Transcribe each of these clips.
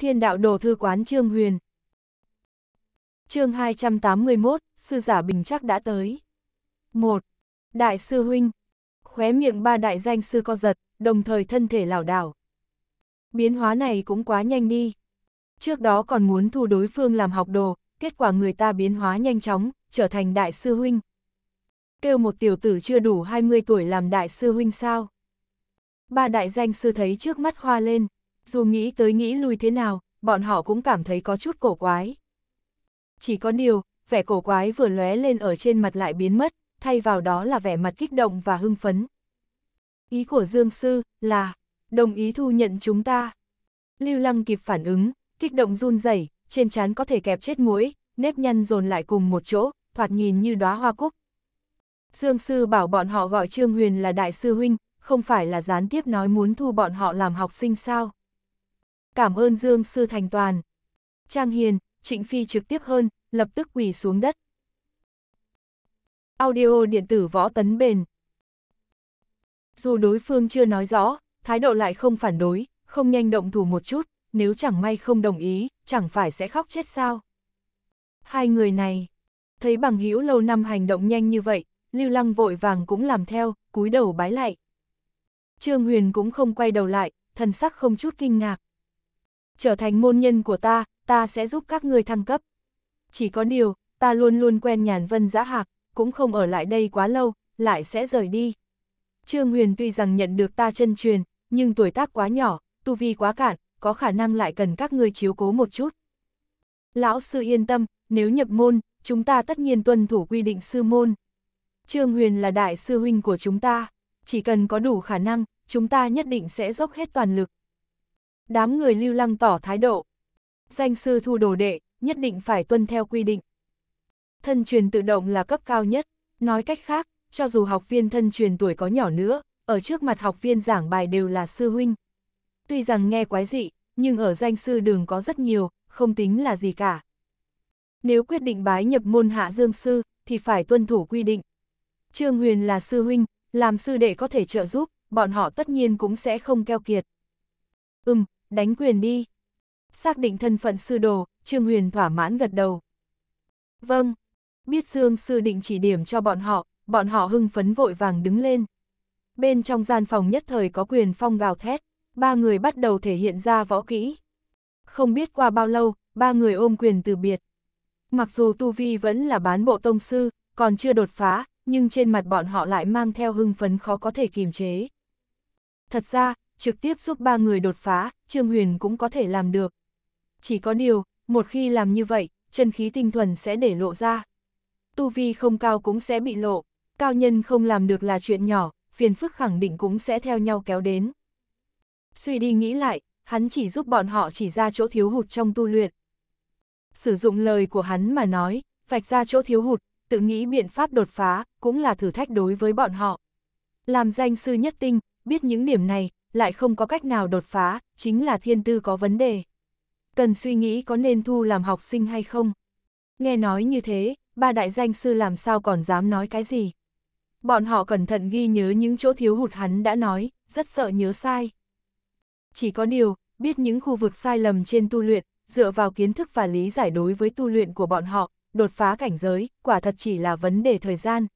Thiên đạo đồ thư quán Trương Huyền. chương 281, sư giả bình chắc đã tới. 1. Đại sư huynh. Khóe miệng ba đại danh sư co giật, đồng thời thân thể lảo đảo. Biến hóa này cũng quá nhanh đi. Trước đó còn muốn thu đối phương làm học đồ, kết quả người ta biến hóa nhanh chóng, trở thành đại sư huynh. Kêu một tiểu tử chưa đủ 20 tuổi làm đại sư huynh sao? Ba đại danh sư thấy trước mắt hoa lên, dù nghĩ tới nghĩ lui thế nào, bọn họ cũng cảm thấy có chút cổ quái. Chỉ có điều, vẻ cổ quái vừa lóe lên ở trên mặt lại biến mất, thay vào đó là vẻ mặt kích động và hưng phấn. Ý của Dương Sư là, đồng ý thu nhận chúng ta. Lưu Lăng kịp phản ứng, kích động run rẩy, trên trán có thể kẹp chết mũi, nếp nhăn dồn lại cùng một chỗ, thoạt nhìn như đóa hoa cúc. Dương Sư bảo bọn họ gọi Trương Huyền là Đại Sư Huynh, không phải là gián tiếp nói muốn thu bọn họ làm học sinh sao cảm ơn Dương Sư Thành Toàn. Trang Hiền, Trịnh Phi trực tiếp hơn, lập tức quỳ xuống đất. Audio điện tử võ tấn bền. Dù đối phương chưa nói rõ, thái độ lại không phản đối, không nhanh động thủ một chút, nếu chẳng may không đồng ý, chẳng phải sẽ khóc chết sao. Hai người này, thấy bằng hữu lâu năm hành động nhanh như vậy, Lưu Lăng vội vàng cũng làm theo, cúi đầu bái lại. Trương Huyền cũng không quay đầu lại, thần sắc không chút kinh ngạc trở thành môn nhân của ta, ta sẽ giúp các ngươi thăng cấp. Chỉ có điều, ta luôn luôn quen nhàn vân giã hạc, cũng không ở lại đây quá lâu, lại sẽ rời đi. Trương Huyền tuy rằng nhận được ta chân truyền, nhưng tuổi tác quá nhỏ, tu vi quá cạn, có khả năng lại cần các ngươi chiếu cố một chút. Lão sư yên tâm, nếu nhập môn, chúng ta tất nhiên tuân thủ quy định sư môn. Trương Huyền là đại sư huynh của chúng ta, chỉ cần có đủ khả năng, chúng ta nhất định sẽ dốc hết toàn lực đám người lưu lăng tỏ thái độ. Danh sư thu đồ đệ, nhất định phải tuân theo quy định. Thân truyền tự động là cấp cao nhất, nói cách khác, cho dù học viên thân truyền tuổi có nhỏ nữa, ở trước mặt học viên giảng bài đều là sư huynh. Tuy rằng nghe quái dị, nhưng ở danh sư đường có rất nhiều, không tính là gì cả. Nếu quyết định bái nhập môn hạ dương sư, thì phải tuân thủ quy định. Trương Huyền là sư huynh, làm sư đệ có thể trợ giúp, bọn họ tất nhiên cũng sẽ không keo kiệt. Ừm, đánh quyền đi. Xác định thân phận sư đồ, Trương Huyền thỏa mãn gật đầu. Vâng, biết Dương sư định chỉ điểm cho bọn họ, bọn họ hưng phấn vội vàng đứng lên. Bên trong gian phòng nhất thời có quyền phong gào thét, ba người bắt đầu thể hiện ra võ kỹ. Không biết qua bao lâu, ba người ôm quyền từ biệt. Mặc dù Tu Vi vẫn là bán bộ tông sư, còn chưa đột phá, nhưng trên mặt bọn họ lại mang theo hưng phấn khó có thể kiềm chế. Thật ra, trực tiếp giúp ba người đột phá, Trương Huyền cũng có thể làm được. Chỉ có điều, một khi làm như vậy, chân khí tinh thuần sẽ để lộ ra. Tu vi không cao cũng sẽ bị lộ, cao nhân không làm được là chuyện nhỏ, phiền phức khẳng định cũng sẽ theo nhau kéo đến. Suy đi nghĩ lại, hắn chỉ giúp bọn họ chỉ ra chỗ thiếu hụt trong tu luyện. Sử dụng lời của hắn mà nói, vạch ra chỗ thiếu hụt, tự nghĩ biện pháp đột phá, cũng là thử thách đối với bọn họ. Làm danh sư nhất tinh, biết những điểm này, lại không có cách nào đột phá, chính là thiên tư có vấn đề. Cần suy nghĩ có nên thu làm học sinh hay không. Nghe nói như thế, ba đại danh sư làm sao còn dám nói cái gì. Bọn họ cẩn thận ghi nhớ những chỗ thiếu hụt hắn đã nói, rất sợ nhớ sai. Chỉ có điều, biết những khu vực sai lầm trên tu luyện, dựa vào kiến thức và lý giải đối với tu luyện của bọn họ, đột phá cảnh giới, quả thật chỉ là vấn đề thời gian.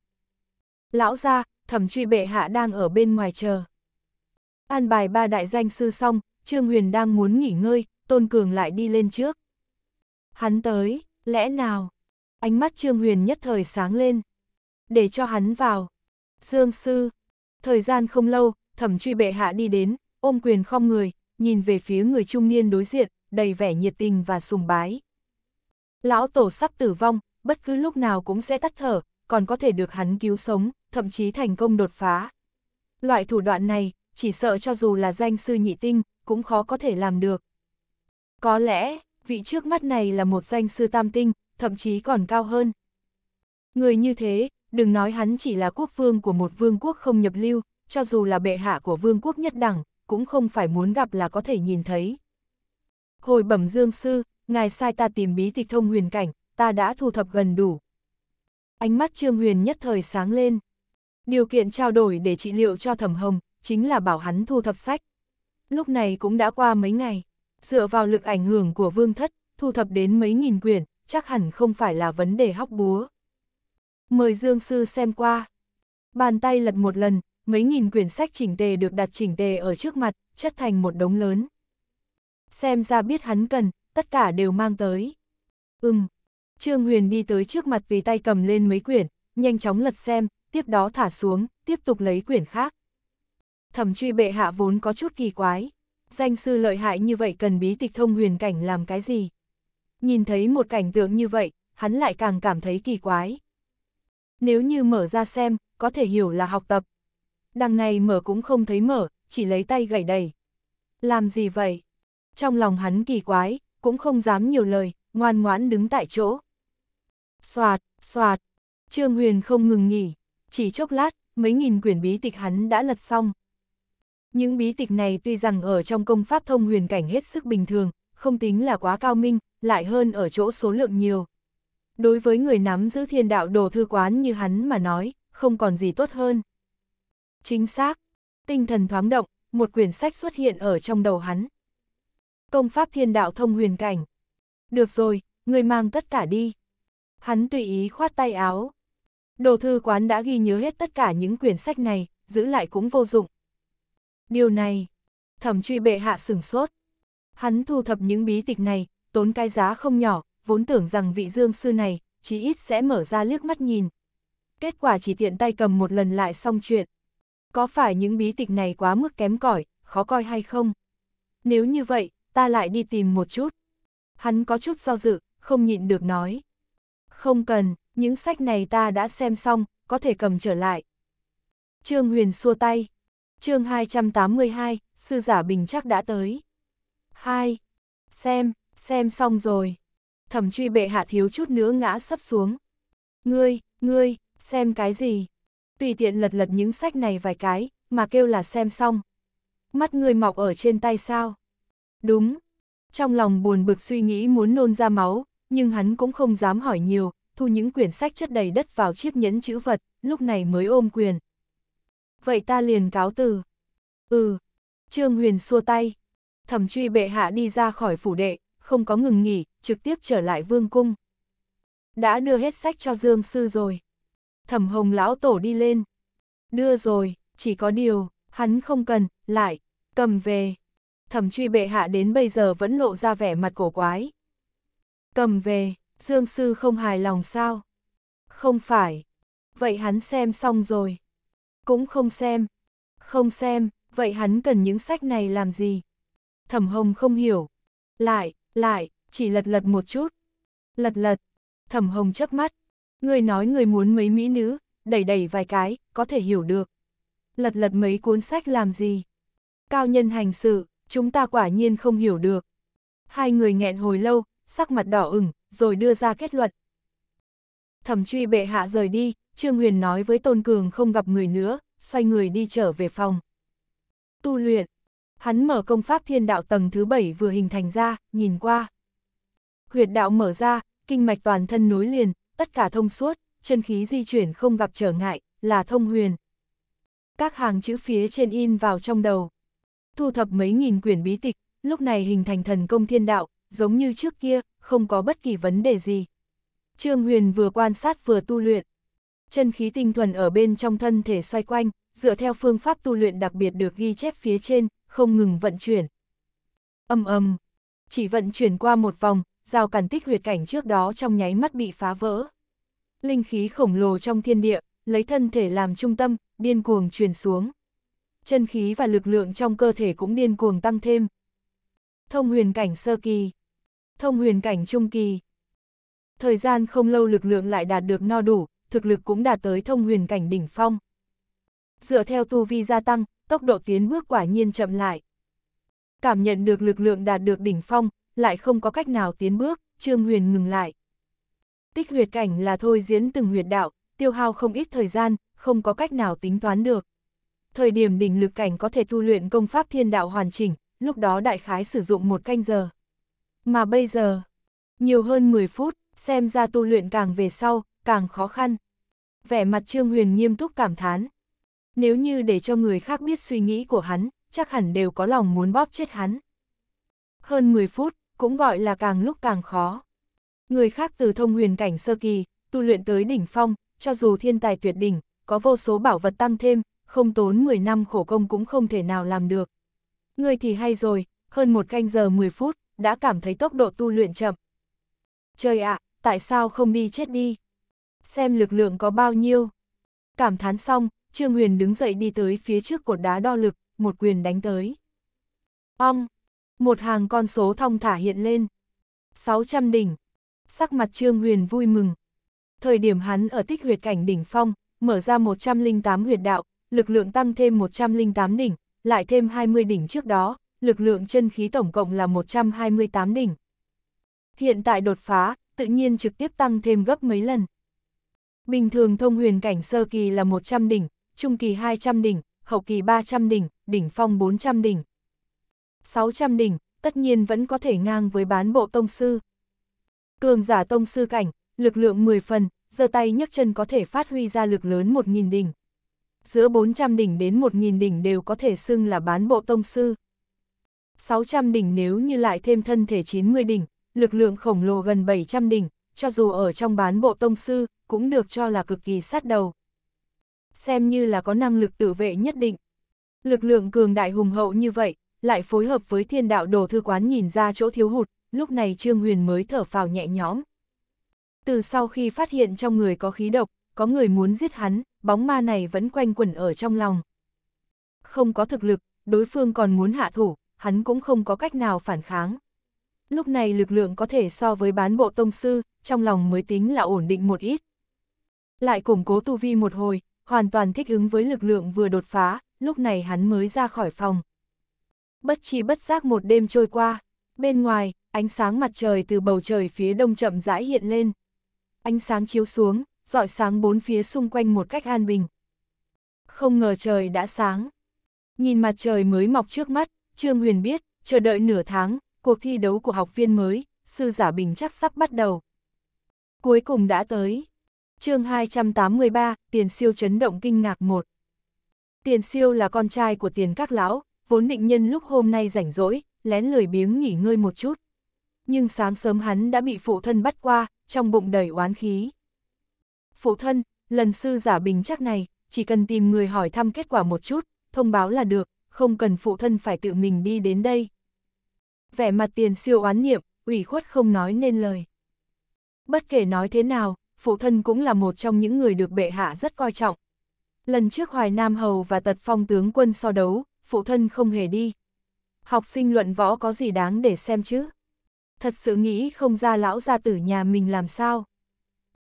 Lão gia, thẩm truy bệ hạ đang ở bên ngoài chờ. An bài ba đại danh sư xong, Trương Huyền đang muốn nghỉ ngơi, Tôn Cường lại đi lên trước. Hắn tới, lẽ nào? Ánh mắt Trương Huyền nhất thời sáng lên. Để cho hắn vào. Dương sư. Thời gian không lâu, thẩm truy bệ hạ đi đến, ôm quyền không người, nhìn về phía người trung niên đối diện, đầy vẻ nhiệt tình và sùng bái. Lão tổ sắp tử vong, bất cứ lúc nào cũng sẽ tắt thở, còn có thể được hắn cứu sống, thậm chí thành công đột phá. Loại thủ đoạn này, chỉ sợ cho dù là danh sư nhị tinh, cũng khó có thể làm được. Có lẽ, vị trước mắt này là một danh sư tam tinh, thậm chí còn cao hơn. Người như thế, đừng nói hắn chỉ là quốc vương của một vương quốc không nhập lưu, cho dù là bệ hạ của vương quốc nhất đẳng, cũng không phải muốn gặp là có thể nhìn thấy. Hồi bẩm dương sư, ngài sai ta tìm bí tịch thông huyền cảnh, ta đã thu thập gần đủ. Ánh mắt Trương Huyền nhất thời sáng lên. Điều kiện trao đổi để trị liệu cho thẩm hồng, chính là bảo hắn thu thập sách. Lúc này cũng đã qua mấy ngày, dựa vào lực ảnh hưởng của vương thất, thu thập đến mấy nghìn quyển, chắc hẳn không phải là vấn đề hóc búa. Mời Dương Sư xem qua. Bàn tay lật một lần, mấy nghìn quyển sách chỉnh tề được đặt chỉnh tề ở trước mặt, chất thành một đống lớn. Xem ra biết hắn cần, tất cả đều mang tới. Ừm, Trương Huyền đi tới trước mặt vì tay cầm lên mấy quyển, nhanh chóng lật xem, tiếp đó thả xuống, tiếp tục lấy quyển khác thẩm truy bệ hạ vốn có chút kỳ quái. Danh sư lợi hại như vậy cần bí tịch thông huyền cảnh làm cái gì? Nhìn thấy một cảnh tượng như vậy, hắn lại càng cảm thấy kỳ quái. Nếu như mở ra xem, có thể hiểu là học tập. Đằng này mở cũng không thấy mở, chỉ lấy tay gẩy đầy. Làm gì vậy? Trong lòng hắn kỳ quái, cũng không dám nhiều lời, ngoan ngoãn đứng tại chỗ. Xoạt, xoạt, Trương Huyền không ngừng nghỉ, chỉ chốc lát, mấy nghìn quyển bí tịch hắn đã lật xong. Những bí tịch này tuy rằng ở trong công pháp thông huyền cảnh hết sức bình thường, không tính là quá cao minh, lại hơn ở chỗ số lượng nhiều. Đối với người nắm giữ thiên đạo đồ thư quán như hắn mà nói, không còn gì tốt hơn. Chính xác, tinh thần thoáng động, một quyển sách xuất hiện ở trong đầu hắn. Công pháp thiên đạo thông huyền cảnh. Được rồi, người mang tất cả đi. Hắn tùy ý khoát tay áo. Đồ thư quán đã ghi nhớ hết tất cả những quyển sách này, giữ lại cũng vô dụng. Điều này, thẩm truy bệ hạ sửng sốt. Hắn thu thập những bí tịch này, tốn cái giá không nhỏ, vốn tưởng rằng vị dương sư này, chí ít sẽ mở ra liếc mắt nhìn. Kết quả chỉ tiện tay cầm một lần lại xong chuyện. Có phải những bí tịch này quá mức kém cỏi, khó coi hay không? Nếu như vậy, ta lại đi tìm một chút. Hắn có chút do dự, không nhịn được nói. Không cần, những sách này ta đã xem xong, có thể cầm trở lại. Trương Huyền xua tay chương 282, sư giả bình chắc đã tới. 2. Xem, xem xong rồi. Thẩm truy bệ hạ thiếu chút nữa ngã sắp xuống. Ngươi, ngươi, xem cái gì? Tùy tiện lật lật những sách này vài cái, mà kêu là xem xong. Mắt ngươi mọc ở trên tay sao? Đúng. Trong lòng buồn bực suy nghĩ muốn nôn ra máu, nhưng hắn cũng không dám hỏi nhiều, thu những quyển sách chất đầy đất vào chiếc nhẫn chữ vật, lúc này mới ôm quyền, vậy ta liền cáo từ. Ừ, Trương Huyền xua tay. Thẩm truy bệ hạ đi ra khỏi phủ đệ, không có ngừng nghỉ, trực tiếp trở lại vương cung. Đã đưa hết sách cho Dương Sư rồi. Thẩm hồng lão tổ đi lên. Đưa rồi, chỉ có điều, hắn không cần, lại, cầm về. Thẩm truy bệ hạ đến bây giờ vẫn lộ ra vẻ mặt cổ quái. Cầm về, Dương Sư không hài lòng sao? Không phải. Vậy hắn xem xong rồi. Cũng không xem. Không xem, vậy hắn cần những sách này làm gì? Thẩm Hồng không hiểu. Lại, lại, chỉ lật lật một chút. Lật lật. Thẩm Hồng chớp mắt. Người nói người muốn mấy mỹ nữ, đẩy đẩy vài cái, có thể hiểu được. Lật lật mấy cuốn sách làm gì? Cao nhân hành sự, chúng ta quả nhiên không hiểu được. Hai người nghẹn hồi lâu, sắc mặt đỏ ửng, rồi đưa ra kết luận, thẩm truy bệ hạ rời đi, Trương Huyền nói với Tôn Cường không gặp người nữa, xoay người đi trở về phòng. Tu luyện, hắn mở công pháp thiên đạo tầng thứ bảy vừa hình thành ra, nhìn qua. Huyệt đạo mở ra, kinh mạch toàn thân nối liền, tất cả thông suốt, chân khí di chuyển không gặp trở ngại, là thông huyền. Các hàng chữ phía trên in vào trong đầu. Thu thập mấy nghìn quyển bí tịch, lúc này hình thành thần công thiên đạo, giống như trước kia, không có bất kỳ vấn đề gì. Trương Huyền vừa quan sát vừa tu luyện. Chân khí tinh thuần ở bên trong thân thể xoay quanh, dựa theo phương pháp tu luyện đặc biệt được ghi chép phía trên, không ngừng vận chuyển. Âm âm, chỉ vận chuyển qua một vòng, rào cản tích huyệt cảnh trước đó trong nháy mắt bị phá vỡ. Linh khí khổng lồ trong thiên địa, lấy thân thể làm trung tâm, điên cuồng truyền xuống. Chân khí và lực lượng trong cơ thể cũng điên cuồng tăng thêm. Thông huyền cảnh sơ kỳ, thông huyền cảnh trung kỳ, Thời gian không lâu lực lượng lại đạt được no đủ, thực lực cũng đạt tới thông huyền cảnh đỉnh phong. Dựa theo tu vi gia tăng, tốc độ tiến bước quả nhiên chậm lại. Cảm nhận được lực lượng đạt được đỉnh phong, lại không có cách nào tiến bước, Trương Huyền ngừng lại. Tích huyệt cảnh là thôi diễn từng huyệt đạo, tiêu hao không ít thời gian, không có cách nào tính toán được. Thời điểm đỉnh lực cảnh có thể tu luyện công pháp thiên đạo hoàn chỉnh, lúc đó đại khái sử dụng một canh giờ. Mà bây giờ, nhiều hơn 10 phút, xem ra tu luyện càng về sau, càng khó khăn. Vẻ mặt Trương Huyền nghiêm túc cảm thán. Nếu như để cho người khác biết suy nghĩ của hắn, chắc hẳn đều có lòng muốn bóp chết hắn. Hơn 10 phút, cũng gọi là càng lúc càng khó. Người khác từ thông huyền cảnh sơ kỳ, tu luyện tới đỉnh phong, cho dù thiên tài tuyệt đỉnh, có vô số bảo vật tăng thêm, không tốn 10 năm khổ công cũng không thể nào làm được. Người thì hay rồi, hơn một canh giờ 10 phút, đã cảm thấy tốc độ tu luyện chậm. Trời ạ, à, tại sao không đi chết đi? Xem lực lượng có bao nhiêu? Cảm thán xong, Trương Huyền đứng dậy đi tới phía trước cột đá đo lực, một quyền đánh tới. Ong! Một hàng con số thong thả hiện lên. 600 đỉnh. Sắc mặt Trương Huyền vui mừng. Thời điểm hắn ở tích huyệt cảnh đỉnh phong, mở ra 108 huyệt đạo, lực lượng tăng thêm 108 đỉnh, lại thêm 20 đỉnh trước đó, lực lượng chân khí tổng cộng là 128 đỉnh. Hiện tại đột phá, tự nhiên trực tiếp tăng thêm gấp mấy lần. Bình thường thông huyền cảnh sơ kỳ là 100 đỉnh, trung kỳ 200 đỉnh, hậu kỳ 300 đỉnh, đỉnh phong 400 đỉnh. 600 đỉnh, tất nhiên vẫn có thể ngang với bán bộ tông sư. Cường giả tông sư cảnh, lực lượng 10 phần, giơ tay nhấc chân có thể phát huy ra lực lớn 1.000 đỉnh. Giữa 400 đỉnh đến 1.000 đỉnh đều có thể xưng là bán bộ tông sư. 600 đỉnh nếu như lại thêm thân thể 90 đỉnh, lực lượng khổng lồ gần 700 đỉnh, cho dù ở trong bán bộ tông sư, cũng được cho là cực kỳ sát đầu. Xem như là có năng lực tự vệ nhất định. Lực lượng cường đại hùng hậu như vậy, lại phối hợp với thiên đạo đồ thư quán nhìn ra chỗ thiếu hụt, lúc này Trương Huyền mới thở phào nhẹ nhõm. Từ sau khi phát hiện trong người có khí độc, có người muốn giết hắn, bóng ma này vẫn quanh quẩn ở trong lòng. Không có thực lực, đối phương còn muốn hạ thủ, hắn cũng không có cách nào phản kháng lúc này lực lượng có thể so với bán bộ tông sư, trong lòng mới tính là ổn định một ít. Lại củng cố tu vi một hồi, hoàn toàn thích ứng với lực lượng vừa đột phá, lúc này hắn mới ra khỏi phòng. Bất chi bất giác một đêm trôi qua, bên ngoài, ánh sáng mặt trời từ bầu trời phía đông chậm rãi hiện lên. Ánh sáng chiếu xuống, dọi sáng bốn phía xung quanh một cách an bình. Không ngờ trời đã sáng. Nhìn mặt trời mới mọc trước mắt, Trương Huyền biết, chờ đợi nửa tháng, cuộc thi đấu của học viên mới, sư giả bình chắc sắp bắt đầu. Cuối cùng đã tới. chương 283, Tiền Siêu chấn động kinh ngạc một. Tiền Siêu là con trai của Tiền Các Lão, vốn định nhân lúc hôm nay rảnh rỗi, lén lười biếng nghỉ ngơi một chút. Nhưng sáng sớm hắn đã bị phụ thân bắt qua, trong bụng đầy oán khí. Phụ thân, lần sư giả bình chắc này, chỉ cần tìm người hỏi thăm kết quả một chút, thông báo là được, không cần phụ thân phải tự mình đi đến đây vẻ mặt tiền siêu oán niệm, ủy khuất không nói nên lời. Bất kể nói thế nào, phụ thân cũng là một trong những người được bệ hạ rất coi trọng. Lần trước Hoài Nam Hầu và Tật Phong tướng quân so đấu, phụ thân không hề đi. Học sinh luận võ có gì đáng để xem chứ? Thật sự nghĩ không ra lão gia tử nhà mình làm sao?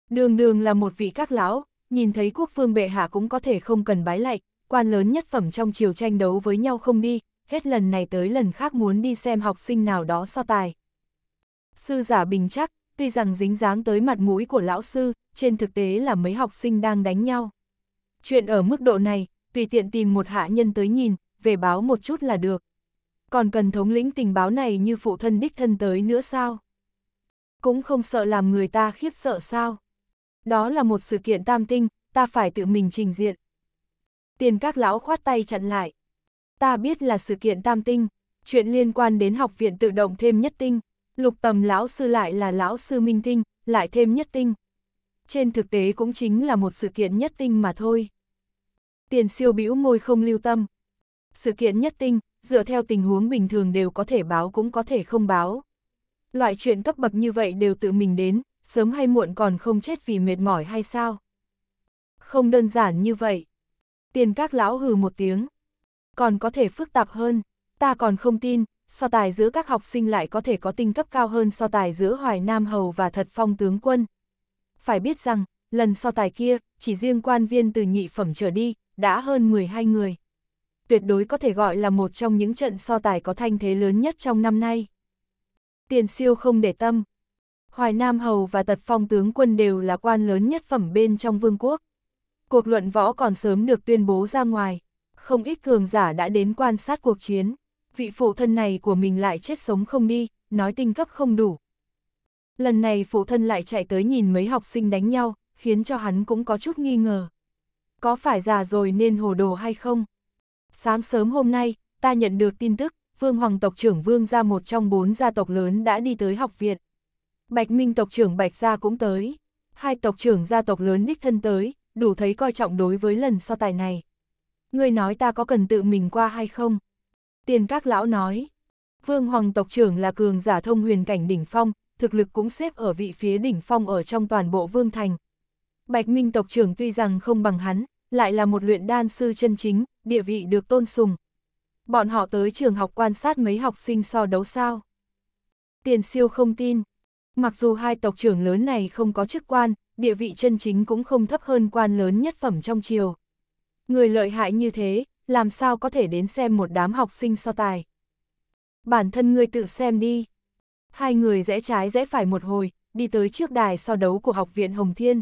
Đường đường là một vị các lão, nhìn thấy quốc vương bệ hạ cũng có thể không cần bái lạy, quan lớn nhất phẩm trong chiều tranh đấu với nhau không đi, hết lần này tới lần khác muốn đi xem học sinh nào đó so tài. Sư giả bình chắc, tuy rằng dính dáng tới mặt mũi của lão sư, trên thực tế là mấy học sinh đang đánh nhau. Chuyện ở mức độ này, tùy tiện tìm một hạ nhân tới nhìn, về báo một chút là được. Còn cần thống lĩnh tình báo này như phụ thân đích thân tới nữa sao? Cũng không sợ làm người ta khiếp sợ sao? Đó là một sự kiện tam tinh, ta phải tự mình trình diện. Tiền các lão khoát tay chặn lại. Ta biết là sự kiện tam tinh, chuyện liên quan đến học viện tự động thêm nhất tinh, lục tầm lão sư lại là lão sư minh tinh, lại thêm nhất tinh. Trên thực tế cũng chính là một sự kiện nhất tinh mà thôi. Tiền siêu bĩu môi không lưu tâm. Sự kiện nhất tinh, dựa theo tình huống bình thường đều có thể báo cũng có thể không báo. Loại chuyện cấp bậc như vậy đều tự mình đến, sớm hay muộn còn không chết vì mệt mỏi hay sao? Không đơn giản như vậy. Tiền các lão hừ một tiếng còn có thể phức tạp hơn. Ta còn không tin, so tài giữa các học sinh lại có thể có tinh cấp cao hơn so tài giữa Hoài Nam Hầu và Thật Phong Tướng Quân. Phải biết rằng, lần so tài kia, chỉ riêng quan viên từ nhị phẩm trở đi, đã hơn 12 người. Tuyệt đối có thể gọi là một trong những trận so tài có thanh thế lớn nhất trong năm nay. Tiền siêu không để tâm. Hoài Nam Hầu và Tật Phong Tướng Quân đều là quan lớn nhất phẩm bên trong vương quốc. Cuộc luận võ còn sớm được tuyên bố ra ngoài không ít cường giả đã đến quan sát cuộc chiến, vị phụ thân này của mình lại chết sống không đi, nói tinh cấp không đủ. Lần này phụ thân lại chạy tới nhìn mấy học sinh đánh nhau, khiến cho hắn cũng có chút nghi ngờ. Có phải già rồi nên hồ đồ hay không? Sáng sớm hôm nay, ta nhận được tin tức, Vương Hoàng tộc trưởng Vương gia một trong bốn gia tộc lớn đã đi tới học viện. Bạch Minh tộc trưởng Bạch gia cũng tới. Hai tộc trưởng gia tộc lớn đích thân tới, đủ thấy coi trọng đối với lần so tài này ngươi nói ta có cần tự mình qua hay không? Tiền các lão nói, Vương Hoàng tộc trưởng là cường giả thông huyền cảnh đỉnh phong, thực lực cũng xếp ở vị phía đỉnh phong ở trong toàn bộ Vương Thành. Bạch Minh tộc trưởng tuy rằng không bằng hắn, lại là một luyện đan sư chân chính, địa vị được tôn sùng. Bọn họ tới trường học quan sát mấy học sinh so đấu sao. Tiền siêu không tin. Mặc dù hai tộc trưởng lớn này không có chức quan, địa vị chân chính cũng không thấp hơn quan lớn nhất phẩm trong triều. Người lợi hại như thế, làm sao có thể đến xem một đám học sinh so tài. Bản thân ngươi tự xem đi. Hai người rẽ trái rẽ phải một hồi, đi tới trước đài so đấu của Học viện Hồng Thiên.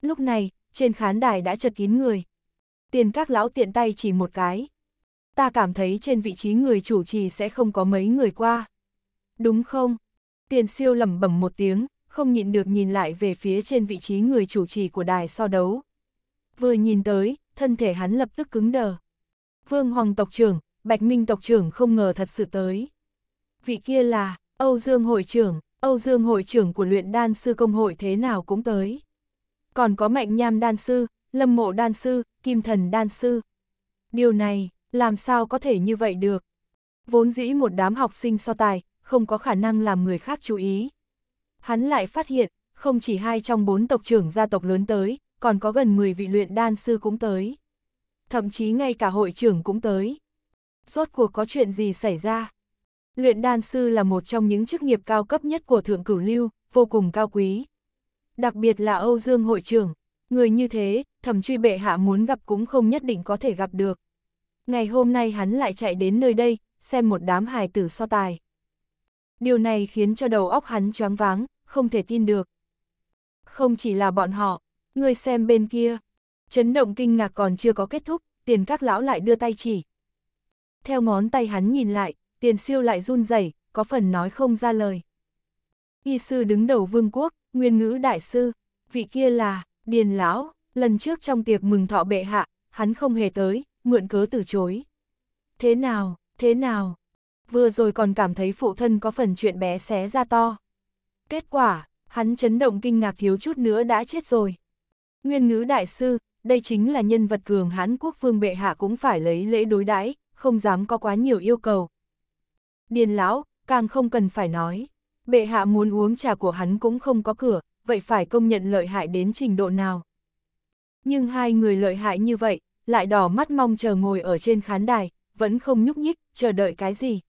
Lúc này, trên khán đài đã chật kín người. Tiền các lão tiện tay chỉ một cái. Ta cảm thấy trên vị trí người chủ trì sẽ không có mấy người qua. Đúng không? Tiền siêu lẩm bẩm một tiếng, không nhịn được nhìn lại về phía trên vị trí người chủ trì của đài so đấu. Vừa nhìn tới, thân thể hắn lập tức cứng đờ. Vương Hoàng tộc trưởng, Bạch Minh tộc trưởng không ngờ thật sự tới. Vị kia là, Âu Dương hội trưởng, Âu Dương hội trưởng của luyện đan sư công hội thế nào cũng tới. Còn có mạnh nham đan sư, lâm mộ đan sư, kim thần đan sư. Điều này, làm sao có thể như vậy được? Vốn dĩ một đám học sinh so tài, không có khả năng làm người khác chú ý. Hắn lại phát hiện, không chỉ hai trong bốn tộc trưởng gia tộc lớn tới, còn có gần 10 vị luyện đan sư cũng tới. Thậm chí ngay cả hội trưởng cũng tới. Rốt cuộc có chuyện gì xảy ra? Luyện đan sư là một trong những chức nghiệp cao cấp nhất của Thượng Cửu Lưu, vô cùng cao quý. Đặc biệt là Âu Dương hội trưởng, người như thế, thẩm truy bệ hạ muốn gặp cũng không nhất định có thể gặp được. Ngày hôm nay hắn lại chạy đến nơi đây, xem một đám hài tử so tài. Điều này khiến cho đầu óc hắn choáng váng, không thể tin được. Không chỉ là bọn họ, ngươi xem bên kia. Chấn động kinh ngạc còn chưa có kết thúc, tiền các lão lại đưa tay chỉ. Theo ngón tay hắn nhìn lại, tiền siêu lại run rẩy có phần nói không ra lời. Y sư đứng đầu vương quốc, nguyên ngữ đại sư, vị kia là, điền lão, lần trước trong tiệc mừng thọ bệ hạ, hắn không hề tới, mượn cớ từ chối. Thế nào, thế nào? Vừa rồi còn cảm thấy phụ thân có phần chuyện bé xé ra to. Kết quả, hắn chấn động kinh ngạc thiếu chút nữa đã chết rồi. Nguyên ngữ đại sư, đây chính là nhân vật cường hãn quốc vương bệ hạ cũng phải lấy lễ đối đãi không dám có quá nhiều yêu cầu. Điền lão, càng không cần phải nói. Bệ hạ muốn uống trà của hắn cũng không có cửa, vậy phải công nhận lợi hại đến trình độ nào. Nhưng hai người lợi hại như vậy, lại đỏ mắt mong chờ ngồi ở trên khán đài, vẫn không nhúc nhích, chờ đợi cái gì.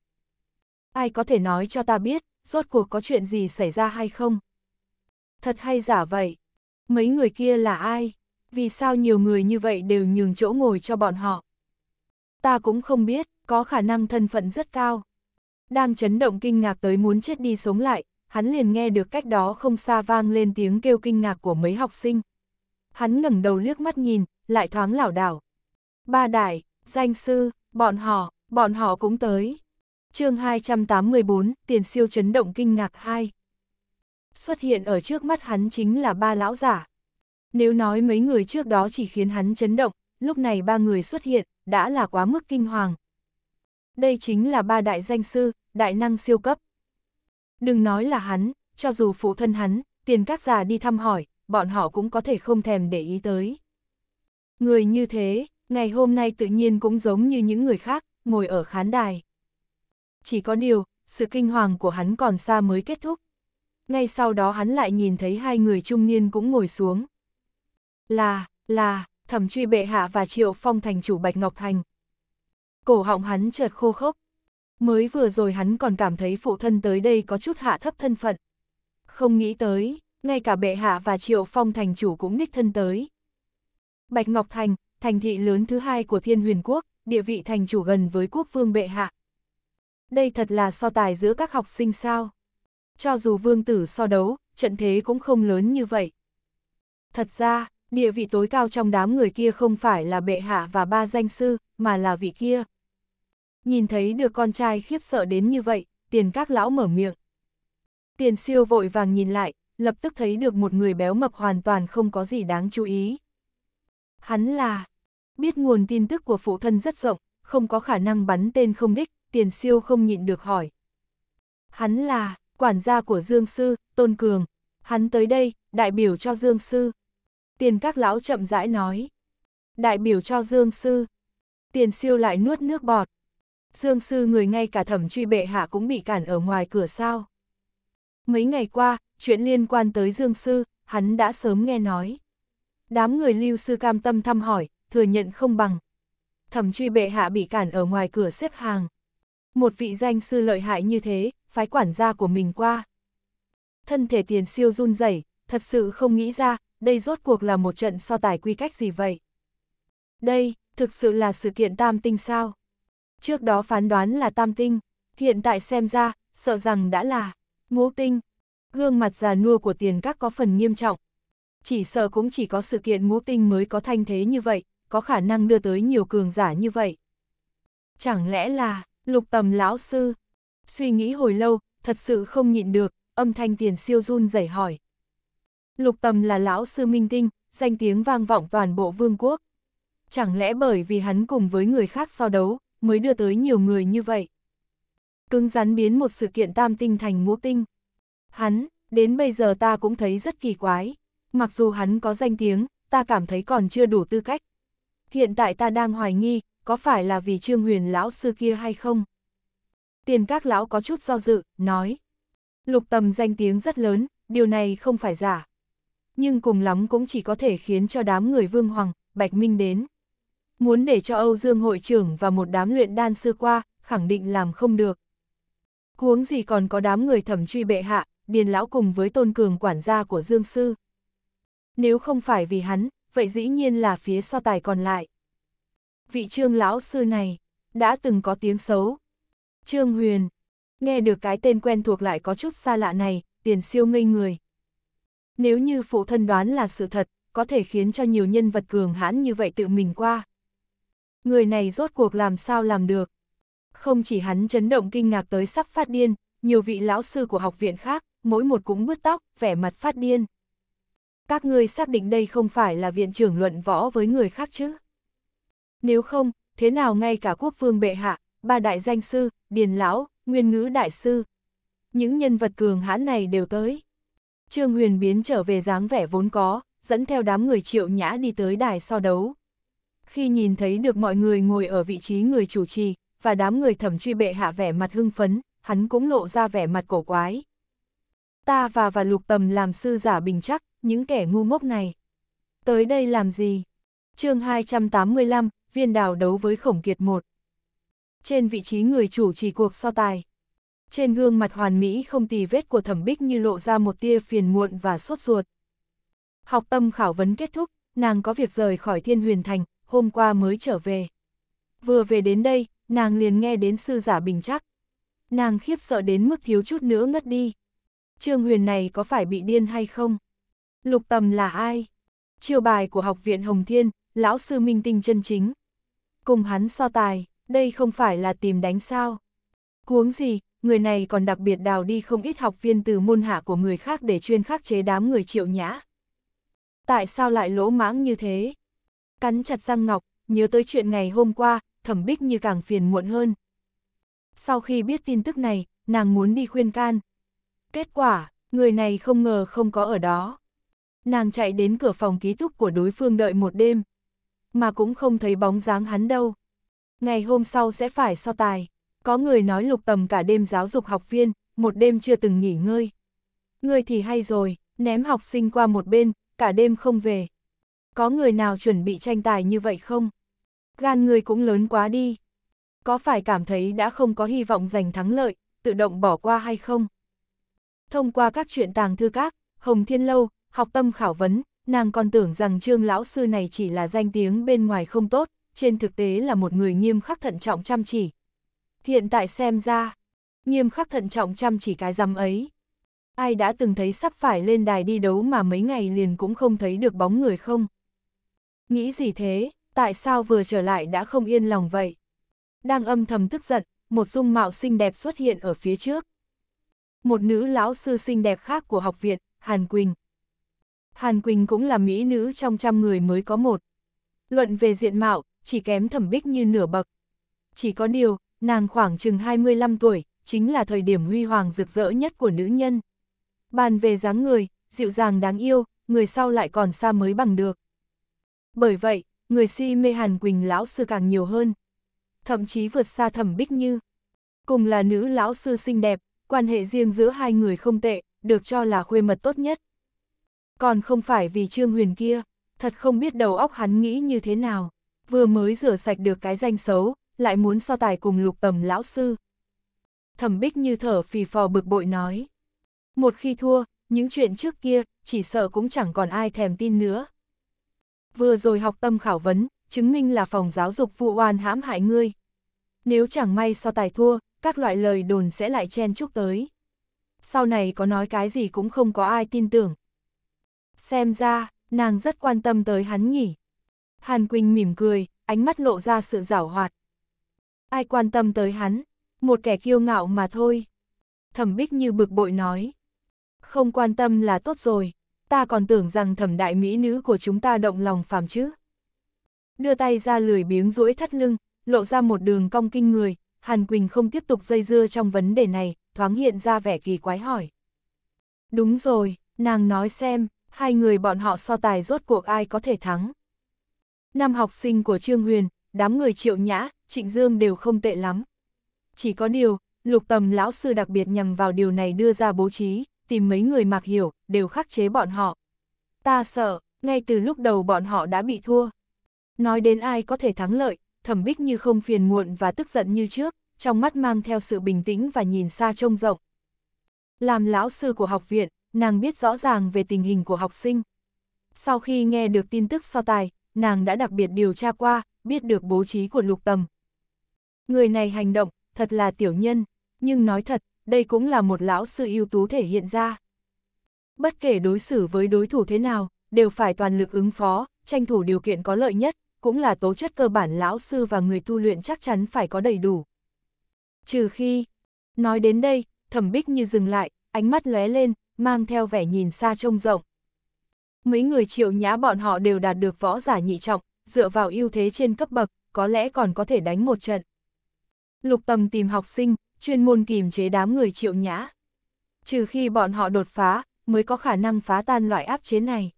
Ai có thể nói cho ta biết, rốt cuộc có chuyện gì xảy ra hay không? Thật hay giả vậy? Mấy người kia là ai? Vì sao nhiều người như vậy đều nhường chỗ ngồi cho bọn họ? Ta cũng không biết, có khả năng thân phận rất cao. Đang chấn động kinh ngạc tới muốn chết đi sống lại, hắn liền nghe được cách đó không xa vang lên tiếng kêu kinh ngạc của mấy học sinh. Hắn ngẩng đầu liếc mắt nhìn, lại thoáng lảo đảo. Ba đại, danh sư, bọn họ, bọn họ cũng tới. chương 284, tiền siêu chấn động kinh ngạc 2 xuất hiện ở trước mắt hắn chính là ba lão giả. Nếu nói mấy người trước đó chỉ khiến hắn chấn động, lúc này ba người xuất hiện, đã là quá mức kinh hoàng. Đây chính là ba đại danh sư, đại năng siêu cấp. Đừng nói là hắn, cho dù phụ thân hắn, tiền các già đi thăm hỏi, bọn họ cũng có thể không thèm để ý tới. Người như thế, ngày hôm nay tự nhiên cũng giống như những người khác, ngồi ở khán đài. Chỉ có điều, sự kinh hoàng của hắn còn xa mới kết thúc ngay sau đó hắn lại nhìn thấy hai người trung niên cũng ngồi xuống. Là, là, thẩm truy bệ hạ và triệu phong thành chủ Bạch Ngọc Thành. Cổ họng hắn chợt khô khốc. Mới vừa rồi hắn còn cảm thấy phụ thân tới đây có chút hạ thấp thân phận. Không nghĩ tới, ngay cả bệ hạ và triệu phong thành chủ cũng đích thân tới. Bạch Ngọc Thành, thành thị lớn thứ hai của thiên huyền quốc, địa vị thành chủ gần với quốc vương bệ hạ. Đây thật là so tài giữa các học sinh sao cho dù vương tử so đấu, trận thế cũng không lớn như vậy. Thật ra, địa vị tối cao trong đám người kia không phải là bệ hạ và ba danh sư, mà là vị kia. Nhìn thấy được con trai khiếp sợ đến như vậy, tiền các lão mở miệng. Tiền siêu vội vàng nhìn lại, lập tức thấy được một người béo mập hoàn toàn không có gì đáng chú ý. Hắn là, biết nguồn tin tức của phụ thân rất rộng, không có khả năng bắn tên không đích, tiền siêu không nhịn được hỏi. Hắn là, quản gia của Dương Sư, Tôn Cường. Hắn tới đây, đại biểu cho Dương Sư. Tiền các lão chậm rãi nói. Đại biểu cho Dương Sư. Tiền siêu lại nuốt nước bọt. Dương Sư người ngay cả thẩm truy bệ hạ cũng bị cản ở ngoài cửa sao. Mấy ngày qua, chuyện liên quan tới Dương Sư, hắn đã sớm nghe nói. Đám người lưu sư cam tâm thăm hỏi, thừa nhận không bằng. Thẩm truy bệ hạ bị cản ở ngoài cửa xếp hàng. Một vị danh sư lợi hại như thế, phái quản gia của mình qua. Thân thể tiền siêu run rẩy, thật sự không nghĩ ra, đây rốt cuộc là một trận so tài quy cách gì vậy? Đây, thực sự là sự kiện tam tinh sao? Trước đó phán đoán là tam tinh, hiện tại xem ra, sợ rằng đã là ngũ tinh. Gương mặt già nua của tiền các có phần nghiêm trọng. Chỉ sợ cũng chỉ có sự kiện ngũ tinh mới có thanh thế như vậy, có khả năng đưa tới nhiều cường giả như vậy. Chẳng lẽ là, lục tầm lão sư. Suy nghĩ hồi lâu, thật sự không nhịn được, âm thanh tiền siêu run rẩy hỏi. Lục tầm là lão sư minh tinh, danh tiếng vang vọng toàn bộ vương quốc. Chẳng lẽ bởi vì hắn cùng với người khác so đấu, mới đưa tới nhiều người như vậy? Cưng rắn biến một sự kiện tam tinh thành ngũ tinh. Hắn, đến bây giờ ta cũng thấy rất kỳ quái. Mặc dù hắn có danh tiếng, ta cảm thấy còn chưa đủ tư cách. Hiện tại ta đang hoài nghi, có phải là vì Trương Huyền lão sư kia hay không? Tiền các lão có chút do dự, nói. Lục tầm danh tiếng rất lớn, điều này không phải giả. Nhưng cùng lắm cũng chỉ có thể khiến cho đám người vương hoàng, bạch minh đến. Muốn để cho Âu Dương hội trưởng và một đám luyện đan sư qua, khẳng định làm không được. Huống gì còn có đám người thẩm truy bệ hạ, điền lão cùng với tôn cường quản gia của Dương Sư. Nếu không phải vì hắn, vậy dĩ nhiên là phía so tài còn lại vị trương lão sư này, đã từng có tiếng xấu. Trương Huyền, nghe được cái tên quen thuộc lại có chút xa lạ này, tiền siêu ngây người. Nếu như phụ thân đoán là sự thật, có thể khiến cho nhiều nhân vật cường hãn như vậy tự mình qua. Người này rốt cuộc làm sao làm được. Không chỉ hắn chấn động kinh ngạc tới sắp phát điên, nhiều vị lão sư của học viện khác, mỗi một cũng bứt tóc, vẻ mặt phát điên. Các ngươi xác định đây không phải là viện trưởng luận võ với người khác chứ? Nếu không, thế nào ngay cả quốc vương bệ hạ, ba đại danh sư, điền lão, nguyên ngữ đại sư. Những nhân vật cường hãn này đều tới. Trương Huyền biến trở về dáng vẻ vốn có, dẫn theo đám người triệu nhã đi tới đài so đấu. Khi nhìn thấy được mọi người ngồi ở vị trí người chủ trì, và đám người thẩm truy bệ hạ vẻ mặt hưng phấn, hắn cũng lộ ra vẻ mặt cổ quái. Ta và và lục tầm làm sư giả bình chắc, những kẻ ngu ngốc này. Tới đây làm gì? chương 285, viên đào đấu với khổng kiệt một. Trên vị trí người chủ trì cuộc so tài. Trên gương mặt hoàn mỹ không tì vết của thẩm bích như lộ ra một tia phiền muộn và sốt ruột. Học tâm khảo vấn kết thúc, nàng có việc rời khỏi thiên huyền thành, hôm qua mới trở về. Vừa về đến đây, nàng liền nghe đến sư giả bình chắc. Nàng khiếp sợ đến mức thiếu chút nữa ngất đi. Trương huyền này có phải bị điên hay không? Lục tầm là ai? Chiêu bài của học viện Hồng Thiên, lão sư minh tinh chân chính. Cùng hắn so tài, đây không phải là tìm đánh sao. Huống gì, người này còn đặc biệt đào đi không ít học viên từ môn hạ của người khác để chuyên khắc chế đám người triệu nhã. Tại sao lại lỗ mãng như thế? Cắn chặt răng ngọc, nhớ tới chuyện ngày hôm qua, thẩm bích như càng phiền muộn hơn. Sau khi biết tin tức này, nàng muốn đi khuyên can. Kết quả, người này không ngờ không có ở đó. Nàng chạy đến cửa phòng ký túc của đối phương đợi một đêm, mà cũng không thấy bóng dáng hắn đâu. Ngày hôm sau sẽ phải so tài, có người nói lục tầm cả đêm giáo dục học viên, một đêm chưa từng nghỉ ngơi. Người thì hay rồi, ném học sinh qua một bên, cả đêm không về. Có người nào chuẩn bị tranh tài như vậy không? Gan người cũng lớn quá đi. Có phải cảm thấy đã không có hy vọng giành thắng lợi, tự động bỏ qua hay không? Thông qua các chuyện tàng thư các, Hồng Thiên Lâu, học tâm khảo vấn, nàng còn tưởng rằng trương lão sư này chỉ là danh tiếng bên ngoài không tốt, trên thực tế là một người nghiêm khắc thận trọng chăm chỉ. Hiện tại xem ra, nghiêm khắc thận trọng chăm chỉ cái rằm ấy. Ai đã từng thấy sắp phải lên đài đi đấu mà mấy ngày liền cũng không thấy được bóng người không? Nghĩ gì thế, tại sao vừa trở lại đã không yên lòng vậy? Đang âm thầm tức giận, một dung mạo xinh đẹp xuất hiện ở phía trước. Một nữ lão sư xinh đẹp khác của học viện, Hàn Quỳnh, Hàn Quỳnh cũng là mỹ nữ trong trăm người mới có một. Luận về diện mạo, chỉ kém thẩm bích như nửa bậc. Chỉ có điều, nàng khoảng chừng 25 tuổi, chính là thời điểm huy hoàng rực rỡ nhất của nữ nhân. Bàn về dáng người, dịu dàng đáng yêu, người sau lại còn xa mới bằng được. Bởi vậy, người si mê Hàn Quỳnh lão sư càng nhiều hơn. Thậm chí vượt xa thẩm bích như. Cùng là nữ lão sư xinh đẹp, quan hệ riêng giữa hai người không tệ, được cho là khuê mật tốt nhất. Còn không phải vì Trương Huyền kia, thật không biết đầu óc hắn nghĩ như thế nào, vừa mới rửa sạch được cái danh xấu, lại muốn so tài cùng lục tầm lão sư. Thẩm bích như thở phì phò bực bội nói. Một khi thua, những chuyện trước kia, chỉ sợ cũng chẳng còn ai thèm tin nữa. Vừa rồi học tâm khảo vấn, chứng minh là phòng giáo dục vụ oan hãm hại ngươi. Nếu chẳng may so tài thua, các loại lời đồn sẽ lại chen chúc tới. Sau này có nói cái gì cũng không có ai tin tưởng, Xem ra, nàng rất quan tâm tới hắn nhỉ. Hàn Quỳnh mỉm cười, ánh mắt lộ ra sự giảo hoạt. Ai quan tâm tới hắn? Một kẻ kiêu ngạo mà thôi. Thẩm Bích như bực bội nói. Không quan tâm là tốt rồi, ta còn tưởng rằng thẩm đại mỹ nữ của chúng ta động lòng phàm chứ. Đưa tay ra lười biếng duỗi thắt lưng, lộ ra một đường cong kinh người, Hàn Quỳnh không tiếp tục dây dưa trong vấn đề này, thoáng hiện ra vẻ kỳ quái hỏi. Đúng rồi, nàng nói xem, hai người bọn họ so tài rốt cuộc ai có thể thắng. Năm học sinh của Trương Huyền, đám người triệu nhã, trịnh dương đều không tệ lắm. Chỉ có điều, lục tầm lão sư đặc biệt nhằm vào điều này đưa ra bố trí, tìm mấy người mặc hiểu, đều khắc chế bọn họ. Ta sợ, ngay từ lúc đầu bọn họ đã bị thua. Nói đến ai có thể thắng lợi, thẩm bích như không phiền muộn và tức giận như trước, trong mắt mang theo sự bình tĩnh và nhìn xa trông rộng. Làm lão sư của học viện, nàng biết rõ ràng về tình hình của học sinh. Sau khi nghe được tin tức so tài, nàng đã đặc biệt điều tra qua, biết được bố trí của lục tầm. Người này hành động, thật là tiểu nhân, nhưng nói thật, đây cũng là một lão sư ưu tú thể hiện ra. Bất kể đối xử với đối thủ thế nào, đều phải toàn lực ứng phó, tranh thủ điều kiện có lợi nhất, cũng là tố chất cơ bản lão sư và người tu luyện chắc chắn phải có đầy đủ. Trừ khi, nói đến đây, thẩm bích như dừng lại, ánh mắt lóe lên, mang theo vẻ nhìn xa trông rộng. Mấy người triệu nhã bọn họ đều đạt được võ giả nhị trọng, dựa vào ưu thế trên cấp bậc, có lẽ còn có thể đánh một trận. Lục tầm tìm học sinh, chuyên môn kìm chế đám người triệu nhã. Trừ khi bọn họ đột phá, mới có khả năng phá tan loại áp chế này.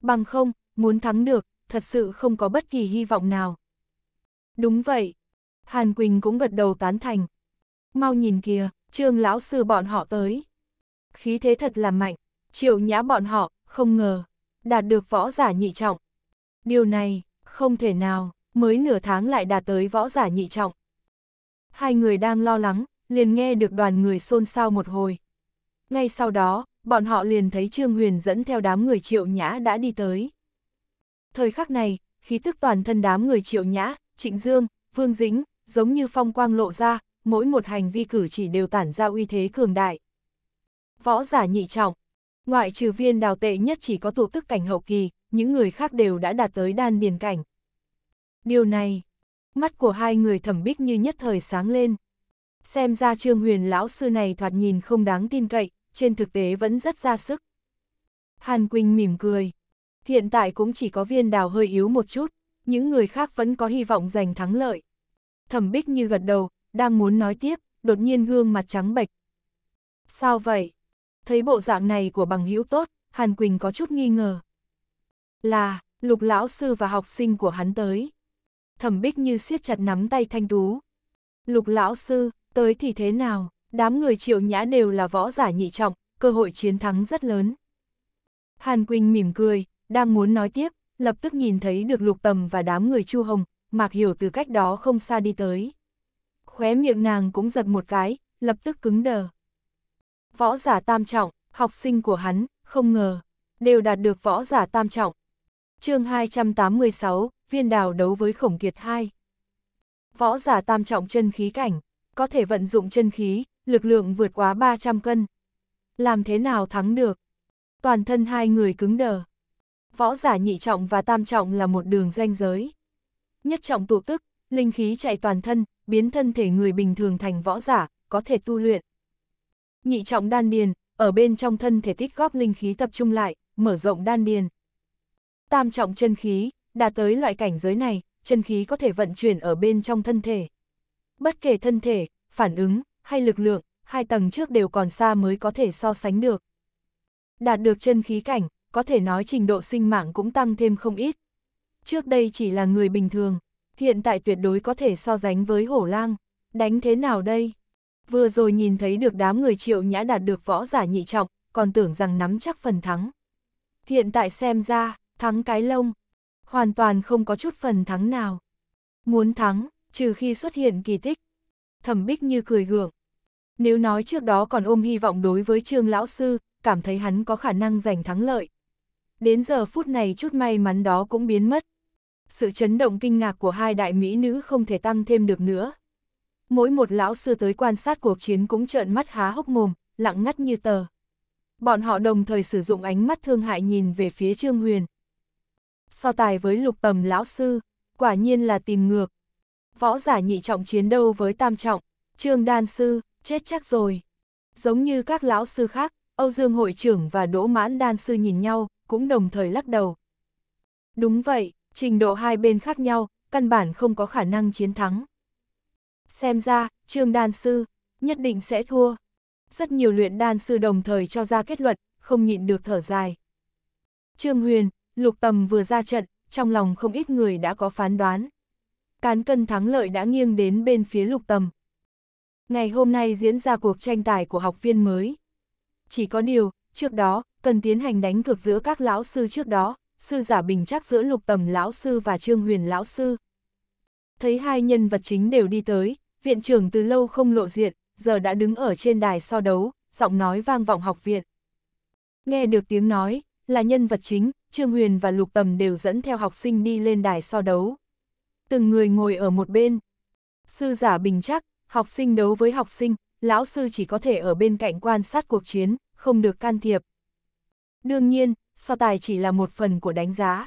Bằng không, muốn thắng được, thật sự không có bất kỳ hy vọng nào. Đúng vậy. Hàn Quỳnh cũng gật đầu tán thành. Mau nhìn kìa, trương lão sư bọn họ tới khí thế thật là mạnh, triệu nhã bọn họ, không ngờ, đạt được võ giả nhị trọng. Điều này, không thể nào, mới nửa tháng lại đạt tới võ giả nhị trọng. Hai người đang lo lắng, liền nghe được đoàn người xôn xao một hồi. Ngay sau đó, bọn họ liền thấy Trương Huyền dẫn theo đám người triệu nhã đã đi tới. Thời khắc này, khí tức toàn thân đám người triệu nhã, trịnh dương, vương dính, giống như phong quang lộ ra, mỗi một hành vi cử chỉ đều tản ra uy thế cường đại. Võ giả nhị trọng. Ngoại trừ viên đào tệ nhất chỉ có tụ tức cảnh hậu kỳ, những người khác đều đã đạt tới đan điền cảnh. Điều này, mắt của hai người thẩm bích như nhất thời sáng lên. Xem ra trương huyền lão sư này thoạt nhìn không đáng tin cậy, trên thực tế vẫn rất ra sức. Hàn Quỳnh mỉm cười. Hiện tại cũng chỉ có viên đào hơi yếu một chút, những người khác vẫn có hy vọng giành thắng lợi. Thẩm bích như gật đầu, đang muốn nói tiếp, đột nhiên gương mặt trắng bệch. Sao vậy? thấy bộ dạng này của bằng hữu tốt, Hàn Quỳnh có chút nghi ngờ. Là, lục lão sư và học sinh của hắn tới. Thẩm bích như siết chặt nắm tay thanh tú. Lục lão sư, tới thì thế nào, đám người triệu nhã đều là võ giả nhị trọng, cơ hội chiến thắng rất lớn. Hàn Quỳnh mỉm cười, đang muốn nói tiếp, lập tức nhìn thấy được lục tầm và đám người chu hồng, mạc hiểu từ cách đó không xa đi tới. Khóe miệng nàng cũng giật một cái, lập tức cứng đờ võ giả tam trọng, học sinh của hắn, không ngờ, đều đạt được võ giả tam trọng. chương 286, viên đào đấu với khổng kiệt 2. Võ giả tam trọng chân khí cảnh, có thể vận dụng chân khí, lực lượng vượt quá 300 cân. Làm thế nào thắng được? Toàn thân hai người cứng đờ. Võ giả nhị trọng và tam trọng là một đường danh giới. Nhất trọng tụ tức, linh khí chạy toàn thân, biến thân thể người bình thường thành võ giả, có thể tu luyện nhị trọng đan điền, ở bên trong thân thể tích góp linh khí tập trung lại, mở rộng đan điền. Tam trọng chân khí, đạt tới loại cảnh giới này, chân khí có thể vận chuyển ở bên trong thân thể. Bất kể thân thể, phản ứng, hay lực lượng, hai tầng trước đều còn xa mới có thể so sánh được. Đạt được chân khí cảnh, có thể nói trình độ sinh mạng cũng tăng thêm không ít. Trước đây chỉ là người bình thường, hiện tại tuyệt đối có thể so sánh với hổ lang. Đánh thế nào đây? vừa rồi nhìn thấy được đám người triệu nhã đạt được võ giả nhị trọng, còn tưởng rằng nắm chắc phần thắng. Hiện tại xem ra, thắng cái lông, hoàn toàn không có chút phần thắng nào. Muốn thắng, trừ khi xuất hiện kỳ tích. Thẩm Bích Như cười gượng. Nếu nói trước đó còn ôm hy vọng đối với Trương Lão Sư, cảm thấy hắn có khả năng giành thắng lợi. Đến giờ phút này chút may mắn đó cũng biến mất. Sự chấn động kinh ngạc của hai đại mỹ nữ không thể tăng thêm được nữa, Mỗi một lão sư tới quan sát cuộc chiến cũng trợn mắt há hốc mồm, lặng ngắt như tờ. Bọn họ đồng thời sử dụng ánh mắt thương hại nhìn về phía Trương Huyền. So tài với lục tầm lão sư, quả nhiên là tìm ngược. Võ giả nhị trọng chiến đâu với tam trọng, Trương Đan Sư, chết chắc rồi. Giống như các lão sư khác, Âu Dương hội trưởng và Đỗ Mãn Đan Sư nhìn nhau, cũng đồng thời lắc đầu. Đúng vậy, trình độ hai bên khác nhau, căn bản không có khả năng chiến thắng. Xem ra, trương đan sư, nhất định sẽ thua. Rất nhiều luyện đan sư đồng thời cho ra kết luận, không nhịn được thở dài. Trương Huyền, Lục Tầm vừa ra trận, trong lòng không ít người đã có phán đoán. Cán cân thắng lợi đã nghiêng đến bên phía Lục Tầm. Ngày hôm nay diễn ra cuộc tranh tài của học viên mới. Chỉ có điều, trước đó, cần tiến hành đánh cược giữa các lão sư trước đó, sư giả bình chắc giữa Lục Tầm lão sư và Trương Huyền lão sư thấy hai nhân vật chính đều đi tới, viện trưởng từ lâu không lộ diện, giờ đã đứng ở trên đài so đấu, giọng nói vang vọng học viện. Nghe được tiếng nói, là nhân vật chính, Trương Huyền và Lục Tầm đều dẫn theo học sinh đi lên đài so đấu. Từng người ngồi ở một bên. Sư giả bình chắc, học sinh đấu với học sinh, lão sư chỉ có thể ở bên cạnh quan sát cuộc chiến, không được can thiệp. Đương nhiên, so tài chỉ là một phần của đánh giá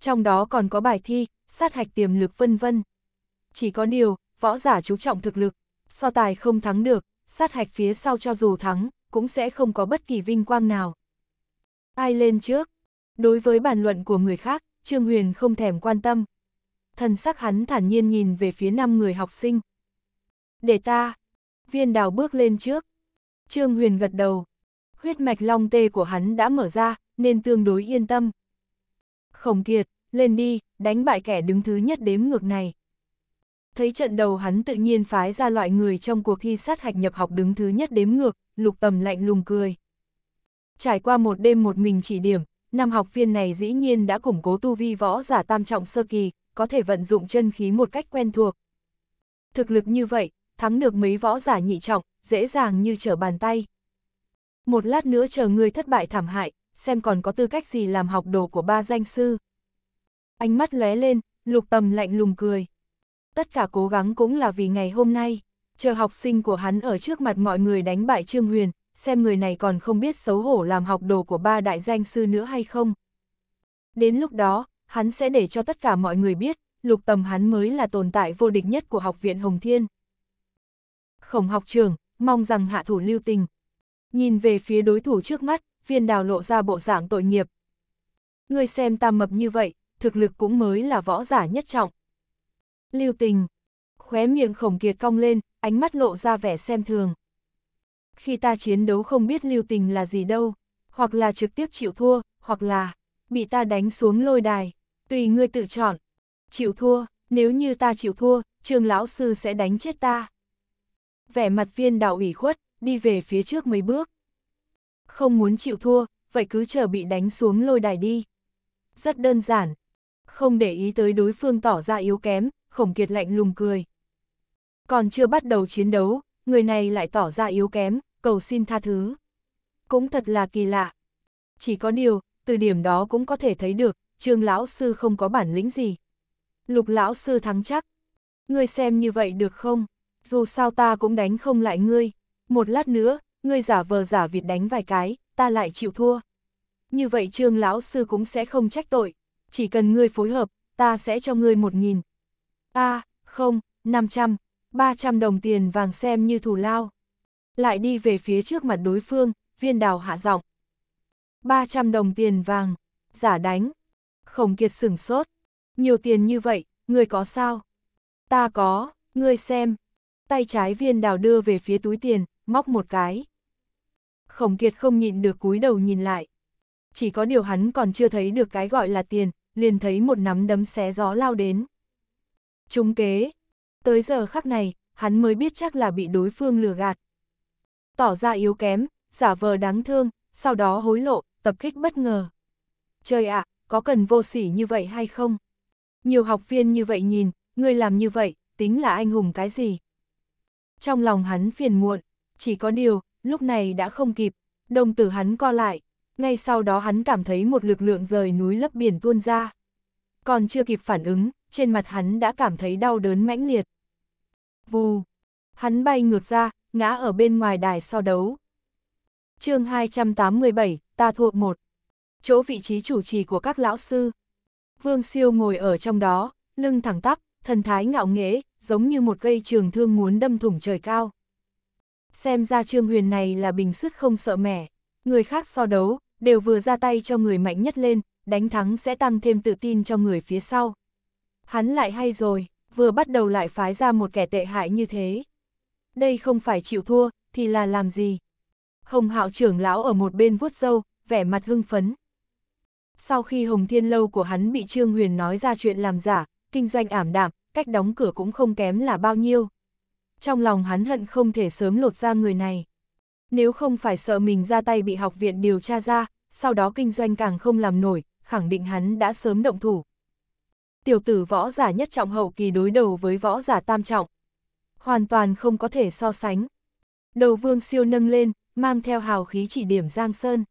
trong đó còn có bài thi, sát hạch tiềm lực vân vân. Chỉ có điều, võ giả chú trọng thực lực, so tài không thắng được, sát hạch phía sau cho dù thắng, cũng sẽ không có bất kỳ vinh quang nào. Ai lên trước? Đối với bàn luận của người khác, Trương Huyền không thèm quan tâm. Thần sắc hắn thản nhiên nhìn về phía năm người học sinh. Để ta, viên đào bước lên trước. Trương Huyền gật đầu. Huyết mạch long tê của hắn đã mở ra, nên tương đối yên tâm. Khổng Kiệt, lên đi, đánh bại kẻ đứng thứ nhất đếm ngược này. Thấy trận đầu hắn tự nhiên phái ra loại người trong cuộc thi sát hạch nhập học đứng thứ nhất đếm ngược, lục tầm lạnh lùng cười. Trải qua một đêm một mình chỉ điểm, năm học viên này dĩ nhiên đã củng cố tu vi võ giả tam trọng sơ kỳ, có thể vận dụng chân khí một cách quen thuộc. Thực lực như vậy, thắng được mấy võ giả nhị trọng, dễ dàng như trở bàn tay. Một lát nữa chờ người thất bại thảm hại, xem còn có tư cách gì làm học đồ của ba danh sư. Ánh mắt lóe lên, lục tầm lạnh lùng cười. Tất cả cố gắng cũng là vì ngày hôm nay, chờ học sinh của hắn ở trước mặt mọi người đánh bại Trương Huyền, xem người này còn không biết xấu hổ làm học đồ của ba đại danh sư nữa hay không. Đến lúc đó, hắn sẽ để cho tất cả mọi người biết, lục tầm hắn mới là tồn tại vô địch nhất của học viện Hồng Thiên. Khổng học trường, mong rằng hạ thủ lưu tình. Nhìn về phía đối thủ trước mắt, viên đào lộ ra bộ dạng tội nghiệp. Người xem tam mập như vậy, thực lực cũng mới là võ giả nhất trọng. Lưu tình, khóe miệng khổng kiệt cong lên, ánh mắt lộ ra vẻ xem thường. Khi ta chiến đấu không biết lưu tình là gì đâu, hoặc là trực tiếp chịu thua, hoặc là bị ta đánh xuống lôi đài, tùy ngươi tự chọn. Chịu thua, nếu như ta chịu thua, trường lão sư sẽ đánh chết ta. Vẻ mặt viên đào ủy khuất, đi về phía trước mấy bước. Không muốn chịu thua, vậy cứ chờ bị đánh xuống lôi đài đi. Rất đơn giản. Không để ý tới đối phương tỏ ra yếu kém, khổng kiệt lạnh lùng cười. Còn chưa bắt đầu chiến đấu, người này lại tỏ ra yếu kém, cầu xin tha thứ. Cũng thật là kỳ lạ. Chỉ có điều, từ điểm đó cũng có thể thấy được, trương lão sư không có bản lĩnh gì. Lục lão sư thắng chắc. Ngươi xem như vậy được không? Dù sao ta cũng đánh không lại ngươi. Một lát nữa, ngươi giả vờ giả vịt đánh vài cái, ta lại chịu thua. Như vậy trương lão sư cũng sẽ không trách tội, chỉ cần ngươi phối hợp, ta sẽ cho ngươi một nghìn. A, à, không, ba trăm đồng tiền vàng xem như thù lao. Lại đi về phía trước mặt đối phương, viên đào hạ giọng. ba trăm đồng tiền vàng, giả đánh. Khổng kiệt sửng sốt. Nhiều tiền như vậy, ngươi có sao? Ta có, ngươi xem. Tay trái viên đào đưa về phía túi tiền, móc một cái. Khổng Kiệt không nhịn được cúi đầu nhìn lại. Chỉ có điều hắn còn chưa thấy được cái gọi là tiền, liền thấy một nắm đấm xé gió lao đến. Trung kế. Tới giờ khắc này, hắn mới biết chắc là bị đối phương lừa gạt. Tỏ ra yếu kém, giả vờ đáng thương, sau đó hối lộ, tập kích bất ngờ. Trời ạ, à, có cần vô sỉ như vậy hay không? Nhiều học viên như vậy nhìn, người làm như vậy, tính là anh hùng cái gì? Trong lòng hắn phiền muộn, chỉ có điều, lúc này đã không kịp, đồng tử hắn co lại, ngay sau đó hắn cảm thấy một lực lượng rời núi lấp biển tuôn ra. Còn chưa kịp phản ứng, trên mặt hắn đã cảm thấy đau đớn mãnh liệt. Vù, hắn bay ngược ra, ngã ở bên ngoài đài so đấu. chương 287, ta thuộc một chỗ vị trí chủ trì của các lão sư. Vương Siêu ngồi ở trong đó, lưng thẳng tắp, thần thái ngạo nghễ, giống như một cây trường thương muốn đâm thủng trời cao. Xem ra Trương Huyền này là bình sức không sợ mẻ. Người khác so đấu, đều vừa ra tay cho người mạnh nhất lên, đánh thắng sẽ tăng thêm tự tin cho người phía sau. Hắn lại hay rồi, vừa bắt đầu lại phái ra một kẻ tệ hại như thế. Đây không phải chịu thua, thì là làm gì? Hồng hạo trưởng lão ở một bên vuốt râu vẻ mặt hưng phấn. Sau khi Hồng Thiên Lâu của hắn bị Trương Huyền nói ra chuyện làm giả, kinh doanh ảm đạm, cách đóng cửa cũng không kém là bao nhiêu trong lòng hắn hận không thể sớm lột ra người này. Nếu không phải sợ mình ra tay bị học viện điều tra ra, sau đó kinh doanh càng không làm nổi, khẳng định hắn đã sớm động thủ. Tiểu tử võ giả nhất trọng hậu kỳ đối đầu với võ giả tam trọng. Hoàn toàn không có thể so sánh. Đầu vương siêu nâng lên, mang theo hào khí chỉ điểm Giang Sơn.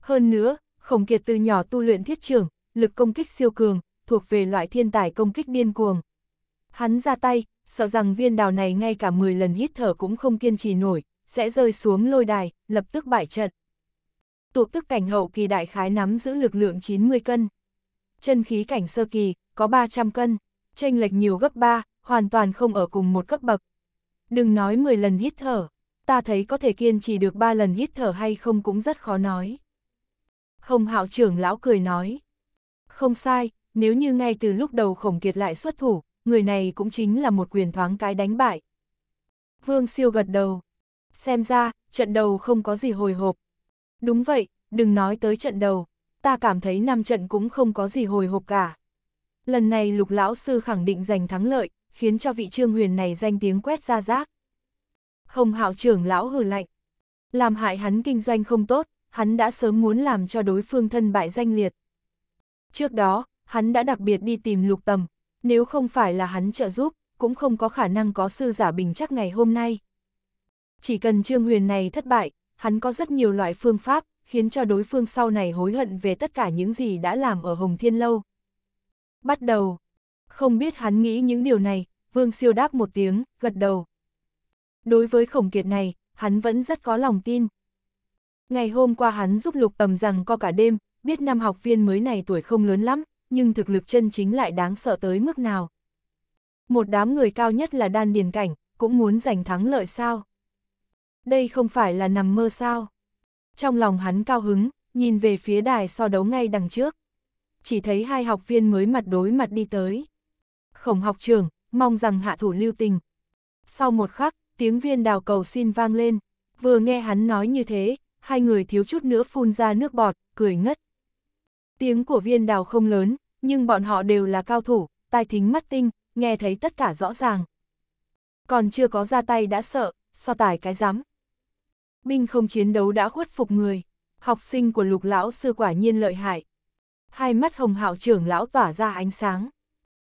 Hơn nữa, Khổng Kiệt từ nhỏ tu luyện thiết trưởng, lực công kích siêu cường, thuộc về loại thiên tài công kích điên cuồng, Hắn ra tay, sợ rằng viên đào này ngay cả 10 lần hít thở cũng không kiên trì nổi, sẽ rơi xuống lôi đài, lập tức bại trận. Tuộc tức cảnh hậu kỳ đại khái nắm giữ lực lượng 90 cân. Chân khí cảnh sơ kỳ, có 300 cân, chênh lệch nhiều gấp 3, hoàn toàn không ở cùng một cấp bậc. Đừng nói 10 lần hít thở, ta thấy có thể kiên trì được 3 lần hít thở hay không cũng rất khó nói. Hồng hạo trưởng lão cười nói. Không sai, nếu như ngay từ lúc đầu khổng kiệt lại xuất thủ, người này cũng chính là một quyền thoáng cái đánh bại. Vương siêu gật đầu. Xem ra, trận đầu không có gì hồi hộp. Đúng vậy, đừng nói tới trận đầu. Ta cảm thấy năm trận cũng không có gì hồi hộp cả. Lần này lục lão sư khẳng định giành thắng lợi, khiến cho vị trương huyền này danh tiếng quét ra rác. không hạo trưởng lão hừ lạnh. Làm hại hắn kinh doanh không tốt, hắn đã sớm muốn làm cho đối phương thân bại danh liệt. Trước đó, hắn đã đặc biệt đi tìm lục tầm, nếu không phải là hắn trợ giúp, cũng không có khả năng có sư giả bình chắc ngày hôm nay. Chỉ cần Trương Huyền này thất bại, hắn có rất nhiều loại phương pháp, khiến cho đối phương sau này hối hận về tất cả những gì đã làm ở Hồng Thiên Lâu. Bắt đầu, không biết hắn nghĩ những điều này, Vương Siêu đáp một tiếng, gật đầu. Đối với khổng kiệt này, hắn vẫn rất có lòng tin. Ngày hôm qua hắn giúp lục tầm rằng co cả đêm, biết năm học viên mới này tuổi không lớn lắm, nhưng thực lực chân chính lại đáng sợ tới mức nào. Một đám người cao nhất là đan điền cảnh, cũng muốn giành thắng lợi sao. Đây không phải là nằm mơ sao. Trong lòng hắn cao hứng, nhìn về phía đài so đấu ngay đằng trước. Chỉ thấy hai học viên mới mặt đối mặt đi tới. Khổng học trường, mong rằng hạ thủ lưu tình. Sau một khắc, tiếng viên đào cầu xin vang lên. Vừa nghe hắn nói như thế, hai người thiếu chút nữa phun ra nước bọt, cười ngất. Tiếng của viên đào không lớn, nhưng bọn họ đều là cao thủ, tai thính mắt tinh, nghe thấy tất cả rõ ràng. Còn chưa có ra tay đã sợ, so tài cái dám. Binh không chiến đấu đã khuất phục người, học sinh của lục lão sư quả nhiên lợi hại. Hai mắt hồng hạo trưởng lão tỏa ra ánh sáng.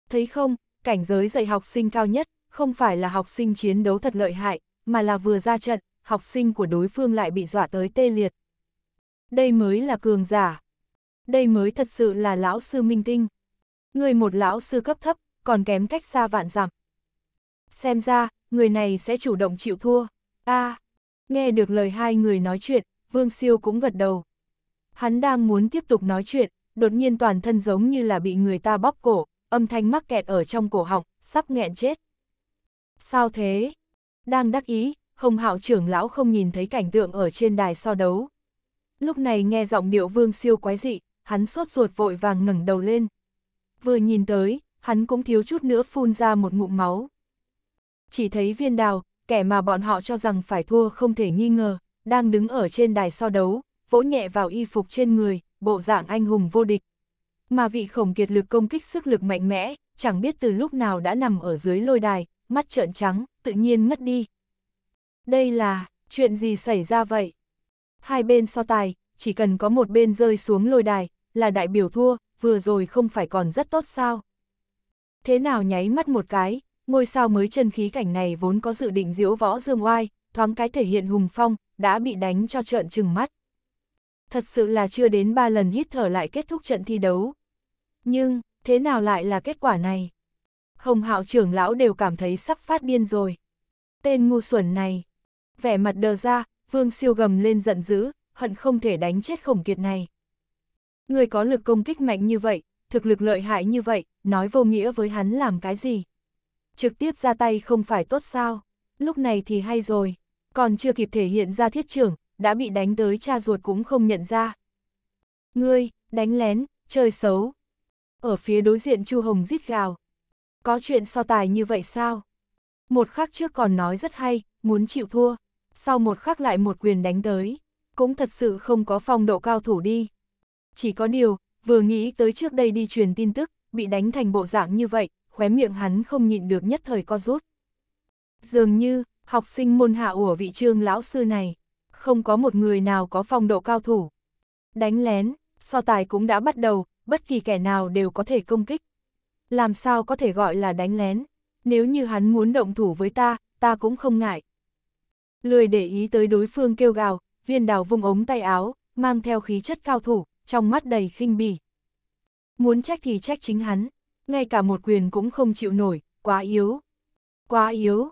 Thấy không, cảnh giới dạy học sinh cao nhất, không phải là học sinh chiến đấu thật lợi hại, mà là vừa ra trận, học sinh của đối phương lại bị dọa tới tê liệt. Đây mới là cường giả, đây mới thật sự là lão sư minh tinh. Người một lão sư cấp thấp, còn kém cách xa vạn dặm. Xem ra, người này sẽ chủ động chịu thua. a à, nghe được lời hai người nói chuyện, Vương Siêu cũng gật đầu. Hắn đang muốn tiếp tục nói chuyện, đột nhiên toàn thân giống như là bị người ta bóp cổ, âm thanh mắc kẹt ở trong cổ họng, sắp nghẹn chết. Sao thế? Đang đắc ý, Hồng Hạo trưởng lão không nhìn thấy cảnh tượng ở trên đài so đấu. Lúc này nghe giọng điệu Vương Siêu quái dị, hắn sốt ruột vội vàng ngẩng đầu lên. Vừa nhìn tới, hắn cũng thiếu chút nữa phun ra một ngụm máu. Chỉ thấy viên đào, kẻ mà bọn họ cho rằng phải thua không thể nghi ngờ, đang đứng ở trên đài so đấu, vỗ nhẹ vào y phục trên người, bộ dạng anh hùng vô địch. Mà vị khổng kiệt lực công kích sức lực mạnh mẽ, chẳng biết từ lúc nào đã nằm ở dưới lôi đài, mắt trợn trắng, tự nhiên ngất đi. Đây là, chuyện gì xảy ra vậy? Hai bên so tài, chỉ cần có một bên rơi xuống lôi đài, là đại biểu thua, vừa rồi không phải còn rất tốt sao. Thế nào nháy mắt một cái, ngôi sao mới chân khí cảnh này vốn có dự định diễu võ dương oai, thoáng cái thể hiện hùng phong, đã bị đánh cho trợn trừng mắt. Thật sự là chưa đến ba lần hít thở lại kết thúc trận thi đấu. Nhưng, thế nào lại là kết quả này? Hồng hạo trưởng lão đều cảm thấy sắp phát điên rồi. Tên ngu xuẩn này. Vẻ mặt đờ ra, vương siêu gầm lên giận dữ, hận không thể đánh chết khổng kiệt này. Người có lực công kích mạnh như vậy, thực lực lợi hại như vậy, nói vô nghĩa với hắn làm cái gì? Trực tiếp ra tay không phải tốt sao? Lúc này thì hay rồi, còn chưa kịp thể hiện ra thiết trưởng, đã bị đánh tới cha ruột cũng không nhận ra. Ngươi, đánh lén, chơi xấu. Ở phía đối diện Chu Hồng rít gào. Có chuyện so tài như vậy sao? Một khắc trước còn nói rất hay, muốn chịu thua. Sau một khắc lại một quyền đánh tới. Cũng thật sự không có phong độ cao thủ đi chỉ có điều, vừa nghĩ tới trước đây đi truyền tin tức, bị đánh thành bộ dạng như vậy, khóe miệng hắn không nhịn được nhất thời co rút. Dường như, học sinh môn hạ ủa vị trương lão sư này, không có một người nào có phong độ cao thủ. Đánh lén, so tài cũng đã bắt đầu, bất kỳ kẻ nào đều có thể công kích. Làm sao có thể gọi là đánh lén, nếu như hắn muốn động thủ với ta, ta cũng không ngại. Lười để ý tới đối phương kêu gào, viên đào vung ống tay áo, mang theo khí chất cao thủ, trong mắt đầy khinh bỉ. Muốn trách thì trách chính hắn, ngay cả một quyền cũng không chịu nổi, quá yếu. Quá yếu.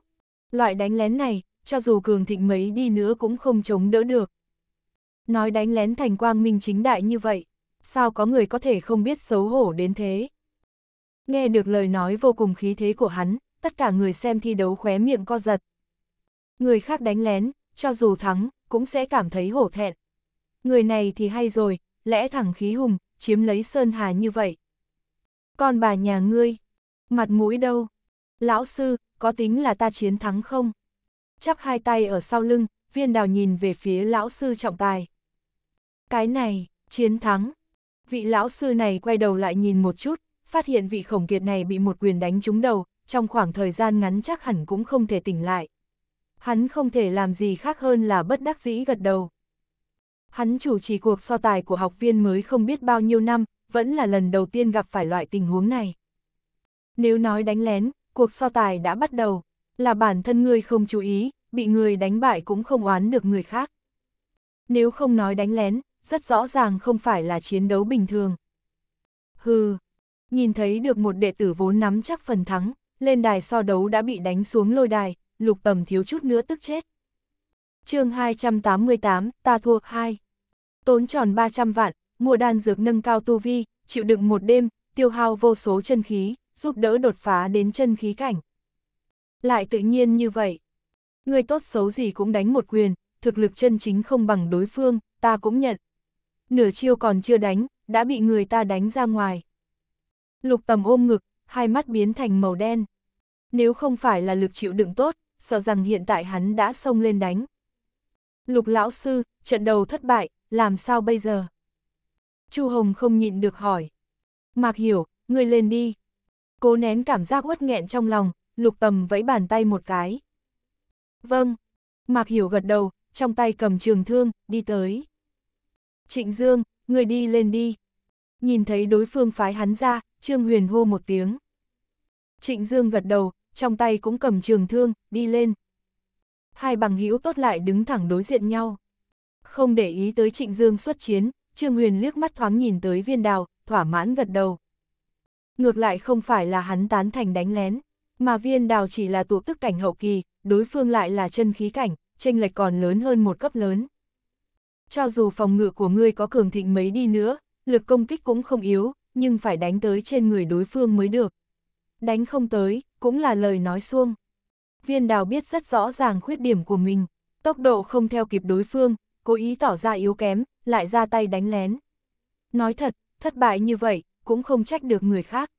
Loại đánh lén này, cho dù cường thịnh mấy đi nữa cũng không chống đỡ được. Nói đánh lén thành quang minh chính đại như vậy, sao có người có thể không biết xấu hổ đến thế? Nghe được lời nói vô cùng khí thế của hắn, tất cả người xem thi đấu khóe miệng co giật. Người khác đánh lén, cho dù thắng, cũng sẽ cảm thấy hổ thẹn. Người này thì hay rồi, lẽ thẳng khí hùng, chiếm lấy Sơn Hà như vậy. Còn bà nhà ngươi, mặt mũi đâu? Lão sư, có tính là ta chiến thắng không? Chắp hai tay ở sau lưng, viên đào nhìn về phía lão sư trọng tài. Cái này, chiến thắng. Vị lão sư này quay đầu lại nhìn một chút, phát hiện vị khổng kiệt này bị một quyền đánh trúng đầu, trong khoảng thời gian ngắn chắc hẳn cũng không thể tỉnh lại. Hắn không thể làm gì khác hơn là bất đắc dĩ gật đầu. Hắn chủ trì cuộc so tài của học viên mới không biết bao nhiêu năm, vẫn là lần đầu tiên gặp phải loại tình huống này. Nếu nói đánh lén, cuộc so tài đã bắt đầu, là bản thân ngươi không chú ý, bị người đánh bại cũng không oán được người khác. Nếu không nói đánh lén, rất rõ ràng không phải là chiến đấu bình thường. Hừ, nhìn thấy được một đệ tử vốn nắm chắc phần thắng, lên đài so đấu đã bị đánh xuống lôi đài, lục tầm thiếu chút nữa tức chết chương 288, ta thua 2. Tốn tròn 300 vạn, mua đan dược nâng cao tu vi, chịu đựng một đêm, tiêu hao vô số chân khí, giúp đỡ đột phá đến chân khí cảnh. Lại tự nhiên như vậy. Người tốt xấu gì cũng đánh một quyền, thực lực chân chính không bằng đối phương, ta cũng nhận. Nửa chiêu còn chưa đánh, đã bị người ta đánh ra ngoài. Lục tầm ôm ngực, hai mắt biến thành màu đen. Nếu không phải là lực chịu đựng tốt, sợ rằng hiện tại hắn đã xông lên đánh. Lục lão sư, trận đầu thất bại, làm sao bây giờ? Chu Hồng không nhịn được hỏi. Mạc hiểu, ngươi lên đi. Cố nén cảm giác uất nghẹn trong lòng, lục tầm vẫy bàn tay một cái. Vâng. Mạc hiểu gật đầu, trong tay cầm trường thương, đi tới. Trịnh Dương, người đi lên đi. Nhìn thấy đối phương phái hắn ra, Trương Huyền hô một tiếng. Trịnh Dương gật đầu, trong tay cũng cầm trường thương, đi lên, Hai bằng hữu tốt lại đứng thẳng đối diện nhau. Không để ý tới Trịnh Dương xuất chiến, Trương Huyền liếc mắt thoáng nhìn tới viên đào, thỏa mãn gật đầu. Ngược lại không phải là hắn tán thành đánh lén, mà viên đào chỉ là tụ tức cảnh hậu kỳ, đối phương lại là chân khí cảnh, tranh lệch còn lớn hơn một cấp lớn. Cho dù phòng ngự của ngươi có cường thịnh mấy đi nữa, lực công kích cũng không yếu, nhưng phải đánh tới trên người đối phương mới được. Đánh không tới, cũng là lời nói xuông viên đào biết rất rõ ràng khuyết điểm của mình, tốc độ không theo kịp đối phương, cố ý tỏ ra yếu kém, lại ra tay đánh lén. Nói thật, thất bại như vậy, cũng không trách được người khác.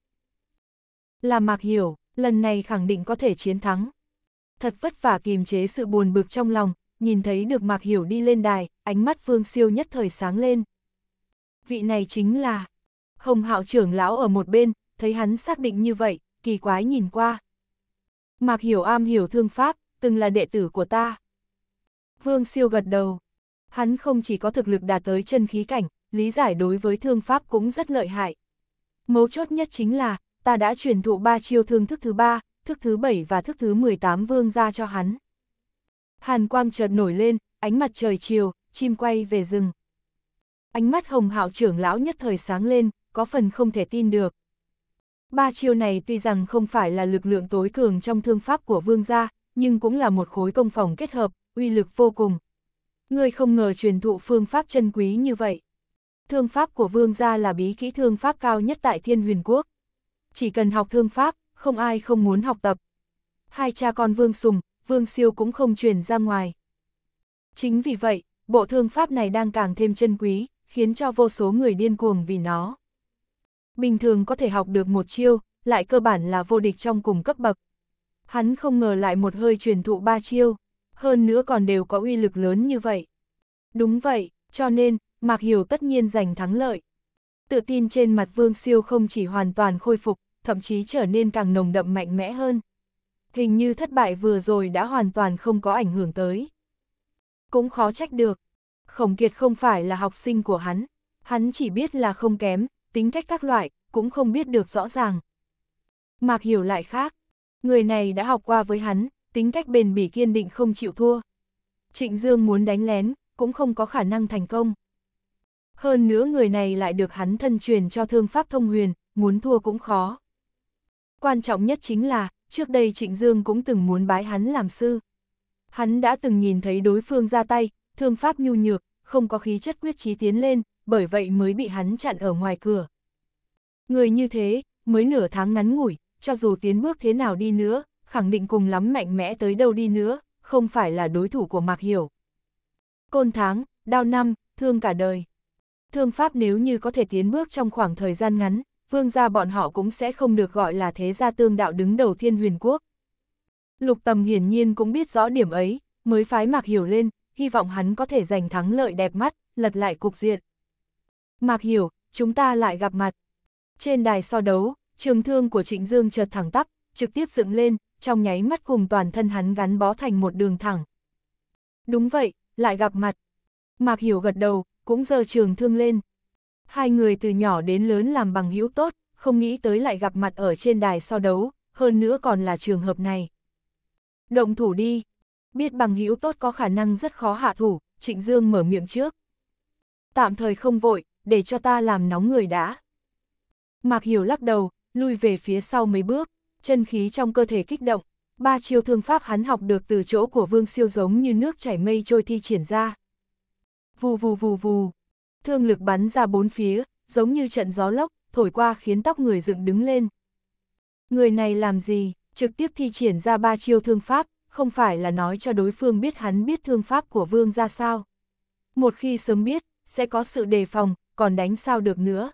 Là Mạc Hiểu, lần này khẳng định có thể chiến thắng. Thật vất vả kìm chế sự buồn bực trong lòng, nhìn thấy được Mạc Hiểu đi lên đài, ánh mắt Vương Siêu nhất thời sáng lên. Vị này chính là Hồng Hạo trưởng lão ở một bên, thấy hắn xác định như vậy, kỳ quái nhìn qua, Mạc Hiểu am hiểu thương pháp, từng là đệ tử của ta. Vương siêu gật đầu. Hắn không chỉ có thực lực đạt tới chân khí cảnh, lý giải đối với thương pháp cũng rất lợi hại. Mấu chốt nhất chính là, ta đã truyền thụ ba chiêu thương thức thứ ba, thức thứ bảy và thức thứ 18 vương ra cho hắn. Hàn quang chợt nổi lên, ánh mặt trời chiều, chim quay về rừng. Ánh mắt hồng hạo trưởng lão nhất thời sáng lên, có phần không thể tin được. Ba chiêu này tuy rằng không phải là lực lượng tối cường trong thương pháp của vương gia, nhưng cũng là một khối công phòng kết hợp, uy lực vô cùng. Người không ngờ truyền thụ phương pháp chân quý như vậy. Thương pháp của vương gia là bí kỹ thương pháp cao nhất tại thiên huyền quốc. Chỉ cần học thương pháp, không ai không muốn học tập. Hai cha con vương sùng, vương siêu cũng không truyền ra ngoài. Chính vì vậy, bộ thương pháp này đang càng thêm chân quý, khiến cho vô số người điên cuồng vì nó bình thường có thể học được một chiêu, lại cơ bản là vô địch trong cùng cấp bậc. Hắn không ngờ lại một hơi truyền thụ ba chiêu, hơn nữa còn đều có uy lực lớn như vậy. Đúng vậy, cho nên, Mạc Hiểu tất nhiên giành thắng lợi. Tự tin trên mặt Vương Siêu không chỉ hoàn toàn khôi phục, thậm chí trở nên càng nồng đậm mạnh mẽ hơn. Hình như thất bại vừa rồi đã hoàn toàn không có ảnh hưởng tới. Cũng khó trách được. Khổng Kiệt không phải là học sinh của hắn, hắn chỉ biết là không kém, tính cách các loại, cũng không biết được rõ ràng. Mạc Hiểu lại khác, người này đã học qua với hắn, tính cách bền bỉ kiên định không chịu thua. Trịnh Dương muốn đánh lén, cũng không có khả năng thành công. Hơn nữa người này lại được hắn thân truyền cho thương pháp thông huyền, muốn thua cũng khó. Quan trọng nhất chính là, trước đây Trịnh Dương cũng từng muốn bái hắn làm sư. Hắn đã từng nhìn thấy đối phương ra tay, thương pháp nhu nhược, không có khí chất quyết chí tiến lên, bởi vậy mới bị hắn chặn ở ngoài cửa. Người như thế, mới nửa tháng ngắn ngủi, cho dù tiến bước thế nào đi nữa, khẳng định cùng lắm mạnh mẽ tới đâu đi nữa, không phải là đối thủ của Mạc Hiểu. Côn tháng, đau năm, thương cả đời. Thương Pháp nếu như có thể tiến bước trong khoảng thời gian ngắn, vương gia bọn họ cũng sẽ không được gọi là thế gia tương đạo đứng đầu thiên huyền quốc. Lục Tầm hiển nhiên cũng biết rõ điểm ấy, mới phái Mạc Hiểu lên, hy vọng hắn có thể giành thắng lợi đẹp mắt, lật lại cục diện. Mạc Hiểu, chúng ta lại gặp mặt. Trên đài so đấu, trường thương của Trịnh Dương chợt thẳng tắp, trực tiếp dựng lên, trong nháy mắt cùng toàn thân hắn gắn bó thành một đường thẳng. Đúng vậy, lại gặp mặt. Mạc Hiểu gật đầu, cũng giờ trường thương lên. Hai người từ nhỏ đến lớn làm bằng hữu tốt, không nghĩ tới lại gặp mặt ở trên đài so đấu, hơn nữa còn là trường hợp này. Động thủ đi. Biết bằng hữu tốt có khả năng rất khó hạ thủ, Trịnh Dương mở miệng trước. Tạm thời không vội, để cho ta làm nóng người đã. Mạc Hiểu lắc đầu, lui về phía sau mấy bước, chân khí trong cơ thể kích động, ba chiêu thương pháp hắn học được từ chỗ của Vương Siêu giống như nước chảy mây trôi thi triển ra. Vù vù vù vù, thương lực bắn ra bốn phía, giống như trận gió lốc, thổi qua khiến tóc người dựng đứng lên. Người này làm gì, trực tiếp thi triển ra ba chiêu thương pháp, không phải là nói cho đối phương biết hắn biết thương pháp của Vương ra sao. Một khi sớm biết, sẽ có sự đề phòng, còn đánh sao được nữa.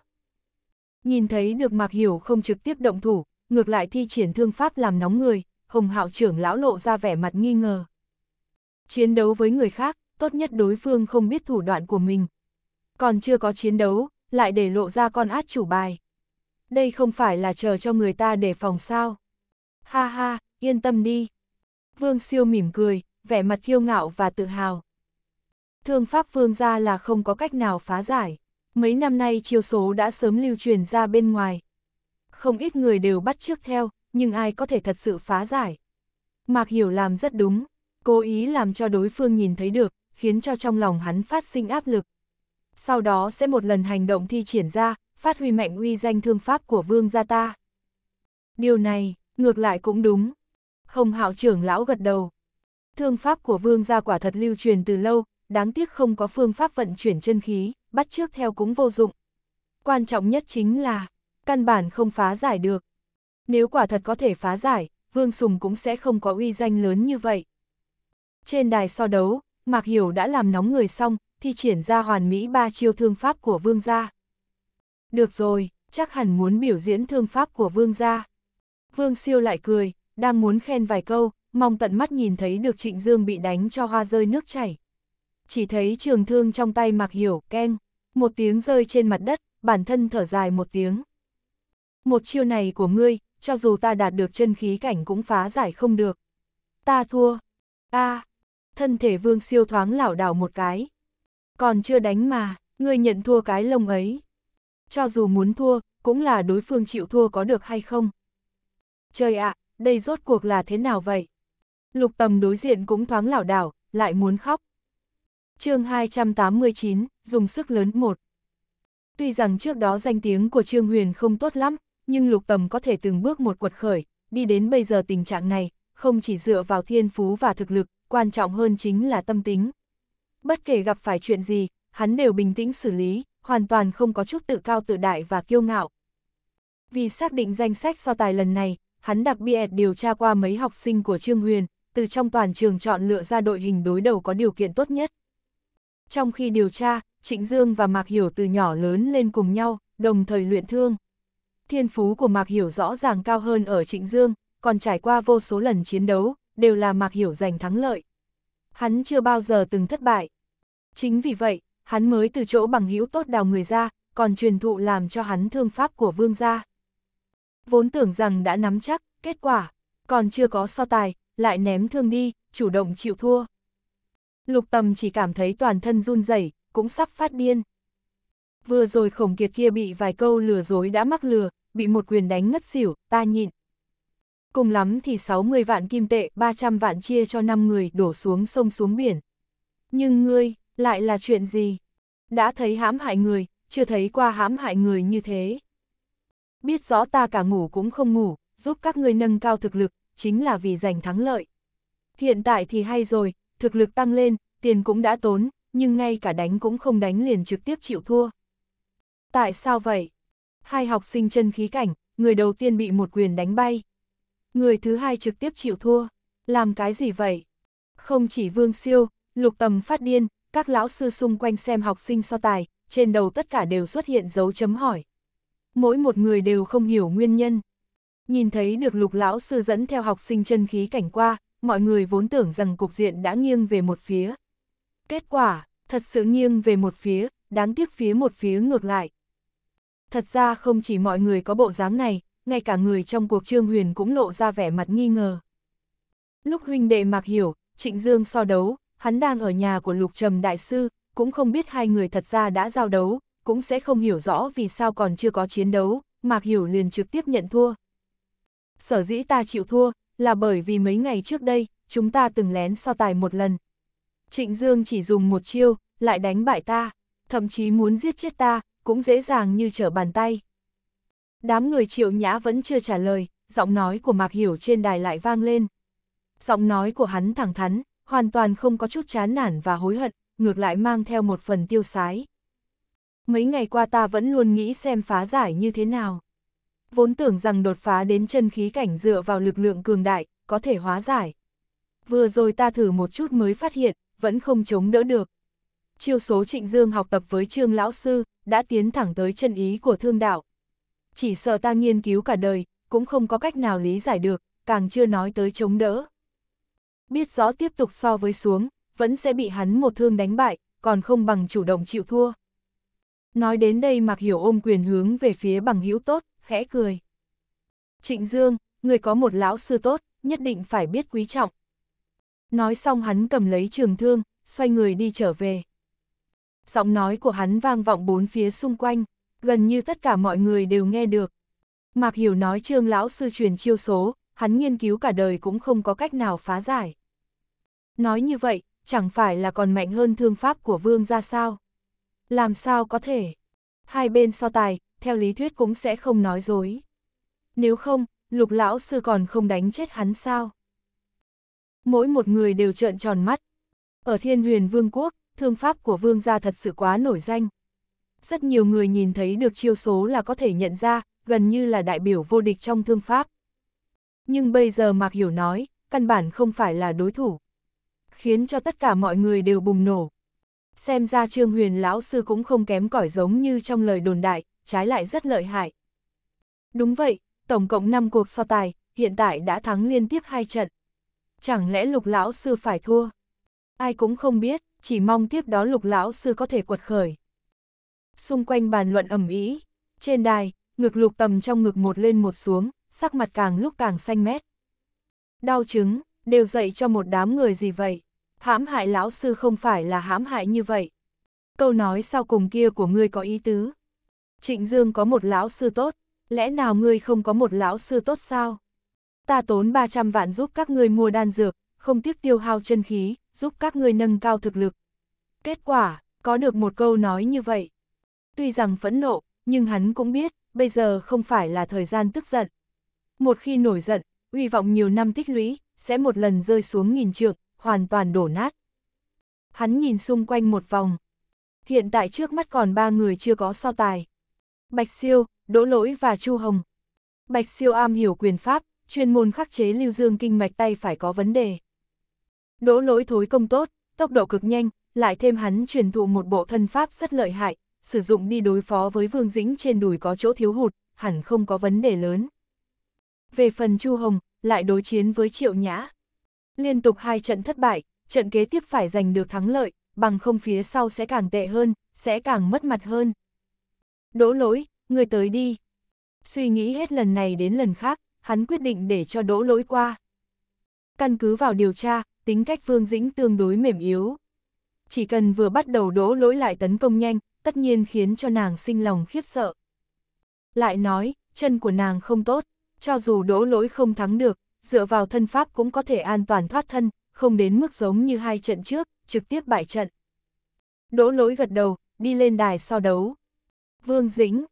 Nhìn thấy được Mạc Hiểu không trực tiếp động thủ, ngược lại thi triển thương pháp làm nóng người, Hồng Hạo trưởng lão lộ ra vẻ mặt nghi ngờ. Chiến đấu với người khác, tốt nhất đối phương không biết thủ đoạn của mình. Còn chưa có chiến đấu, lại để lộ ra con át chủ bài. Đây không phải là chờ cho người ta để phòng sao. Ha ha, yên tâm đi. Vương siêu mỉm cười, vẻ mặt kiêu ngạo và tự hào. Thương pháp vương gia là không có cách nào phá giải. Mấy năm nay chiêu số đã sớm lưu truyền ra bên ngoài. Không ít người đều bắt trước theo, nhưng ai có thể thật sự phá giải. Mạc Hiểu làm rất đúng, cố ý làm cho đối phương nhìn thấy được, khiến cho trong lòng hắn phát sinh áp lực. Sau đó sẽ một lần hành động thi triển ra, phát huy mạnh uy danh thương pháp của vương gia ta. Điều này, ngược lại cũng đúng. Không hạo trưởng lão gật đầu. Thương pháp của vương gia quả thật lưu truyền từ lâu, đáng tiếc không có phương pháp vận chuyển chân khí, bắt trước theo cũng vô dụng. Quan trọng nhất chính là, căn bản không phá giải được. Nếu quả thật có thể phá giải, Vương Sùng cũng sẽ không có uy danh lớn như vậy. Trên đài so đấu, Mạc Hiểu đã làm nóng người xong, thì triển ra hoàn mỹ ba chiêu thương pháp của Vương gia. Được rồi, chắc hẳn muốn biểu diễn thương pháp của Vương gia. Vương siêu lại cười, đang muốn khen vài câu, mong tận mắt nhìn thấy được Trịnh Dương bị đánh cho hoa rơi nước chảy chỉ thấy trường thương trong tay mặc Hiểu, keng, một tiếng rơi trên mặt đất, bản thân thở dài một tiếng. Một chiêu này của ngươi, cho dù ta đạt được chân khí cảnh cũng phá giải không được. Ta thua. a thân thể vương siêu thoáng lảo đảo một cái. Còn chưa đánh mà, ngươi nhận thua cái lông ấy. Cho dù muốn thua, cũng là đối phương chịu thua có được hay không. Trời ạ, đây rốt cuộc là thế nào vậy? Lục tầm đối diện cũng thoáng lảo đảo, lại muốn khóc chương 289, dùng sức lớn một. Tuy rằng trước đó danh tiếng của Trương Huyền không tốt lắm, nhưng lục tầm có thể từng bước một quật khởi, đi đến bây giờ tình trạng này, không chỉ dựa vào thiên phú và thực lực, quan trọng hơn chính là tâm tính. Bất kể gặp phải chuyện gì, hắn đều bình tĩnh xử lý, hoàn toàn không có chút tự cao tự đại và kiêu ngạo. Vì xác định danh sách so tài lần này, hắn đặc biệt điều tra qua mấy học sinh của Trương Huyền, từ trong toàn trường chọn lựa ra đội hình đối đầu có điều kiện tốt nhất. Trong khi điều tra, Trịnh Dương và Mạc Hiểu từ nhỏ lớn lên cùng nhau, đồng thời luyện thương. Thiên phú của Mạc Hiểu rõ ràng cao hơn ở Trịnh Dương, còn trải qua vô số lần chiến đấu, đều là Mạc Hiểu giành thắng lợi. Hắn chưa bao giờ từng thất bại. Chính vì vậy, hắn mới từ chỗ bằng hữu tốt đào người ra, còn truyền thụ làm cho hắn thương pháp của vương gia. Vốn tưởng rằng đã nắm chắc, kết quả, còn chưa có so tài, lại ném thương đi, chủ động chịu thua lục tầm chỉ cảm thấy toàn thân run rẩy cũng sắp phát điên. Vừa rồi khổng kiệt kia bị vài câu lừa dối đã mắc lừa, bị một quyền đánh ngất xỉu, ta nhịn. Cùng lắm thì 60 vạn kim tệ, 300 vạn chia cho 5 người đổ xuống sông xuống biển. Nhưng ngươi, lại là chuyện gì? Đã thấy hãm hại người, chưa thấy qua hãm hại người như thế. Biết rõ ta cả ngủ cũng không ngủ, giúp các ngươi nâng cao thực lực, chính là vì giành thắng lợi. Hiện tại thì hay rồi, thực lực tăng lên, tiền cũng đã tốn, nhưng ngay cả đánh cũng không đánh liền trực tiếp chịu thua. Tại sao vậy? Hai học sinh chân khí cảnh, người đầu tiên bị một quyền đánh bay. Người thứ hai trực tiếp chịu thua. Làm cái gì vậy? Không chỉ Vương Siêu, Lục Tầm phát điên, các lão sư xung quanh xem học sinh so tài, trên đầu tất cả đều xuất hiện dấu chấm hỏi. Mỗi một người đều không hiểu nguyên nhân. Nhìn thấy được lục lão sư dẫn theo học sinh chân khí cảnh qua, mọi người vốn tưởng rằng cục diện đã nghiêng về một phía. Kết quả, thật sự nghiêng về một phía, đáng tiếc phía một phía ngược lại. Thật ra không chỉ mọi người có bộ dáng này, ngay cả người trong cuộc Trương Huyền cũng lộ ra vẻ mặt nghi ngờ. Lúc huynh đệ Mạc Hiểu, Trịnh Dương so đấu, hắn đang ở nhà của Lục Trầm Đại Sư, cũng không biết hai người thật ra đã giao đấu, cũng sẽ không hiểu rõ vì sao còn chưa có chiến đấu, Mạc Hiểu liền trực tiếp nhận thua. Sở dĩ ta chịu thua, là bởi vì mấy ngày trước đây, chúng ta từng lén so tài một lần. Trịnh Dương chỉ dùng một chiêu, lại đánh bại ta, thậm chí muốn giết chết ta, cũng dễ dàng như trở bàn tay. Đám người triệu nhã vẫn chưa trả lời, giọng nói của Mạc Hiểu trên đài lại vang lên. Giọng nói của hắn thẳng thắn, hoàn toàn không có chút chán nản và hối hận, ngược lại mang theo một phần tiêu sái. Mấy ngày qua ta vẫn luôn nghĩ xem phá giải như thế nào vốn tưởng rằng đột phá đến chân khí cảnh dựa vào lực lượng cường đại, có thể hóa giải. Vừa rồi ta thử một chút mới phát hiện, vẫn không chống đỡ được. Chiêu số Trịnh Dương học tập với Trương Lão Sư, đã tiến thẳng tới chân ý của thương đạo. Chỉ sợ ta nghiên cứu cả đời, cũng không có cách nào lý giải được, càng chưa nói tới chống đỡ. Biết rõ tiếp tục so với xuống, vẫn sẽ bị hắn một thương đánh bại, còn không bằng chủ động chịu thua. Nói đến đây Mặc Hiểu ôm quyền hướng về phía bằng hữu tốt, khẽ cười. Trịnh Dương, người có một lão sư tốt, nhất định phải biết quý trọng. Nói xong hắn cầm lấy trường thương, xoay người đi trở về. Giọng nói của hắn vang vọng bốn phía xung quanh, gần như tất cả mọi người đều nghe được. Mạc Hiểu nói trương lão sư truyền chiêu số, hắn nghiên cứu cả đời cũng không có cách nào phá giải. Nói như vậy, chẳng phải là còn mạnh hơn thương pháp của vương ra sao? Làm sao có thể? Hai bên so tài, theo lý thuyết cũng sẽ không nói dối. Nếu không, lục lão sư còn không đánh chết hắn sao? Mỗi một người đều trợn tròn mắt. Ở thiên huyền vương quốc, thương pháp của vương gia thật sự quá nổi danh. Rất nhiều người nhìn thấy được chiêu số là có thể nhận ra, gần như là đại biểu vô địch trong thương pháp. Nhưng bây giờ Mạc Hiểu nói, căn bản không phải là đối thủ. Khiến cho tất cả mọi người đều bùng nổ. Xem ra Trương Huyền Lão Sư cũng không kém cỏi giống như trong lời đồn đại, trái lại rất lợi hại. Đúng vậy, tổng cộng 5 cuộc so tài, hiện tại đã thắng liên tiếp 2 trận. Chẳng lẽ lục lão sư phải thua? Ai cũng không biết, chỉ mong tiếp đó lục lão sư có thể quật khởi. Xung quanh bàn luận ẩm ý, trên đài, ngực lục tầm trong ngực một lên một xuống, sắc mặt càng lúc càng xanh mét. Đau chứng, đều dạy cho một đám người gì vậy? Hãm hại lão sư không phải là hãm hại như vậy. Câu nói sau cùng kia của ngươi có ý tứ, Trịnh Dương có một lão sư tốt, lẽ nào ngươi không có một lão sư tốt sao? Ta tốn 300 vạn giúp các ngươi mua đan dược, không tiếc tiêu hao chân khí, giúp các ngươi nâng cao thực lực. Kết quả, có được một câu nói như vậy. Tuy rằng phẫn nộ, nhưng hắn cũng biết, bây giờ không phải là thời gian tức giận. Một khi nổi giận, uy vọng nhiều năm tích lũy, sẽ một lần rơi xuống nghìn trượng, hoàn toàn đổ nát. Hắn nhìn xung quanh một vòng. Hiện tại trước mắt còn ba người chưa có so tài. Bạch Siêu, Đỗ Lỗi và Chu Hồng. Bạch Siêu am hiểu quyền pháp, chuyên môn khắc chế lưu dương kinh mạch tay phải có vấn đề. Đỗ Lỗi thối công tốt, tốc độ cực nhanh, lại thêm hắn truyền thụ một bộ thân pháp rất lợi hại, sử dụng đi đối phó với Vương Dĩnh trên đùi có chỗ thiếu hụt, hẳn không có vấn đề lớn. Về phần Chu Hồng, lại đối chiến với Triệu Nhã. Liên tục hai trận thất bại, trận kế tiếp phải giành được thắng lợi, bằng không phía sau sẽ càng tệ hơn, sẽ càng mất mặt hơn. Đỗ lỗi, người tới đi. Suy nghĩ hết lần này đến lần khác, hắn quyết định để cho đỗ lỗi qua. Căn cứ vào điều tra, tính cách Vương Dĩnh tương đối mềm yếu. Chỉ cần vừa bắt đầu đỗ lỗi lại tấn công nhanh, tất nhiên khiến cho nàng sinh lòng khiếp sợ. Lại nói, chân của nàng không tốt, cho dù đỗ lỗi không thắng được, dựa vào thân pháp cũng có thể an toàn thoát thân, không đến mức giống như hai trận trước, trực tiếp bại trận. Đỗ lỗi gật đầu, đi lên đài so đấu. Vương Dĩnh.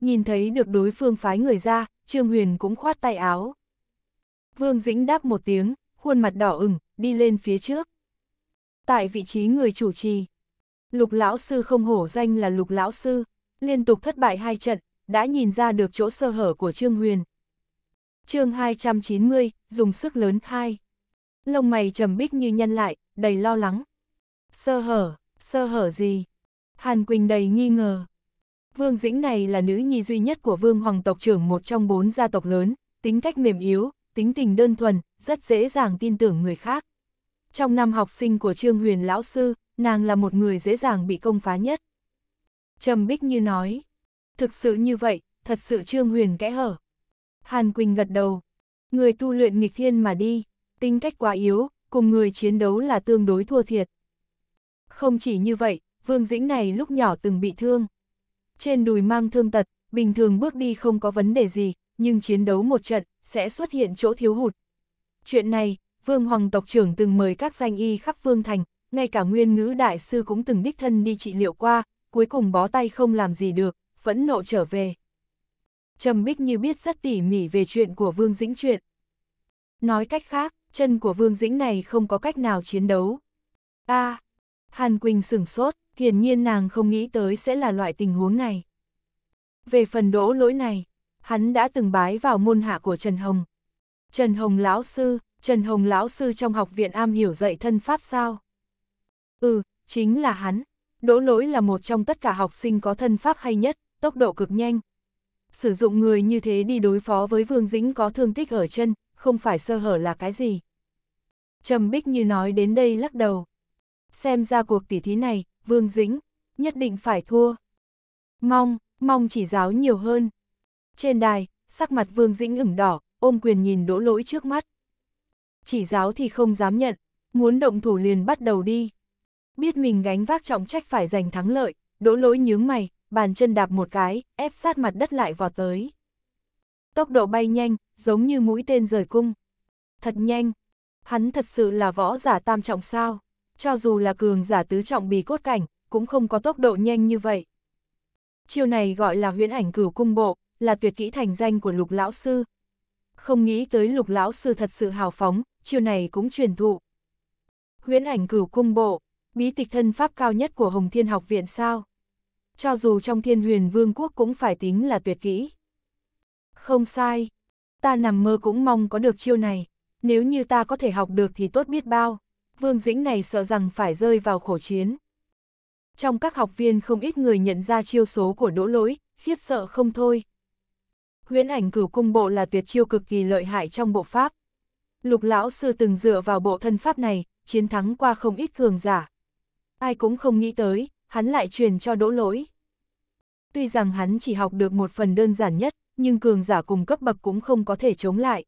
Nhìn thấy được đối phương phái người ra, Trương Huyền cũng khoát tay áo. Vương Dĩnh đáp một tiếng, khuôn mặt đỏ ửng, đi lên phía trước. Tại vị trí người chủ trì, Lục lão sư không hổ danh là Lục lão sư, liên tục thất bại hai trận, đã nhìn ra được chỗ sơ hở của Trương Huyền. Chương 290, dùng sức lớn hai. Lông mày trầm bích như nhân lại, đầy lo lắng. Sơ hở, sơ hở gì? Hàn Quỳnh đầy nghi ngờ. Vương Dĩnh này là nữ nhi duy nhất của Vương Hoàng tộc trưởng một trong bốn gia tộc lớn, tính cách mềm yếu, tính tình đơn thuần, rất dễ dàng tin tưởng người khác. Trong năm học sinh của Trương Huyền Lão Sư, nàng là một người dễ dàng bị công phá nhất. Trầm Bích Như nói, thực sự như vậy, thật sự Trương Huyền kẽ hở. Hàn Quỳnh gật đầu, người tu luyện nghịch thiên mà đi, tính cách quá yếu, cùng người chiến đấu là tương đối thua thiệt. Không chỉ như vậy, Vương Dĩnh này lúc nhỏ từng bị thương, trên đùi mang thương tật, bình thường bước đi không có vấn đề gì, nhưng chiến đấu một trận, sẽ xuất hiện chỗ thiếu hụt. Chuyện này, Vương Hoàng tộc trưởng từng mời các danh y khắp Vương Thành, ngay cả nguyên ngữ đại sư cũng từng đích thân đi trị liệu qua, cuối cùng bó tay không làm gì được, phẫn nộ trở về. Trầm Bích như biết rất tỉ mỉ về chuyện của Vương Dĩnh chuyện. Nói cách khác, chân của Vương Dĩnh này không có cách nào chiến đấu. a à, Hàn Quỳnh sửng sốt, Hiển nhiên nàng không nghĩ tới sẽ là loại tình huống này. Về phần đỗ lỗi này, hắn đã từng bái vào môn hạ của Trần Hồng. Trần Hồng lão sư, Trần Hồng lão sư trong học viện am hiểu dạy thân pháp sao? Ừ, chính là hắn. Đỗ lỗi là một trong tất cả học sinh có thân pháp hay nhất, tốc độ cực nhanh. Sử dụng người như thế đi đối phó với Vương Dĩnh có thương tích ở chân, không phải sơ hở là cái gì. Trầm Bích như nói đến đây lắc đầu. Xem ra cuộc tỉ thí này, Vương Dĩnh, nhất định phải thua. Mong, mong chỉ giáo nhiều hơn. Trên đài, sắc mặt Vương Dĩnh ửng đỏ, ôm quyền nhìn đỗ lỗi trước mắt. Chỉ giáo thì không dám nhận, muốn động thủ liền bắt đầu đi. Biết mình gánh vác trọng trách phải giành thắng lợi, đỗ lỗi nhướng mày, bàn chân đạp một cái, ép sát mặt đất lại vọt tới. Tốc độ bay nhanh, giống như mũi tên rời cung. Thật nhanh, hắn thật sự là võ giả tam trọng sao cho dù là cường giả tứ trọng bì cốt cảnh, cũng không có tốc độ nhanh như vậy. Chiêu này gọi là huyễn ảnh cửu cung bộ, là tuyệt kỹ thành danh của lục lão sư. Không nghĩ tới lục lão sư thật sự hào phóng, chiêu này cũng truyền thụ. Huyễn ảnh cửu cung bộ, bí tịch thân pháp cao nhất của Hồng Thiên học viện sao? Cho dù trong thiên huyền vương quốc cũng phải tính là tuyệt kỹ. Không sai, ta nằm mơ cũng mong có được chiêu này, nếu như ta có thể học được thì tốt biết bao. Vương Dĩnh này sợ rằng phải rơi vào khổ chiến. Trong các học viên không ít người nhận ra chiêu số của đỗ lỗi, khiếp sợ không thôi. Huyễn ảnh cửu cung bộ là tuyệt chiêu cực kỳ lợi hại trong bộ pháp. Lục lão sư từng dựa vào bộ thân pháp này, chiến thắng qua không ít cường giả. Ai cũng không nghĩ tới, hắn lại truyền cho đỗ lỗi. Tuy rằng hắn chỉ học được một phần đơn giản nhất, nhưng cường giả cùng cấp bậc cũng không có thể chống lại.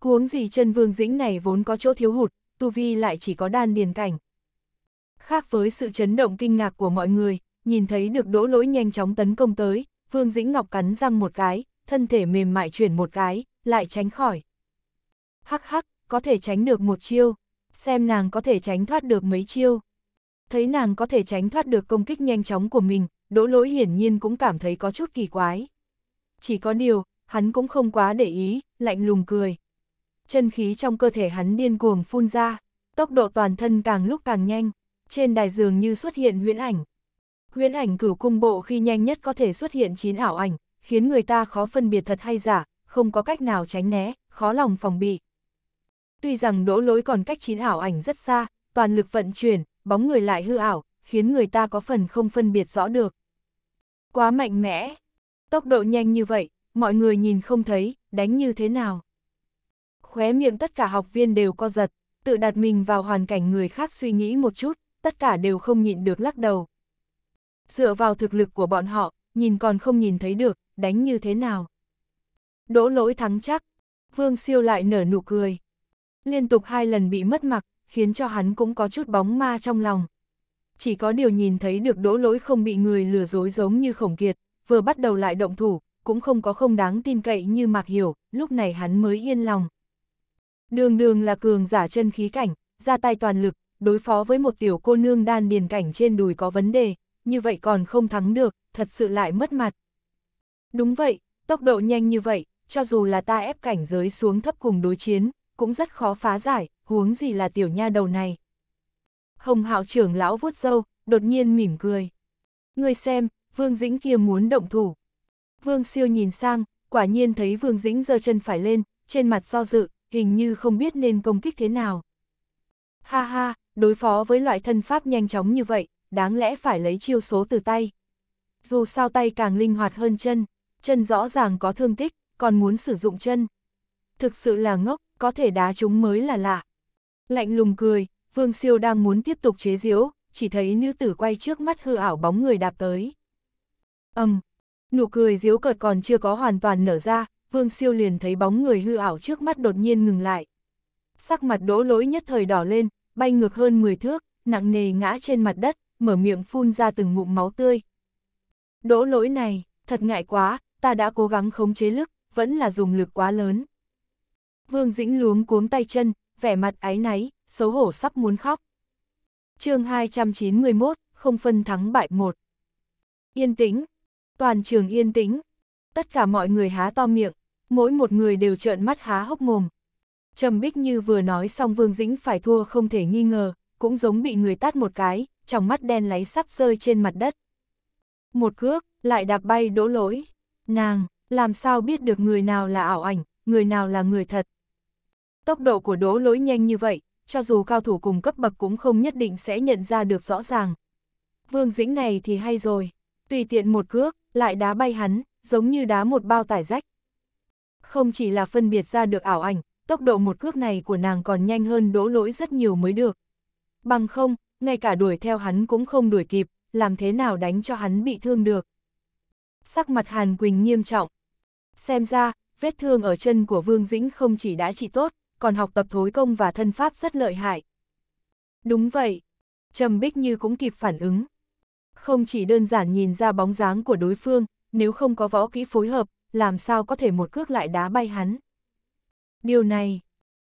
Huống gì chân vương dĩnh này vốn có chỗ thiếu hụt, tu vi lại chỉ có đan điền cảnh. Khác với sự chấn động kinh ngạc của mọi người, nhìn thấy được đỗ lỗi nhanh chóng tấn công tới, Vương Dĩnh Ngọc cắn răng một cái, thân thể mềm mại chuyển một cái, lại tránh khỏi. Hắc hắc, có thể tránh được một chiêu, xem nàng có thể tránh thoát được mấy chiêu. Thấy nàng có thể tránh thoát được công kích nhanh chóng của mình, đỗ lỗi hiển nhiên cũng cảm thấy có chút kỳ quái. Chỉ có điều, hắn cũng không quá để ý, lạnh lùng cười, chân khí trong cơ thể hắn điên cuồng phun ra, tốc độ toàn thân càng lúc càng nhanh, trên đài giường như xuất hiện huyễn ảnh. Huyễn ảnh cửu cung bộ khi nhanh nhất có thể xuất hiện chín ảo ảnh, khiến người ta khó phân biệt thật hay giả, không có cách nào tránh né, khó lòng phòng bị. Tuy rằng đỗ lối còn cách chín ảo ảnh rất xa, toàn lực vận chuyển, bóng người lại hư ảo, khiến người ta có phần không phân biệt rõ được. Quá mạnh mẽ, tốc độ nhanh như vậy, mọi người nhìn không thấy, đánh như thế nào khóe miệng tất cả học viên đều co giật, tự đặt mình vào hoàn cảnh người khác suy nghĩ một chút, tất cả đều không nhịn được lắc đầu. Dựa vào thực lực của bọn họ, nhìn còn không nhìn thấy được, đánh như thế nào. Đỗ lỗi thắng chắc, Vương Siêu lại nở nụ cười. Liên tục hai lần bị mất mặc, khiến cho hắn cũng có chút bóng ma trong lòng. Chỉ có điều nhìn thấy được đỗ lỗi không bị người lừa dối giống như khổng kiệt, vừa bắt đầu lại động thủ, cũng không có không đáng tin cậy như Mạc Hiểu, lúc này hắn mới yên lòng. Đường đường là cường giả chân khí cảnh, ra tay toàn lực, đối phó với một tiểu cô nương đan điền cảnh trên đùi có vấn đề, như vậy còn không thắng được, thật sự lại mất mặt. Đúng vậy, tốc độ nhanh như vậy, cho dù là ta ép cảnh giới xuống thấp cùng đối chiến, cũng rất khó phá giải, huống gì là tiểu nha đầu này. Hồng hạo trưởng lão vuốt râu đột nhiên mỉm cười. Người xem, Vương Dĩnh kia muốn động thủ. Vương siêu nhìn sang, quả nhiên thấy Vương Dĩnh giơ chân phải lên, trên mặt do dự, hình như không biết nên công kích thế nào. Ha ha, đối phó với loại thân pháp nhanh chóng như vậy, đáng lẽ phải lấy chiêu số từ tay. Dù sao tay càng linh hoạt hơn chân, chân rõ ràng có thương tích, còn muốn sử dụng chân. Thực sự là ngốc, có thể đá chúng mới là lạ. Lạnh lùng cười, Vương Siêu đang muốn tiếp tục chế giễu, chỉ thấy nữ tử quay trước mắt hư ảo bóng người đạp tới. Ầm, um, nụ cười giễu cợt còn chưa có hoàn toàn nở ra, Vương Siêu liền thấy bóng người hư ảo trước mắt đột nhiên ngừng lại. Sắc mặt đỗ lỗi nhất thời đỏ lên, bay ngược hơn 10 thước, nặng nề ngã trên mặt đất, mở miệng phun ra từng ngụm máu tươi. Đỗ lỗi này, thật ngại quá, ta đã cố gắng khống chế lực, vẫn là dùng lực quá lớn. Vương Dĩnh luống cuống tay chân, vẻ mặt áy náy, xấu hổ sắp muốn khóc. chương 291, không phân thắng bại một. Yên tĩnh, toàn trường yên tĩnh, tất cả mọi người há to miệng, mỗi một người đều trợn mắt há hốc mồm. Trầm Bích Như vừa nói xong Vương Dĩnh phải thua không thể nghi ngờ, cũng giống bị người tát một cái, trong mắt đen láy sắp rơi trên mặt đất. Một cước, lại đạp bay đỗ lỗi. Nàng, làm sao biết được người nào là ảo ảnh, người nào là người thật. Tốc độ của đỗ lỗi nhanh như vậy, cho dù cao thủ cùng cấp bậc cũng không nhất định sẽ nhận ra được rõ ràng. Vương Dĩnh này thì hay rồi, tùy tiện một cước, lại đá bay hắn, giống như đá một bao tải rách. Không chỉ là phân biệt ra được ảo ảnh, tốc độ một cước này của nàng còn nhanh hơn đỗ lỗi rất nhiều mới được. Bằng không, ngay cả đuổi theo hắn cũng không đuổi kịp, làm thế nào đánh cho hắn bị thương được. Sắc mặt Hàn Quỳnh nghiêm trọng. Xem ra, vết thương ở chân của Vương Dĩnh không chỉ đã trị tốt, còn học tập thối công và thân pháp rất lợi hại. Đúng vậy, Trầm Bích Như cũng kịp phản ứng. Không chỉ đơn giản nhìn ra bóng dáng của đối phương, nếu không có võ kỹ phối hợp, làm sao có thể một cước lại đá bay hắn. Điều này,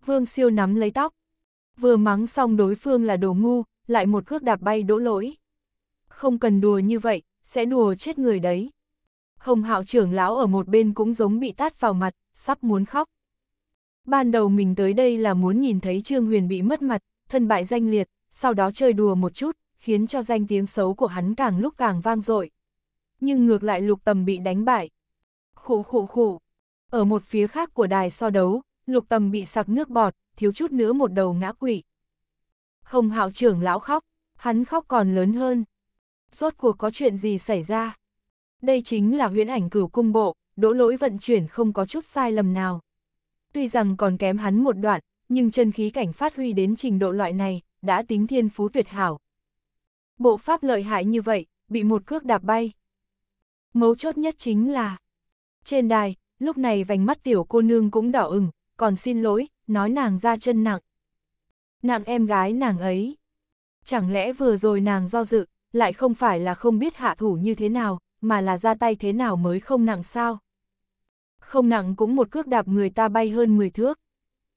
Vương Siêu nắm lấy tóc, vừa mắng xong đối phương là đồ ngu, lại một cước đạp bay đỗ lỗi. Không cần đùa như vậy, sẽ đùa chết người đấy. Hồng hạo trưởng lão ở một bên cũng giống bị tát vào mặt, sắp muốn khóc. Ban đầu mình tới đây là muốn nhìn thấy Trương Huyền bị mất mặt, thân bại danh liệt, sau đó chơi đùa một chút, khiến cho danh tiếng xấu của hắn càng lúc càng vang dội. Nhưng ngược lại lục tầm bị đánh bại, khụ khụ khụ. Ở một phía khác của đài so đấu, lục tâm bị sặc nước bọt, thiếu chút nữa một đầu ngã quỵ. Không hạo trưởng lão khóc, hắn khóc còn lớn hơn. Rốt cuộc có chuyện gì xảy ra? Đây chính là huyễn ảnh cửu cung bộ, đỗ lỗi vận chuyển không có chút sai lầm nào. Tuy rằng còn kém hắn một đoạn, nhưng chân khí cảnh phát huy đến trình độ loại này, đã tính thiên phú tuyệt hảo. Bộ pháp lợi hại như vậy, bị một cước đạp bay. Mấu chốt nhất chính là, trên đài, lúc này vành mắt tiểu cô nương cũng đỏ ửng, còn xin lỗi, nói nàng ra chân nặng. Nặng em gái nàng ấy. Chẳng lẽ vừa rồi nàng do dự, lại không phải là không biết hạ thủ như thế nào, mà là ra tay thế nào mới không nặng sao? Không nặng cũng một cước đạp người ta bay hơn 10 thước.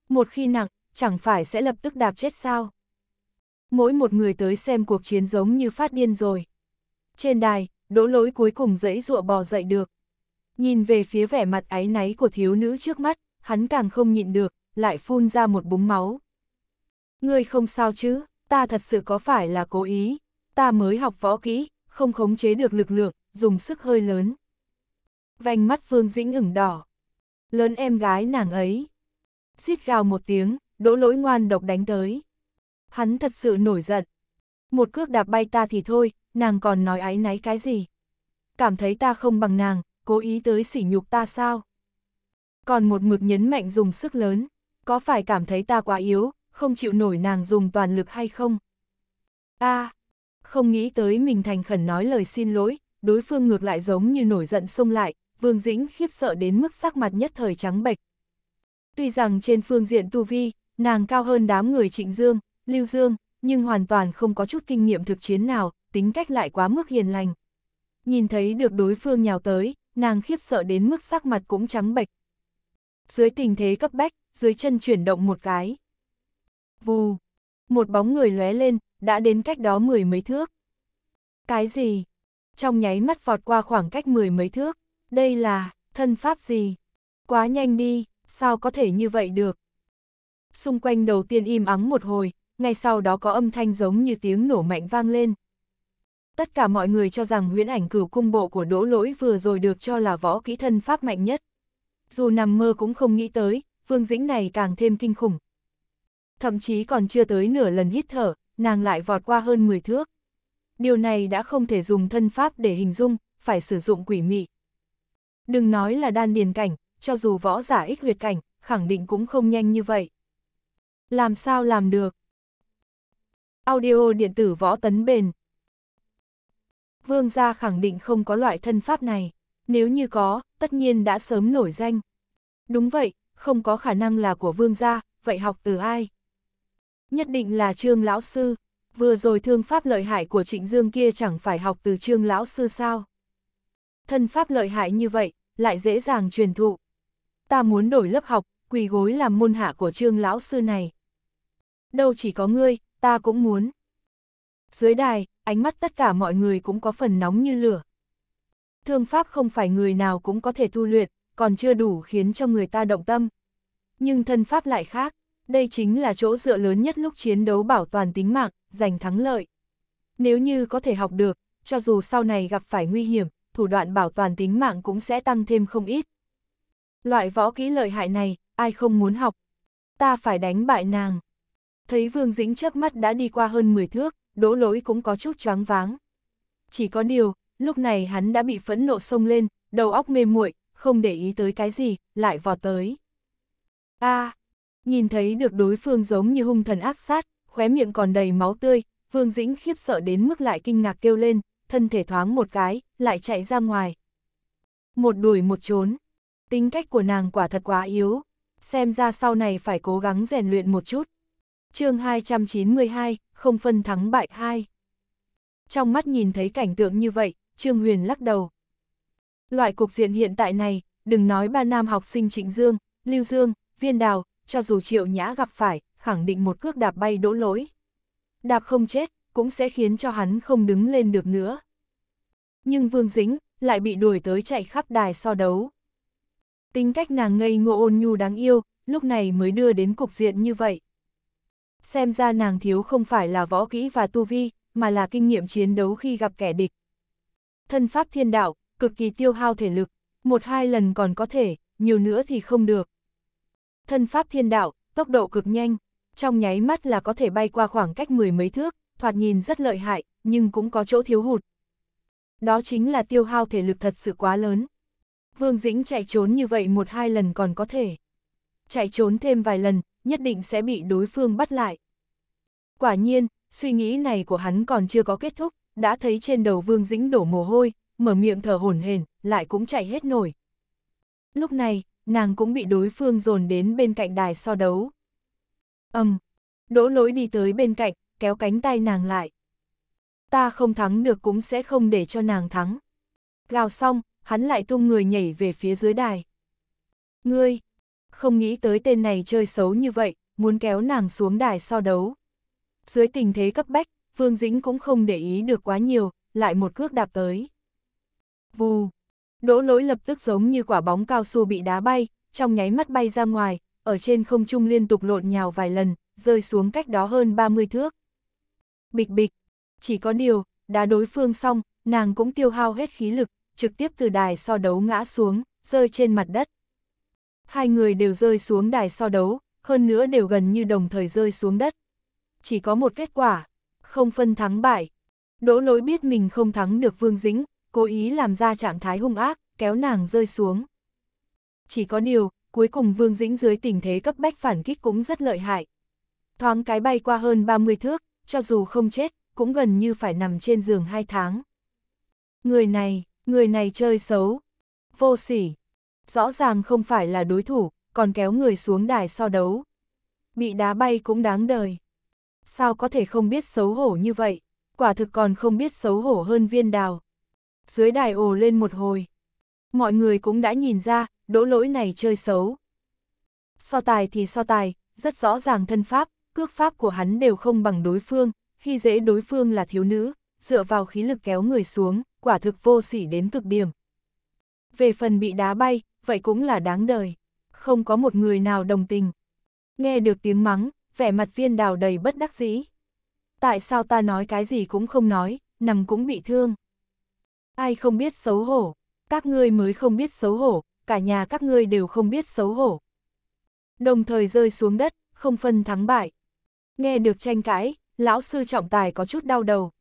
Một khi nặng, chẳng phải sẽ lập tức đạp chết sao? Mỗi một người tới xem cuộc chiến giống như phát điên rồi. Trên đài, đỗ lỗi cuối cùng dẫy dụa bò dậy được. Nhìn về phía vẻ mặt áy náy của thiếu nữ trước mắt, hắn càng không nhịn được, lại phun ra một búng máu. Ngươi không sao chứ, ta thật sự có phải là cố ý, ta mới học võ kỹ, không khống chế được lực lượng, dùng sức hơi lớn. Vành mắt Phương Dĩnh ửng đỏ. Lớn em gái nàng ấy. Xít gào một tiếng, đỗ lỗi ngoan độc đánh tới. Hắn thật sự nổi giận. Một cước đạp bay ta thì thôi, nàng còn nói áy náy cái gì. Cảm thấy ta không bằng nàng, cố ý tới sỉ nhục ta sao? Còn một mực nhấn mạnh dùng sức lớn, có phải cảm thấy ta quá yếu, không chịu nổi nàng dùng toàn lực hay không? a à, không nghĩ tới mình thành khẩn nói lời xin lỗi, đối phương ngược lại giống như nổi giận xông lại, Vương Dĩnh khiếp sợ đến mức sắc mặt nhất thời trắng bệch. Tuy rằng trên phương diện tu vi, nàng cao hơn đám người Trịnh Dương, Lưu Dương, nhưng hoàn toàn không có chút kinh nghiệm thực chiến nào, tính cách lại quá mức hiền lành. Nhìn thấy được đối phương nhào tới, nàng khiếp sợ đến mức sắc mặt cũng trắng bệch. Dưới tình thế cấp bách, dưới chân chuyển động một cái. Vù, một bóng người lóe lên, đã đến cách đó mười mấy thước. Cái gì? Trong nháy mắt vọt qua khoảng cách mười mấy thước, đây là, thân pháp gì? Quá nhanh đi, sao có thể như vậy được? Xung quanh đầu tiên im ắng một hồi, ngay sau đó có âm thanh giống như tiếng nổ mạnh vang lên, tất cả mọi người cho rằng huyễn ảnh cửu cung bộ của đỗ lỗi vừa rồi được cho là võ kỹ thân pháp mạnh nhất. Dù nằm mơ cũng không nghĩ tới, Vương Dĩnh này càng thêm kinh khủng. Thậm chí còn chưa tới nửa lần hít thở, nàng lại vọt qua hơn 10 thước. Điều này đã không thể dùng thân pháp để hình dung, phải sử dụng quỷ mị. Đừng nói là đan điền cảnh, cho dù võ giả ích huyệt cảnh, khẳng định cũng không nhanh như vậy. Làm sao làm được? Audio điện tử võ tấn bền vương gia khẳng định không có loại thân pháp này, nếu như có, tất nhiên đã sớm nổi danh. Đúng vậy, không có khả năng là của vương gia, vậy học từ ai? Nhất định là trương lão sư, vừa rồi thương pháp lợi hại của trịnh dương kia chẳng phải học từ trương lão sư sao? Thân pháp lợi hại như vậy, lại dễ dàng truyền thụ. Ta muốn đổi lớp học, quỳ gối làm môn hạ của trương lão sư này. Đâu chỉ có ngươi, ta cũng muốn. Dưới đài, ánh mắt tất cả mọi người cũng có phần nóng như lửa. Thương pháp không phải người nào cũng có thể tu luyện, còn chưa đủ khiến cho người ta động tâm. Nhưng thân pháp lại khác, đây chính là chỗ dựa lớn nhất lúc chiến đấu bảo toàn tính mạng, giành thắng lợi. Nếu như có thể học được, cho dù sau này gặp phải nguy hiểm, thủ đoạn bảo toàn tính mạng cũng sẽ tăng thêm không ít. Loại võ kỹ lợi hại này, ai không muốn học. Ta phải đánh bại nàng. Thấy Vương Dĩnh chớp mắt đã đi qua hơn 10 thước, đỗ lỗi cũng có chút choáng váng. Chỉ có điều, lúc này hắn đã bị phẫn nộ sông lên, đầu óc mê muội, không để ý tới cái gì, lại vọt tới. a nhìn thấy được đối phương giống như hung thần ác sát, khóe miệng còn đầy máu tươi, Vương Dĩnh khiếp sợ đến mức lại kinh ngạc kêu lên, thân thể thoáng một cái, lại chạy ra ngoài. Một đuổi một trốn, tính cách của nàng quả thật quá yếu, xem ra sau này phải cố gắng rèn luyện một chút chương 292, không phân thắng bại 2. Trong mắt nhìn thấy cảnh tượng như vậy, Trương Huyền lắc đầu. Loại cục diện hiện tại này, đừng nói ba nam học sinh Trịnh Dương, Lưu Dương, Viên Đào, cho dù Triệu Nhã gặp phải, khẳng định một cước đạp bay đỗ lỗi. Đạp không chết, cũng sẽ khiến cho hắn không đứng lên được nữa. Nhưng Vương Dĩnh, lại bị đuổi tới chạy khắp đài so đấu. Tính cách nàng ngây ngô ôn nhu đáng yêu, lúc này mới đưa đến cục diện như vậy. Xem ra nàng thiếu không phải là võ kỹ và tu vi, mà là kinh nghiệm chiến đấu khi gặp kẻ địch. Thân pháp thiên đạo, cực kỳ tiêu hao thể lực, một hai lần còn có thể, nhiều nữa thì không được. Thân pháp thiên đạo, tốc độ cực nhanh, trong nháy mắt là có thể bay qua khoảng cách mười mấy thước, thoạt nhìn rất lợi hại, nhưng cũng có chỗ thiếu hụt. Đó chính là tiêu hao thể lực thật sự quá lớn. Vương Dĩnh chạy trốn như vậy một hai lần còn có thể. Chạy trốn thêm vài lần, nhất định sẽ bị đối phương bắt lại. Quả nhiên, suy nghĩ này của hắn còn chưa có kết thúc, đã thấy trên đầu Vương Dĩnh đổ mồ hôi, mở miệng thở hổn hển, lại cũng chạy hết nổi. Lúc này, nàng cũng bị đối phương dồn đến bên cạnh đài so đấu. ầm, um, đỗ lỗi đi tới bên cạnh, kéo cánh tay nàng lại. Ta không thắng được cũng sẽ không để cho nàng thắng. Gào xong, hắn lại tung người nhảy về phía dưới đài. Ngươi, không nghĩ tới tên này chơi xấu như vậy, muốn kéo nàng xuống đài so đấu. Dưới tình thế cấp bách, Vương Dĩnh cũng không để ý được quá nhiều, lại một cước đạp tới. Vù! Đỗ lỗi lập tức giống như quả bóng cao su bị đá bay, trong nháy mắt bay ra ngoài, ở trên không trung liên tục lộn nhào vài lần, rơi xuống cách đó hơn 30 thước. Bịch bịch! Chỉ có điều, đá đối phương xong, nàng cũng tiêu hao hết khí lực, trực tiếp từ đài so đấu ngã xuống, rơi trên mặt đất hai người đều rơi xuống đài so đấu, hơn nữa đều gần như đồng thời rơi xuống đất. Chỉ có một kết quả, không phân thắng bại. Đỗ lỗi biết mình không thắng được Vương Dĩnh, cố ý làm ra trạng thái hung ác, kéo nàng rơi xuống. Chỉ có điều, cuối cùng Vương Dĩnh dưới tình thế cấp bách phản kích cũng rất lợi hại. Thoáng cái bay qua hơn 30 thước, cho dù không chết, cũng gần như phải nằm trên giường hai tháng. Người này, người này chơi xấu, vô sỉ, rõ ràng không phải là đối thủ, còn kéo người xuống đài so đấu. Bị đá bay cũng đáng đời. Sao có thể không biết xấu hổ như vậy, quả thực còn không biết xấu hổ hơn viên đào. Dưới đài ồ lên một hồi. Mọi người cũng đã nhìn ra, đỗ lỗi này chơi xấu. So tài thì so tài, rất rõ ràng thân pháp, cước pháp của hắn đều không bằng đối phương, khi dễ đối phương là thiếu nữ, dựa vào khí lực kéo người xuống, quả thực vô sỉ đến cực điểm. Về phần bị đá bay, vậy cũng là đáng đời. Không có một người nào đồng tình. Nghe được tiếng mắng, vẻ mặt viên đào đầy bất đắc dĩ. Tại sao ta nói cái gì cũng không nói, nằm cũng bị thương. Ai không biết xấu hổ, các ngươi mới không biết xấu hổ, cả nhà các ngươi đều không biết xấu hổ. Đồng thời rơi xuống đất, không phân thắng bại. Nghe được tranh cãi, lão sư trọng tài có chút đau đầu.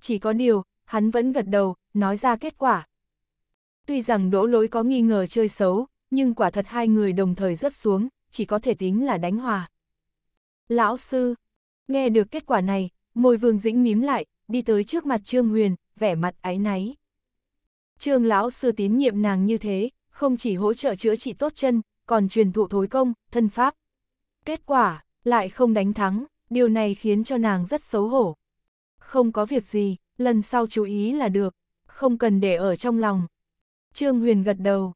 Chỉ có điều, hắn vẫn gật đầu, nói ra kết quả. Tuy rằng đỗ lỗi có nghi ngờ chơi xấu, nhưng quả thật hai người đồng thời rất xuống, chỉ có thể tính là đánh hòa. Lão sư, nghe được kết quả này, môi vương dĩnh mím lại, đi tới trước mặt Trương Huyền, vẻ mặt áy náy. Trương lão sư tín nhiệm nàng như thế, không chỉ hỗ trợ chữa trị tốt chân, còn truyền thụ thối công, thân pháp. Kết quả, lại không đánh thắng, điều này khiến cho nàng rất xấu hổ. Không có việc gì, lần sau chú ý là được, không cần để ở trong lòng. Trương Huyền gật đầu.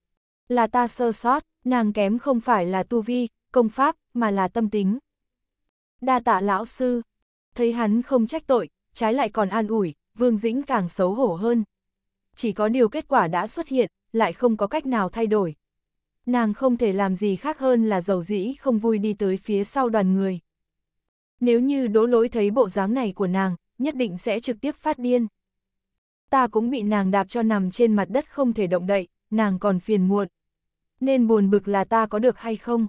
Là ta sơ sót, nàng kém không phải là tu vi, công pháp, mà là tâm tính. Đa tạ lão sư, thấy hắn không trách tội, trái lại còn an ủi, Vương Dĩnh càng xấu hổ hơn. Chỉ có điều kết quả đã xuất hiện, lại không có cách nào thay đổi. Nàng không thể làm gì khác hơn là giàu dĩ không vui đi tới phía sau đoàn người. Nếu như đỗ lối thấy bộ dáng này của nàng, nhất định sẽ trực tiếp phát điên ta cũng bị nàng đạp cho nằm trên mặt đất không thể động đậy, nàng còn phiền muộn. Nên buồn bực là ta có được hay không?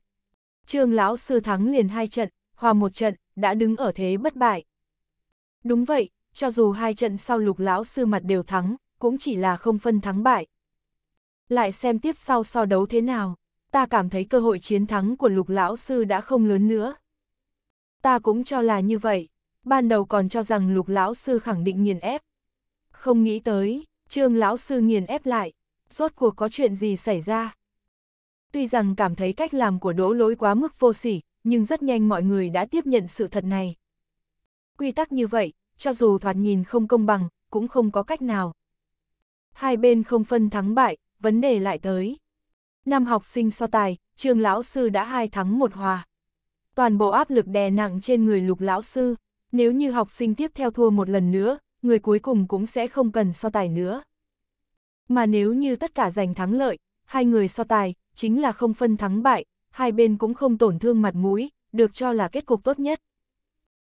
Trương lão sư thắng liền hai trận, hòa một trận, đã đứng ở thế bất bại. Đúng vậy, cho dù hai trận sau lục lão sư mặt đều thắng, cũng chỉ là không phân thắng bại. Lại xem tiếp sau so đấu thế nào, ta cảm thấy cơ hội chiến thắng của lục lão sư đã không lớn nữa. Ta cũng cho là như vậy, ban đầu còn cho rằng lục lão sư khẳng định nghiền ép, không nghĩ tới, trương lão sư nghiền ép lại, rốt cuộc có chuyện gì xảy ra. Tuy rằng cảm thấy cách làm của đỗ lỗi quá mức vô sỉ, nhưng rất nhanh mọi người đã tiếp nhận sự thật này. Quy tắc như vậy, cho dù thoạt nhìn không công bằng, cũng không có cách nào. Hai bên không phân thắng bại, vấn đề lại tới. Năm học sinh so tài, trương lão sư đã hai thắng một hòa. Toàn bộ áp lực đè nặng trên người lục lão sư, nếu như học sinh tiếp theo thua một lần nữa, người cuối cùng cũng sẽ không cần so tài nữa. Mà nếu như tất cả giành thắng lợi, hai người so tài, chính là không phân thắng bại, hai bên cũng không tổn thương mặt mũi, được cho là kết cục tốt nhất.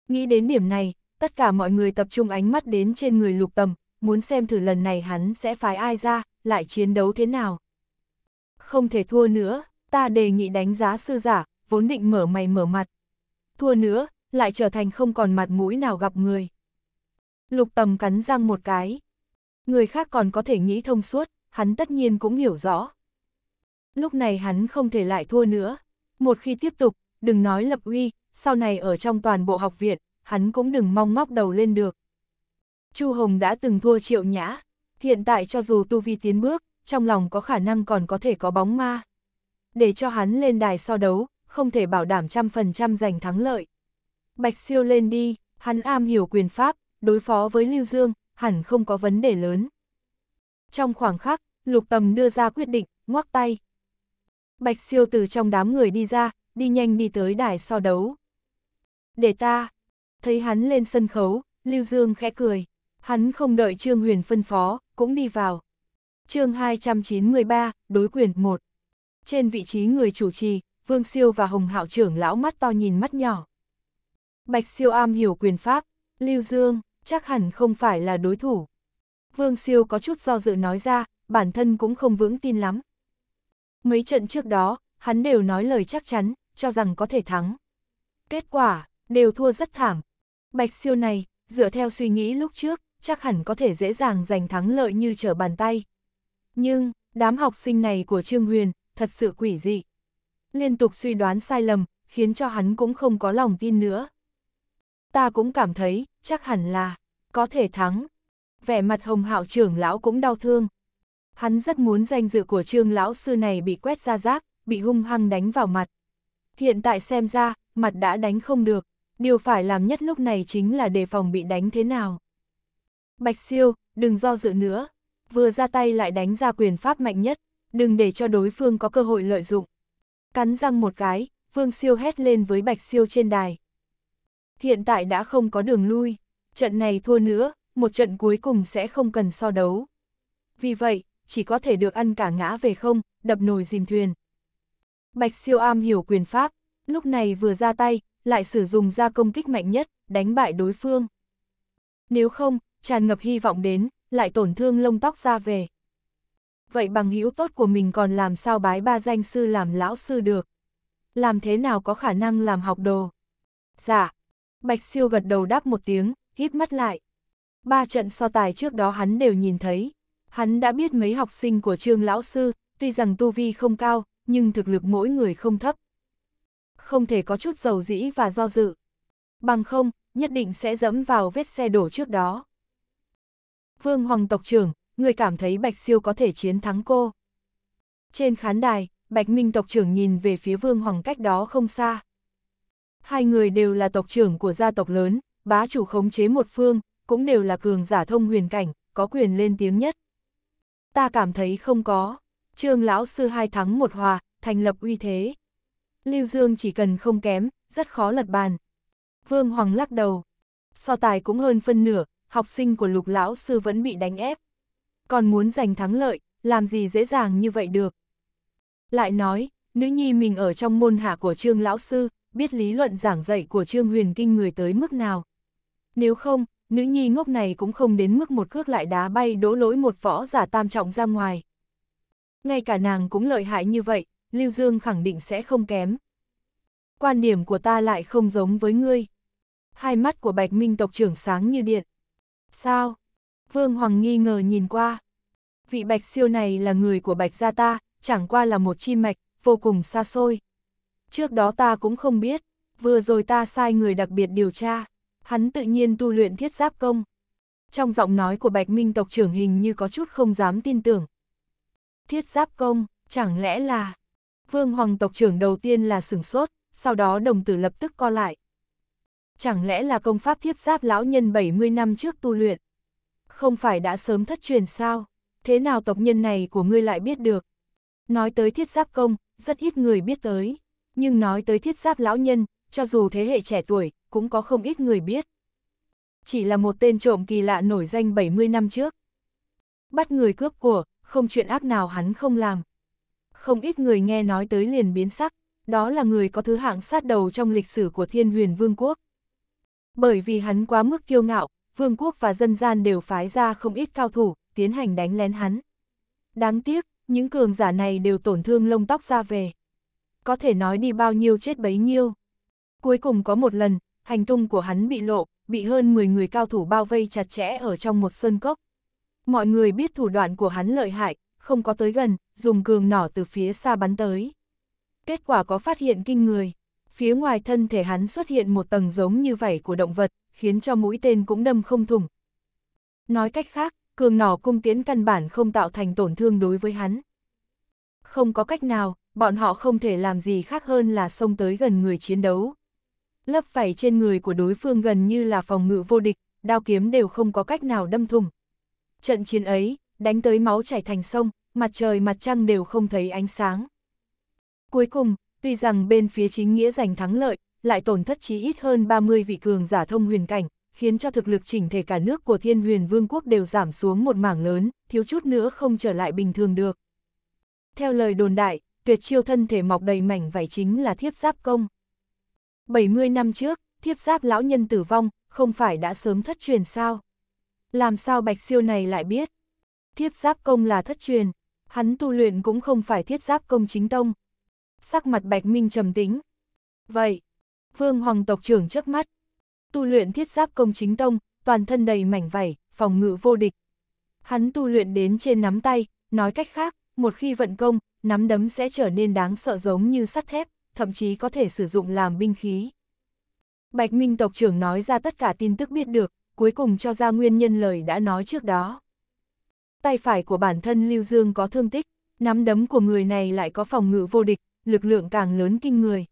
Nghĩ đến điểm này, tất cả mọi người tập trung ánh mắt đến trên người lục tầm, muốn xem thử lần này hắn sẽ phái ai ra, lại chiến đấu thế nào. Không thể thua nữa, ta đề nghị đánh giá sư giả, vốn định mở mày mở mặt. Thua nữa, lại trở thành không còn mặt mũi nào gặp người. Lục tầm cắn răng một cái. Người khác còn có thể nghĩ thông suốt, hắn tất nhiên cũng hiểu rõ. Lúc này hắn không thể lại thua nữa. Một khi tiếp tục, đừng nói lập uy, sau này ở trong toàn bộ học viện, hắn cũng đừng mong ngóc đầu lên được. Chu Hồng đã từng thua triệu nhã, hiện tại cho dù tu vi tiến bước, trong lòng có khả năng còn có thể có bóng ma. Để cho hắn lên đài so đấu, không thể bảo đảm trăm phần trăm giành thắng lợi. Bạch siêu lên đi, hắn am hiểu quyền pháp, đối phó với Lưu Dương, hẳn không có vấn đề lớn. Trong khoảng khắc, Lục Tầm đưa ra quyết định, ngoắc tay. Bạch siêu từ trong đám người đi ra, đi nhanh đi tới đài so đấu. Để ta, thấy hắn lên sân khấu, Lưu Dương khẽ cười. Hắn không đợi Trương Huyền phân phó, cũng đi vào. chương 293, đối quyền 1. Trên vị trí người chủ trì, Vương Siêu và Hồng Hạo trưởng lão mắt to nhìn mắt nhỏ. Bạch Siêu am hiểu quyền pháp, Lưu Dương, chắc hẳn không phải là đối thủ. Vương Siêu có chút do dự nói ra, bản thân cũng không vững tin lắm. Mấy trận trước đó, hắn đều nói lời chắc chắn, cho rằng có thể thắng. Kết quả, đều thua rất thảm. Bạch Siêu này, dựa theo suy nghĩ lúc trước, chắc hẳn có thể dễ dàng giành thắng lợi như trở bàn tay. Nhưng, đám học sinh này của Trương Huyền, thật sự quỷ dị. Liên tục suy đoán sai lầm, khiến cho hắn cũng không có lòng tin nữa ta cũng cảm thấy, chắc hẳn là, có thể thắng. Vẻ mặt hồng hạo trưởng lão cũng đau thương. Hắn rất muốn danh dự của trương lão sư này bị quét ra rác, bị hung hăng đánh vào mặt. Hiện tại xem ra, mặt đã đánh không được, điều phải làm nhất lúc này chính là đề phòng bị đánh thế nào. Bạch siêu, đừng do dự nữa, vừa ra tay lại đánh ra quyền pháp mạnh nhất, đừng để cho đối phương có cơ hội lợi dụng. Cắn răng một cái, Vương Siêu hét lên với Bạch Siêu trên đài, hiện tại đã không có đường lui, trận này thua nữa, một trận cuối cùng sẽ không cần so đấu. Vì vậy, chỉ có thể được ăn cả ngã về không, đập nồi dìm thuyền. Bạch siêu am hiểu quyền pháp, lúc này vừa ra tay, lại sử dụng ra công kích mạnh nhất, đánh bại đối phương. Nếu không, tràn ngập hy vọng đến, lại tổn thương lông tóc ra về. Vậy bằng hữu tốt của mình còn làm sao bái ba danh sư làm lão sư được? Làm thế nào có khả năng làm học đồ? Dạ, Bạch Siêu gật đầu đáp một tiếng, hít mắt lại. Ba trận so tài trước đó hắn đều nhìn thấy. Hắn đã biết mấy học sinh của trương lão sư, tuy rằng tu vi không cao, nhưng thực lực mỗi người không thấp. Không thể có chút dầu dĩ và do dự. Bằng không, nhất định sẽ dẫm vào vết xe đổ trước đó. Vương Hoàng tộc trưởng, người cảm thấy Bạch Siêu có thể chiến thắng cô. Trên khán đài, Bạch Minh tộc trưởng nhìn về phía Vương Hoàng cách đó không xa. Hai người đều là tộc trưởng của gia tộc lớn, bá chủ khống chế một phương, cũng đều là cường giả thông huyền cảnh, có quyền lên tiếng nhất. Ta cảm thấy không có, trương lão sư hai thắng một hòa, thành lập uy thế. Lưu Dương chỉ cần không kém, rất khó lật bàn. Vương Hoàng lắc đầu, so tài cũng hơn phân nửa, học sinh của lục lão sư vẫn bị đánh ép. Còn muốn giành thắng lợi, làm gì dễ dàng như vậy được. Lại nói, nữ nhi mình ở trong môn hạ của trương lão sư, biết lý luận giảng dạy của Trương Huyền Kinh người tới mức nào. Nếu không, nữ nhi ngốc này cũng không đến mức một cước lại đá bay đỗ lỗi một võ giả tam trọng ra ngoài. Ngay cả nàng cũng lợi hại như vậy, Lưu Dương khẳng định sẽ không kém. Quan điểm của ta lại không giống với ngươi. Hai mắt của Bạch Minh tộc trưởng sáng như điện. Sao? Vương Hoàng nghi ngờ nhìn qua. Vị Bạch siêu này là người của Bạch gia ta, chẳng qua là một chi mạch, vô cùng xa xôi. Trước đó ta cũng không biết, vừa rồi ta sai người đặc biệt điều tra, hắn tự nhiên tu luyện thiết giáp công. Trong giọng nói của Bạch Minh tộc trưởng hình như có chút không dám tin tưởng. Thiết giáp công, chẳng lẽ là... Vương Hoàng tộc trưởng đầu tiên là sửng sốt, sau đó đồng tử lập tức co lại. Chẳng lẽ là công pháp thiết giáp lão nhân 70 năm trước tu luyện? Không phải đã sớm thất truyền sao? Thế nào tộc nhân này của ngươi lại biết được? Nói tới thiết giáp công, rất ít người biết tới nhưng nói tới thiết giáp lão nhân, cho dù thế hệ trẻ tuổi, cũng có không ít người biết. Chỉ là một tên trộm kỳ lạ nổi danh 70 năm trước. Bắt người cướp của, không chuyện ác nào hắn không làm. Không ít người nghe nói tới liền biến sắc, đó là người có thứ hạng sát đầu trong lịch sử của thiên huyền vương quốc. Bởi vì hắn quá mức kiêu ngạo, vương quốc và dân gian đều phái ra không ít cao thủ, tiến hành đánh lén hắn. Đáng tiếc, những cường giả này đều tổn thương lông tóc ra về có thể nói đi bao nhiêu chết bấy nhiêu. Cuối cùng có một lần, hành tung của hắn bị lộ, bị hơn 10 người cao thủ bao vây chặt chẽ ở trong một sơn cốc. Mọi người biết thủ đoạn của hắn lợi hại, không có tới gần, dùng cường nỏ từ phía xa bắn tới. Kết quả có phát hiện kinh người, phía ngoài thân thể hắn xuất hiện một tầng giống như vảy của động vật, khiến cho mũi tên cũng đâm không thủng. Nói cách khác, cường nỏ cung tiến căn bản không tạo thành tổn thương đối với hắn. Không có cách nào, bọn họ không thể làm gì khác hơn là xông tới gần người chiến đấu. Lấp phải trên người của đối phương gần như là phòng ngự vô địch, đao kiếm đều không có cách nào đâm thùng. Trận chiến ấy, đánh tới máu chảy thành sông, mặt trời mặt trăng đều không thấy ánh sáng. Cuối cùng, tuy rằng bên phía chính nghĩa giành thắng lợi, lại tổn thất chí ít hơn 30 vị cường giả thông huyền cảnh, khiến cho thực lực chỉnh thể cả nước của thiên huyền vương quốc đều giảm xuống một mảng lớn, thiếu chút nữa không trở lại bình thường được. Theo lời đồn đại, tuyệt chiêu thân thể mọc đầy mảnh vảy chính là thiếp giáp công. 70 năm trước, thiếp giáp lão nhân tử vong, không phải đã sớm thất truyền sao? Làm sao bạch siêu này lại biết? Thiếp giáp công là thất truyền, hắn tu luyện cũng không phải thiết giáp công chính tông. Sắc mặt bạch minh trầm tính. Vậy, vương hoàng tộc trưởng trước mắt. Tu luyện thiết giáp công chính tông, toàn thân đầy mảnh vảy, phòng ngự vô địch. Hắn tu luyện đến trên nắm tay, nói cách khác, một khi vận công, nắm đấm sẽ trở nên đáng sợ giống như sắt thép, thậm chí có thể sử dụng làm binh khí. Bạch Minh tộc trưởng nói ra tất cả tin tức biết được, cuối cùng cho ra nguyên nhân lời đã nói trước đó. Tay phải của bản thân Lưu Dương có thương tích, nắm đấm của người này lại có phòng ngự vô địch, lực lượng càng lớn kinh người.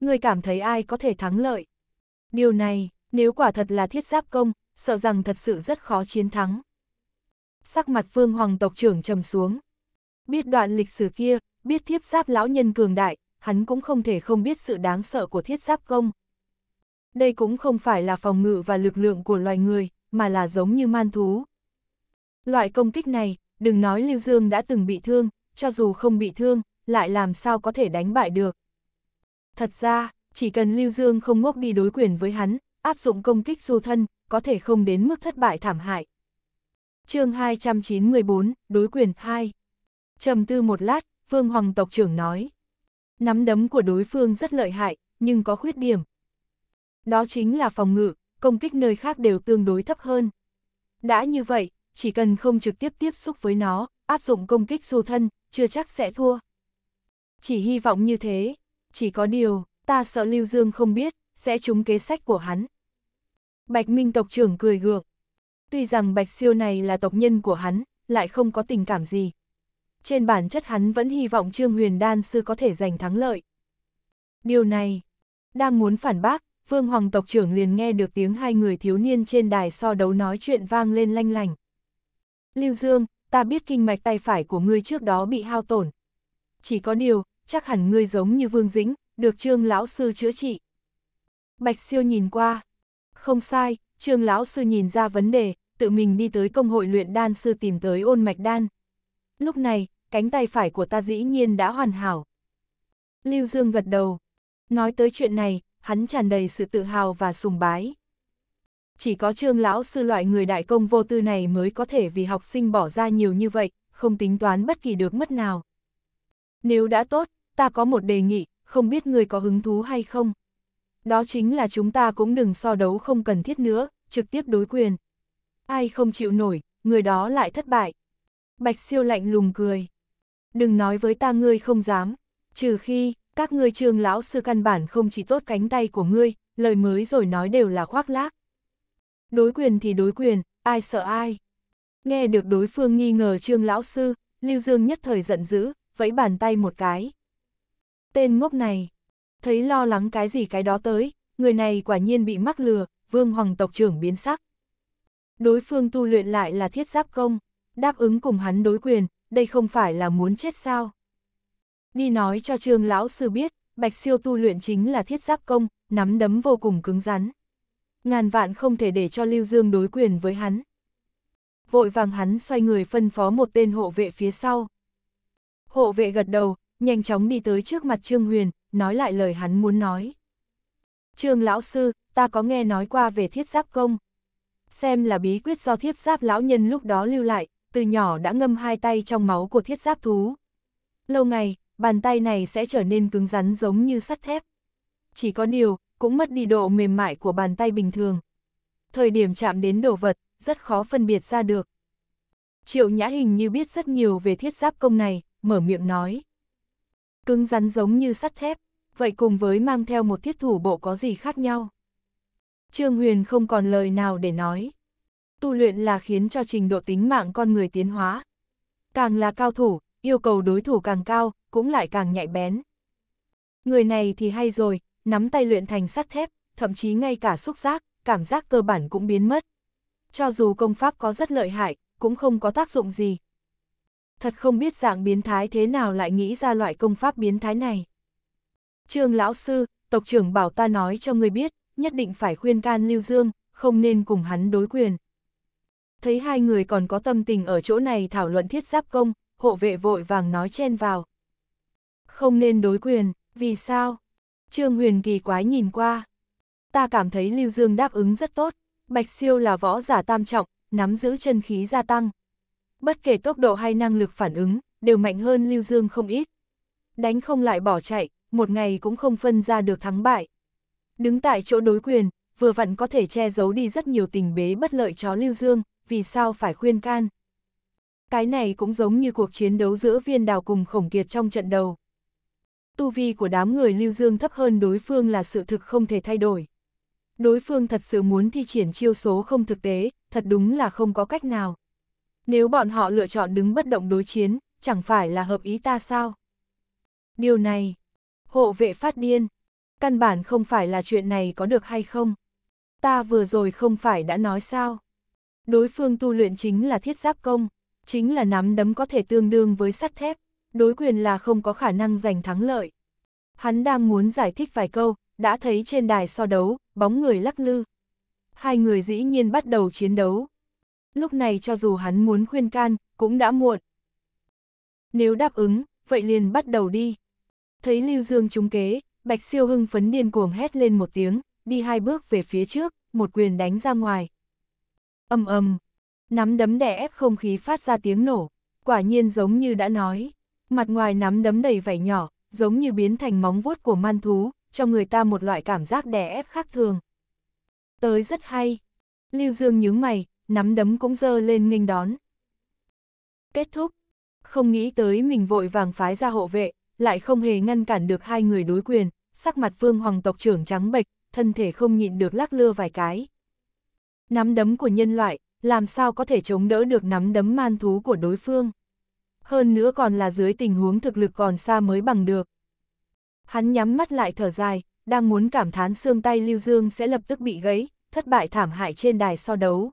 Người cảm thấy ai có thể thắng lợi. Điều này, nếu quả thật là thiết giáp công, sợ rằng thật sự rất khó chiến thắng. Sắc mặt Vương Hoàng tộc trưởng trầm xuống, Biết đoạn lịch sử kia, biết thiết giáp lão nhân cường đại, hắn cũng không thể không biết sự đáng sợ của thiết giáp công. Đây cũng không phải là phòng ngự và lực lượng của loài người, mà là giống như man thú. Loại công kích này, đừng nói Lưu Dương đã từng bị thương, cho dù không bị thương, lại làm sao có thể đánh bại được. Thật ra, chỉ cần Lưu Dương không ngốc đi đối quyền với hắn, áp dụng công kích du thân, có thể không đến mức thất bại thảm hại. chương 294, đối quyền 2 Trầm tư một lát, Vương Hoàng tộc trưởng nói. Nắm đấm của đối phương rất lợi hại, nhưng có khuyết điểm. Đó chính là phòng ngự, công kích nơi khác đều tương đối thấp hơn. Đã như vậy, chỉ cần không trực tiếp tiếp xúc với nó, áp dụng công kích du thân, chưa chắc sẽ thua. Chỉ hy vọng như thế, chỉ có điều, ta sợ Lưu Dương không biết, sẽ trúng kế sách của hắn. Bạch Minh tộc trưởng cười gượng. Tuy rằng Bạch Siêu này là tộc nhân của hắn, lại không có tình cảm gì, trên bản chất hắn vẫn hy vọng Trương Huyền Đan Sư có thể giành thắng lợi. Điều này, đang muốn phản bác, Vương Hoàng tộc trưởng liền nghe được tiếng hai người thiếu niên trên đài so đấu nói chuyện vang lên lanh lành. Lưu Dương, ta biết kinh mạch tay phải của ngươi trước đó bị hao tổn. Chỉ có điều, chắc hẳn ngươi giống như Vương Dĩnh, được Trương Lão Sư chữa trị. Bạch Siêu nhìn qua. Không sai, Trương Lão Sư nhìn ra vấn đề, tự mình đi tới công hội luyện đan sư tìm tới ôn mạch đan. Lúc này, cánh tay phải của ta dĩ nhiên đã hoàn hảo. Lưu Dương gật đầu. Nói tới chuyện này, hắn tràn đầy sự tự hào và sùng bái. Chỉ có trương lão sư loại người đại công vô tư này mới có thể vì học sinh bỏ ra nhiều như vậy, không tính toán bất kỳ được mất nào. Nếu đã tốt, ta có một đề nghị, không biết người có hứng thú hay không. Đó chính là chúng ta cũng đừng so đấu không cần thiết nữa, trực tiếp đối quyền. Ai không chịu nổi, người đó lại thất bại. Bạch siêu lạnh lùng cười đừng nói với ta ngươi không dám, trừ khi, các ngươi trương lão sư căn bản không chỉ tốt cánh tay của ngươi, lời mới rồi nói đều là khoác lác. Đối quyền thì đối quyền, ai sợ ai. Nghe được đối phương nghi ngờ trương lão sư, Lưu Dương nhất thời giận dữ, vẫy bàn tay một cái. Tên ngốc này, thấy lo lắng cái gì cái đó tới, người này quả nhiên bị mắc lừa, vương hoàng tộc trưởng biến sắc. Đối phương tu luyện lại là thiết giáp công, đáp ứng cùng hắn đối quyền, đây không phải là muốn chết sao. Đi nói cho trương lão sư biết, bạch siêu tu luyện chính là thiết giáp công, nắm đấm vô cùng cứng rắn. Ngàn vạn không thể để cho Lưu Dương đối quyền với hắn. Vội vàng hắn xoay người phân phó một tên hộ vệ phía sau. Hộ vệ gật đầu, nhanh chóng đi tới trước mặt Trương Huyền, nói lại lời hắn muốn nói. Trương lão sư, ta có nghe nói qua về thiết giáp công. Xem là bí quyết do thiết giáp lão nhân lúc đó lưu lại, từ nhỏ đã ngâm hai tay trong máu của thiết giáp thú. Lâu ngày, bàn tay này sẽ trở nên cứng rắn giống như sắt thép. Chỉ có điều, cũng mất đi độ mềm mại của bàn tay bình thường. Thời điểm chạm đến đồ vật, rất khó phân biệt ra được. Triệu Nhã Hình như biết rất nhiều về thiết giáp công này, mở miệng nói. Cứng rắn giống như sắt thép, vậy cùng với mang theo một thiết thủ bộ có gì khác nhau? Trương Huyền không còn lời nào để nói tu luyện là khiến cho trình độ tính mạng con người tiến hóa. Càng là cao thủ, yêu cầu đối thủ càng cao, cũng lại càng nhạy bén. Người này thì hay rồi, nắm tay luyện thành sắt thép, thậm chí ngay cả xúc giác, cảm giác cơ bản cũng biến mất. Cho dù công pháp có rất lợi hại, cũng không có tác dụng gì. Thật không biết dạng biến thái thế nào lại nghĩ ra loại công pháp biến thái này. Trương lão sư, tộc trưởng bảo ta nói cho người biết, nhất định phải khuyên can Lưu Dương, không nên cùng hắn đối quyền thấy hai người còn có tâm tình ở chỗ này thảo luận thiết giáp công, hộ vệ vội vàng nói chen vào. Không nên đối quyền, vì sao? Trương Huyền kỳ quái nhìn qua. Ta cảm thấy Lưu Dương đáp ứng rất tốt, Bạch Siêu là võ giả tam trọng, nắm giữ chân khí gia tăng. Bất kể tốc độ hay năng lực phản ứng, đều mạnh hơn Lưu Dương không ít. Đánh không lại bỏ chạy, một ngày cũng không phân ra được thắng bại. Đứng tại chỗ đối quyền, vừa vặn có thể che giấu đi rất nhiều tình bế bất lợi chó Lưu Dương, vì sao phải khuyên can. Cái này cũng giống như cuộc chiến đấu giữa viên đào cùng khổng kiệt trong trận đầu. Tu vi của đám người lưu dương thấp hơn đối phương là sự thực không thể thay đổi. Đối phương thật sự muốn thi triển chiêu số không thực tế, thật đúng là không có cách nào. Nếu bọn họ lựa chọn đứng bất động đối chiến, chẳng phải là hợp ý ta sao? Điều này, hộ vệ phát điên, căn bản không phải là chuyện này có được hay không? Ta vừa rồi không phải đã nói sao? Đối phương tu luyện chính là thiết giáp công, chính là nắm đấm có thể tương đương với sắt thép, đối quyền là không có khả năng giành thắng lợi. Hắn đang muốn giải thích vài câu, đã thấy trên đài so đấu, bóng người lắc lư. Hai người dĩ nhiên bắt đầu chiến đấu. Lúc này cho dù hắn muốn khuyên can, cũng đã muộn. Nếu đáp ứng, vậy liền bắt đầu đi. Thấy Lưu Dương trúng kế, Bạch Siêu hưng phấn điên cuồng hét lên một tiếng, đi hai bước về phía trước, một quyền đánh ra ngoài. Âm âm, nắm đấm đè ép không khí phát ra tiếng nổ, quả nhiên giống như đã nói. Mặt ngoài nắm đấm đầy vảy nhỏ, giống như biến thành móng vuốt của man thú, cho người ta một loại cảm giác đè ép khác thường. Tới rất hay. Lưu Dương nhướng mày, nắm đấm cũng dơ lên nghênh đón. Kết thúc. Không nghĩ tới mình vội vàng phái ra hộ vệ, lại không hề ngăn cản được hai người đối quyền, sắc mặt vương hoàng tộc trưởng trắng bệch, thân thể không nhịn được lắc lư vài cái. Nắm đấm của nhân loại, làm sao có thể chống đỡ được nắm đấm man thú của đối phương. Hơn nữa còn là dưới tình huống thực lực còn xa mới bằng được. Hắn nhắm mắt lại thở dài, đang muốn cảm thán xương tay Lưu Dương sẽ lập tức bị gãy, thất bại thảm hại trên đài so đấu.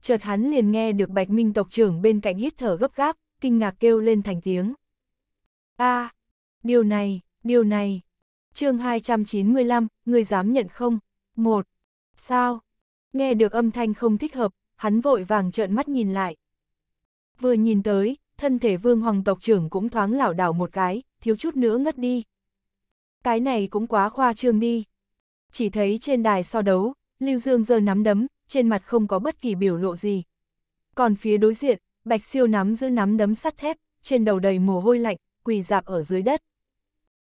Chợt hắn liền nghe được Bạch Minh tộc trưởng bên cạnh hít thở gấp gáp, kinh ngạc kêu lên thành tiếng. a điều này, điều này. chương 295, người dám nhận không? Một, sao? nghe được âm thanh không thích hợp, hắn vội vàng trợn mắt nhìn lại. Vừa nhìn tới, thân thể vương hoàng tộc trưởng cũng thoáng lảo đảo một cái, thiếu chút nữa ngất đi. Cái này cũng quá khoa trương đi. Chỉ thấy trên đài so đấu, Lưu Dương giơ nắm đấm, trên mặt không có bất kỳ biểu lộ gì. Còn phía đối diện, Bạch Siêu nắm giữ nắm đấm sắt thép, trên đầu đầy mồ hôi lạnh, quỳ dạp ở dưới đất.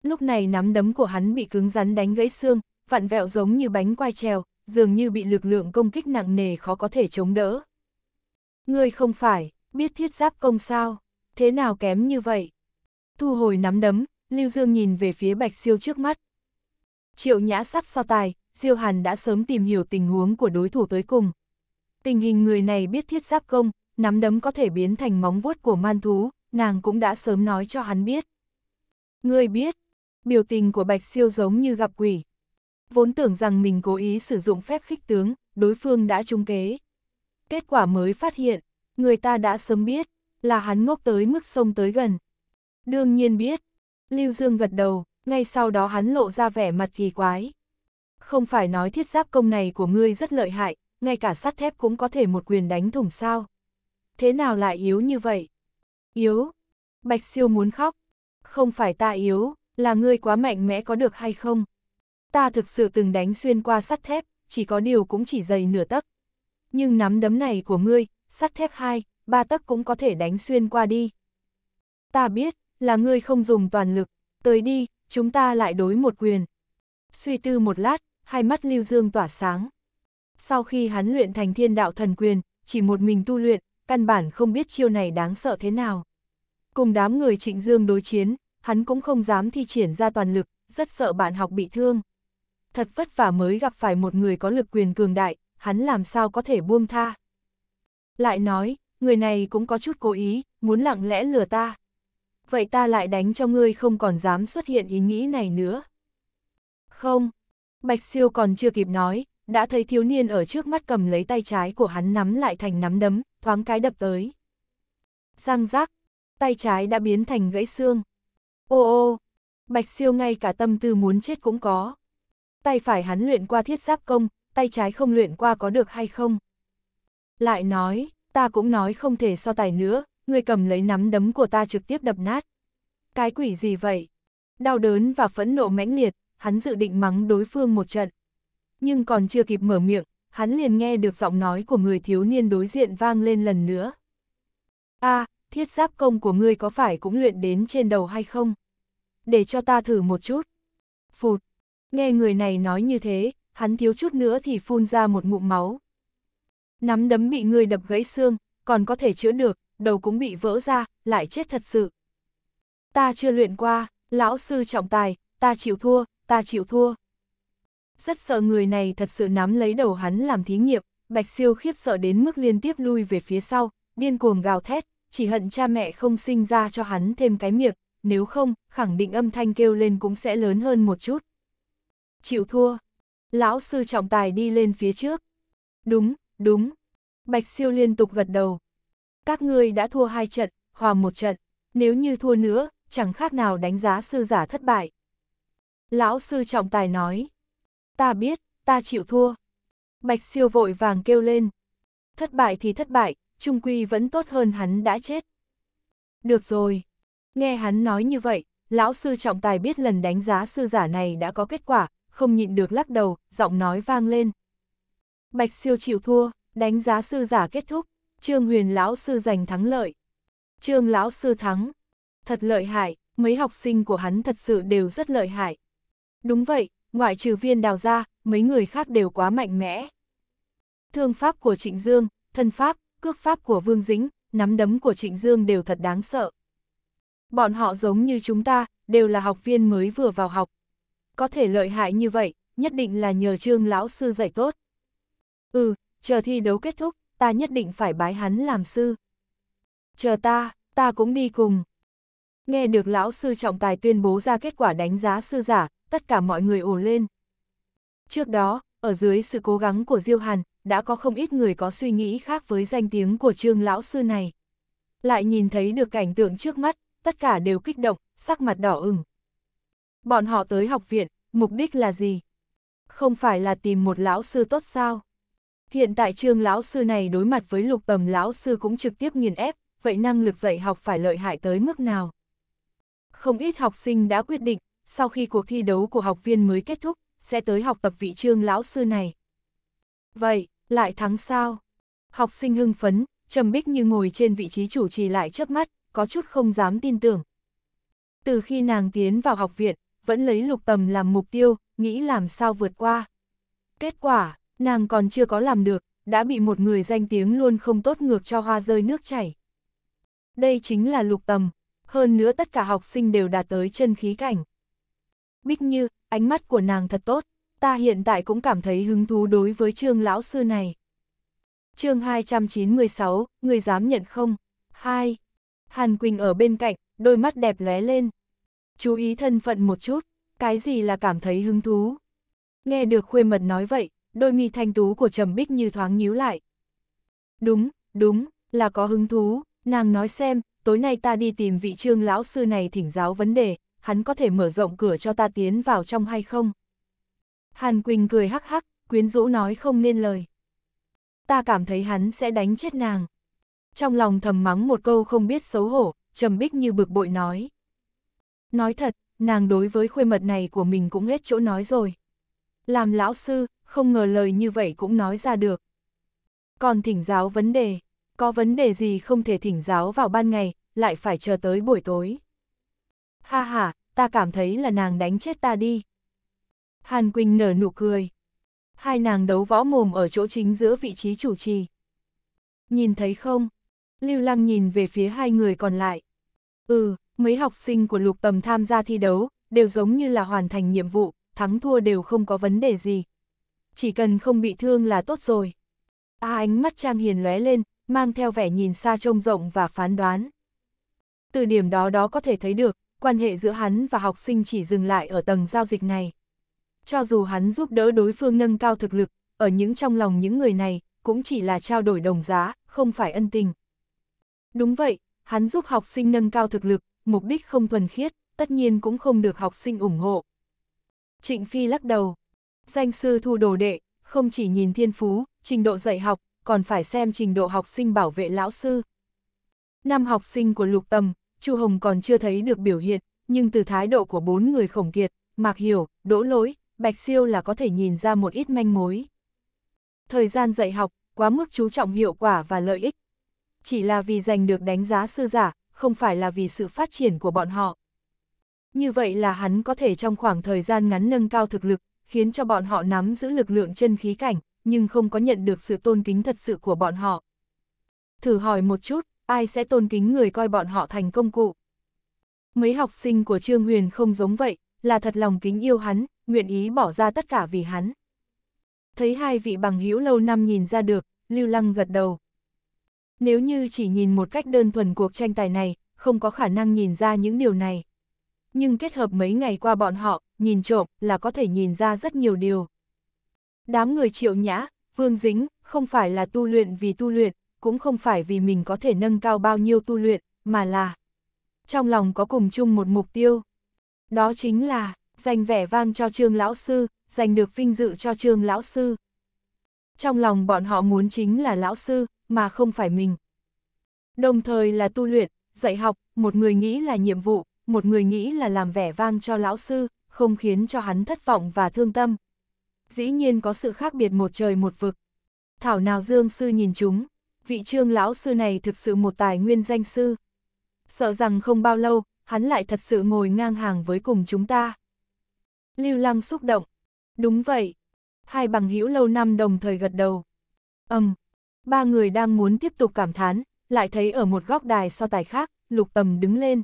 Lúc này nắm đấm của hắn bị cứng rắn đánh gãy xương, vặn vẹo giống như bánh quai treo dường như bị lực lượng công kích nặng nề khó có thể chống đỡ. Ngươi không phải, biết thiết giáp công sao, thế nào kém như vậy? Thu hồi nắm đấm, Lưu Dương nhìn về phía Bạch Siêu trước mắt. Triệu Nhã sắp so tài, siêu Hàn đã sớm tìm hiểu tình huống của đối thủ tới cùng. Tình hình người này biết thiết giáp công, nắm đấm có thể biến thành móng vuốt của man thú, nàng cũng đã sớm nói cho hắn biết. Ngươi biết, biểu tình của Bạch Siêu giống như gặp quỷ, Vốn tưởng rằng mình cố ý sử dụng phép khích tướng, đối phương đã trung kế. Kết quả mới phát hiện, người ta đã sớm biết, là hắn ngốc tới mức sông tới gần. Đương nhiên biết, Lưu Dương gật đầu, ngay sau đó hắn lộ ra vẻ mặt kỳ quái. Không phải nói thiết giáp công này của ngươi rất lợi hại, ngay cả sắt thép cũng có thể một quyền đánh thủng sao. Thế nào lại yếu như vậy? Yếu. Bạch siêu muốn khóc. Không phải ta yếu, là ngươi quá mạnh mẽ có được hay không? Ta thực sự từng đánh xuyên qua sắt thép, chỉ có điều cũng chỉ dày nửa tấc. Nhưng nắm đấm này của ngươi, sắt thép 2, 3 tấc cũng có thể đánh xuyên qua đi. Ta biết, là ngươi không dùng toàn lực, tới đi, chúng ta lại đối một quyền. Suy tư một lát, hai mắt Lưu Dương tỏa sáng. Sau khi hắn luyện thành thiên đạo thần quyền, chỉ một mình tu luyện, căn bản không biết chiêu này đáng sợ thế nào. Cùng đám người trịnh Dương đối chiến, hắn cũng không dám thi triển ra toàn lực, rất sợ bạn học bị thương thật vất vả mới gặp phải một người có lực quyền cường đại, hắn làm sao có thể buông tha. Lại nói, người này cũng có chút cố ý, muốn lặng lẽ lừa ta. Vậy ta lại đánh cho ngươi không còn dám xuất hiện ý nghĩ này nữa. Không, Bạch Siêu còn chưa kịp nói, đã thấy thiếu niên ở trước mắt cầm lấy tay trái của hắn nắm lại thành nắm đấm, thoáng cái đập tới. giang giác tay trái đã biến thành gãy xương. Ô ô, Bạch Siêu ngay cả tâm tư muốn chết cũng có tay phải hắn luyện qua thiết giáp công, tay trái không luyện qua có được hay không. Lại nói, ta cũng nói không thể so tài nữa, người cầm lấy nắm đấm của ta trực tiếp đập nát. Cái quỷ gì vậy? Đau đớn và phẫn nộ mãnh liệt, hắn dự định mắng đối phương một trận. Nhưng còn chưa kịp mở miệng, hắn liền nghe được giọng nói của người thiếu niên đối diện vang lên lần nữa. a thiết giáp công của ngươi có phải cũng luyện đến trên đầu hay không? Để cho ta thử một chút. Phụt, Nghe người này nói như thế, hắn thiếu chút nữa thì phun ra một ngụm máu. Nắm đấm bị người đập gãy xương, còn có thể chữa được, đầu cũng bị vỡ ra, lại chết thật sự. Ta chưa luyện qua, lão sư trọng tài, ta chịu thua, ta chịu thua. Rất sợ người này thật sự nắm lấy đầu hắn làm thí nghiệm, Bạch Siêu khiếp sợ đến mức liên tiếp lui về phía sau, điên cuồng gào thét, chỉ hận cha mẹ không sinh ra cho hắn thêm cái miệng, nếu không, khẳng định âm thanh kêu lên cũng sẽ lớn hơn một chút chịu thua. Lão sư trọng tài đi lên phía trước. Đúng, đúng. Bạch siêu liên tục gật đầu. Các ngươi đã thua hai trận, hòa một trận. Nếu như thua nữa, chẳng khác nào đánh giá sư giả thất bại. Lão sư trọng tài nói. Ta biết, ta chịu thua. Bạch siêu vội vàng kêu lên. Thất bại thì thất bại, trung quy vẫn tốt hơn hắn đã chết. Được rồi. Nghe hắn nói như vậy, lão sư trọng tài biết lần đánh giá sư giả này đã có kết quả, không nhịn được lắc đầu, giọng nói vang lên. Bạch siêu chịu thua, đánh giá sư giả kết thúc, trương huyền lão sư giành thắng lợi. Trương lão sư thắng, thật lợi hại, mấy học sinh của hắn thật sự đều rất lợi hại. Đúng vậy, ngoại trừ viên đào ra, mấy người khác đều quá mạnh mẽ. Thương pháp của Trịnh Dương, thân pháp, cước pháp của Vương Dĩnh, nắm đấm của Trịnh Dương đều thật đáng sợ. Bọn họ giống như chúng ta, đều là học viên mới vừa vào học, có thể lợi hại như vậy, nhất định là nhờ trương lão sư dạy tốt. Ừ, chờ thi đấu kết thúc, ta nhất định phải bái hắn làm sư. Chờ ta, ta cũng đi cùng. Nghe được lão sư trọng tài tuyên bố ra kết quả đánh giá sư giả, tất cả mọi người ồ lên. Trước đó, ở dưới sự cố gắng của Diêu Hàn, đã có không ít người có suy nghĩ khác với danh tiếng của trương lão sư này. Lại nhìn thấy được cảnh tượng trước mắt, tất cả đều kích động, sắc mặt đỏ ửng. Bọn họ tới học viện, mục đích là gì? Không phải là tìm một lão sư tốt sao? Hiện tại trương lão sư này đối mặt với lục tầm lão sư cũng trực tiếp nghiền ép, vậy năng lực dạy học phải lợi hại tới mức nào? Không ít học sinh đã quyết định, sau khi cuộc thi đấu của học viên mới kết thúc, sẽ tới học tập vị trương lão sư này. Vậy, lại thắng sao? Học sinh hưng phấn, Trầm Bích như ngồi trên vị trí chủ trì lại chớp mắt, có chút không dám tin tưởng. Từ khi nàng tiến vào học viện, vẫn lấy lục tầm làm mục tiêu, nghĩ làm sao vượt qua. Kết quả, nàng còn chưa có làm được, đã bị một người danh tiếng luôn không tốt ngược cho hoa rơi nước chảy. Đây chính là lục tầm, hơn nữa tất cả học sinh đều đạt tới chân khí cảnh. Bích Như, ánh mắt của nàng thật tốt, ta hiện tại cũng cảm thấy hứng thú đối với trương lão sư này. chương 296, người dám nhận không? 2. Hàn Quỳnh ở bên cạnh, đôi mắt đẹp lóe lên chú ý thân phận một chút, cái gì là cảm thấy hứng thú. Nghe được khuê mật nói vậy, đôi mi thanh tú của Trầm Bích như thoáng nhíu lại. Đúng, đúng, là có hứng thú, nàng nói xem, tối nay ta đi tìm vị trương lão sư này thỉnh giáo vấn đề, hắn có thể mở rộng cửa cho ta tiến vào trong hay không? Hàn Quỳnh cười hắc hắc, quyến rũ nói không nên lời. Ta cảm thấy hắn sẽ đánh chết nàng. Trong lòng thầm mắng một câu không biết xấu hổ, Trầm Bích như bực bội nói. Nói thật, nàng đối với khuê mật này của mình cũng hết chỗ nói rồi. Làm lão sư, không ngờ lời như vậy cũng nói ra được. Còn thỉnh giáo vấn đề, có vấn đề gì không thể thỉnh giáo vào ban ngày, lại phải chờ tới buổi tối. Ha ha, ta cảm thấy là nàng đánh chết ta đi. Hàn Quỳnh nở nụ cười. Hai nàng đấu võ mồm ở chỗ chính giữa vị trí chủ trì. Nhìn thấy không? Lưu Lăng nhìn về phía hai người còn lại. Ừ, mấy học sinh của lục tầm tham gia thi đấu, đều giống như là hoàn thành nhiệm vụ, thắng thua đều không có vấn đề gì. Chỉ cần không bị thương là tốt rồi. A à, ánh mắt Trang Hiền lóe lên, mang theo vẻ nhìn xa trông rộng và phán đoán. Từ điểm đó đó có thể thấy được, quan hệ giữa hắn và học sinh chỉ dừng lại ở tầng giao dịch này. Cho dù hắn giúp đỡ đối phương nâng cao thực lực, ở những trong lòng những người này, cũng chỉ là trao đổi đồng giá, không phải ân tình. Đúng vậy, hắn giúp học sinh nâng cao thực lực, mục đích không thuần khiết, tất nhiên cũng không được học sinh ủng hộ. Trịnh Phi lắc đầu, danh sư thu đồ đệ, không chỉ nhìn thiên phú, trình độ dạy học, còn phải xem trình độ học sinh bảo vệ lão sư. Năm học sinh của Lục Tầm, Chu Hồng còn chưa thấy được biểu hiện, nhưng từ thái độ của bốn người khổng kiệt, Mạc Hiểu, Đỗ Lỗi, Bạch Siêu là có thể nhìn ra một ít manh mối. Thời gian dạy học, quá mức chú trọng hiệu quả và lợi ích. Chỉ là vì giành được đánh giá sư giả, không phải là vì sự phát triển của bọn họ. Như vậy là hắn có thể trong khoảng thời gian ngắn nâng cao thực lực, khiến cho bọn họ nắm giữ lực lượng chân khí cảnh, nhưng không có nhận được sự tôn kính thật sự của bọn họ. Thử hỏi một chút, ai sẽ tôn kính người coi bọn họ thành công cụ? Mấy học sinh của Trương Huyền không giống vậy, là thật lòng kính yêu hắn, nguyện ý bỏ ra tất cả vì hắn. Thấy hai vị bằng hữu lâu năm nhìn ra được, Lưu Lăng gật đầu. Nếu như chỉ nhìn một cách đơn thuần cuộc tranh tài này, không có khả năng nhìn ra những điều này. Nhưng kết hợp mấy ngày qua bọn họ, nhìn trộm là có thể nhìn ra rất nhiều điều. Đám người triệu nhã, vương dính, không phải là tu luyện vì tu luyện, cũng không phải vì mình có thể nâng cao bao nhiêu tu luyện, mà là trong lòng có cùng chung một mục tiêu. Đó chính là giành vẻ vang cho trương lão sư, giành được vinh dự cho trương lão sư. Trong lòng bọn họ muốn chính là lão sư, mà không phải mình. Đồng thời là tu luyện, dạy học, một người nghĩ là nhiệm vụ, một người nghĩ là làm vẻ vang cho lão sư, không khiến cho hắn thất vọng và thương tâm. Dĩ nhiên có sự khác biệt một trời một vực. Thảo nào Dương sư nhìn chúng, vị trương lão sư này thực sự một tài nguyên danh sư. Sợ rằng không bao lâu, hắn lại thật sự ngồi ngang hàng với cùng chúng ta. Lưu Lăng xúc động. Đúng vậy. Hai bằng hữu lâu năm đồng thời gật đầu. Ầm, um, ba người đang muốn tiếp tục cảm thán, lại thấy ở một góc đài so tài khác, lục tầm đứng lên.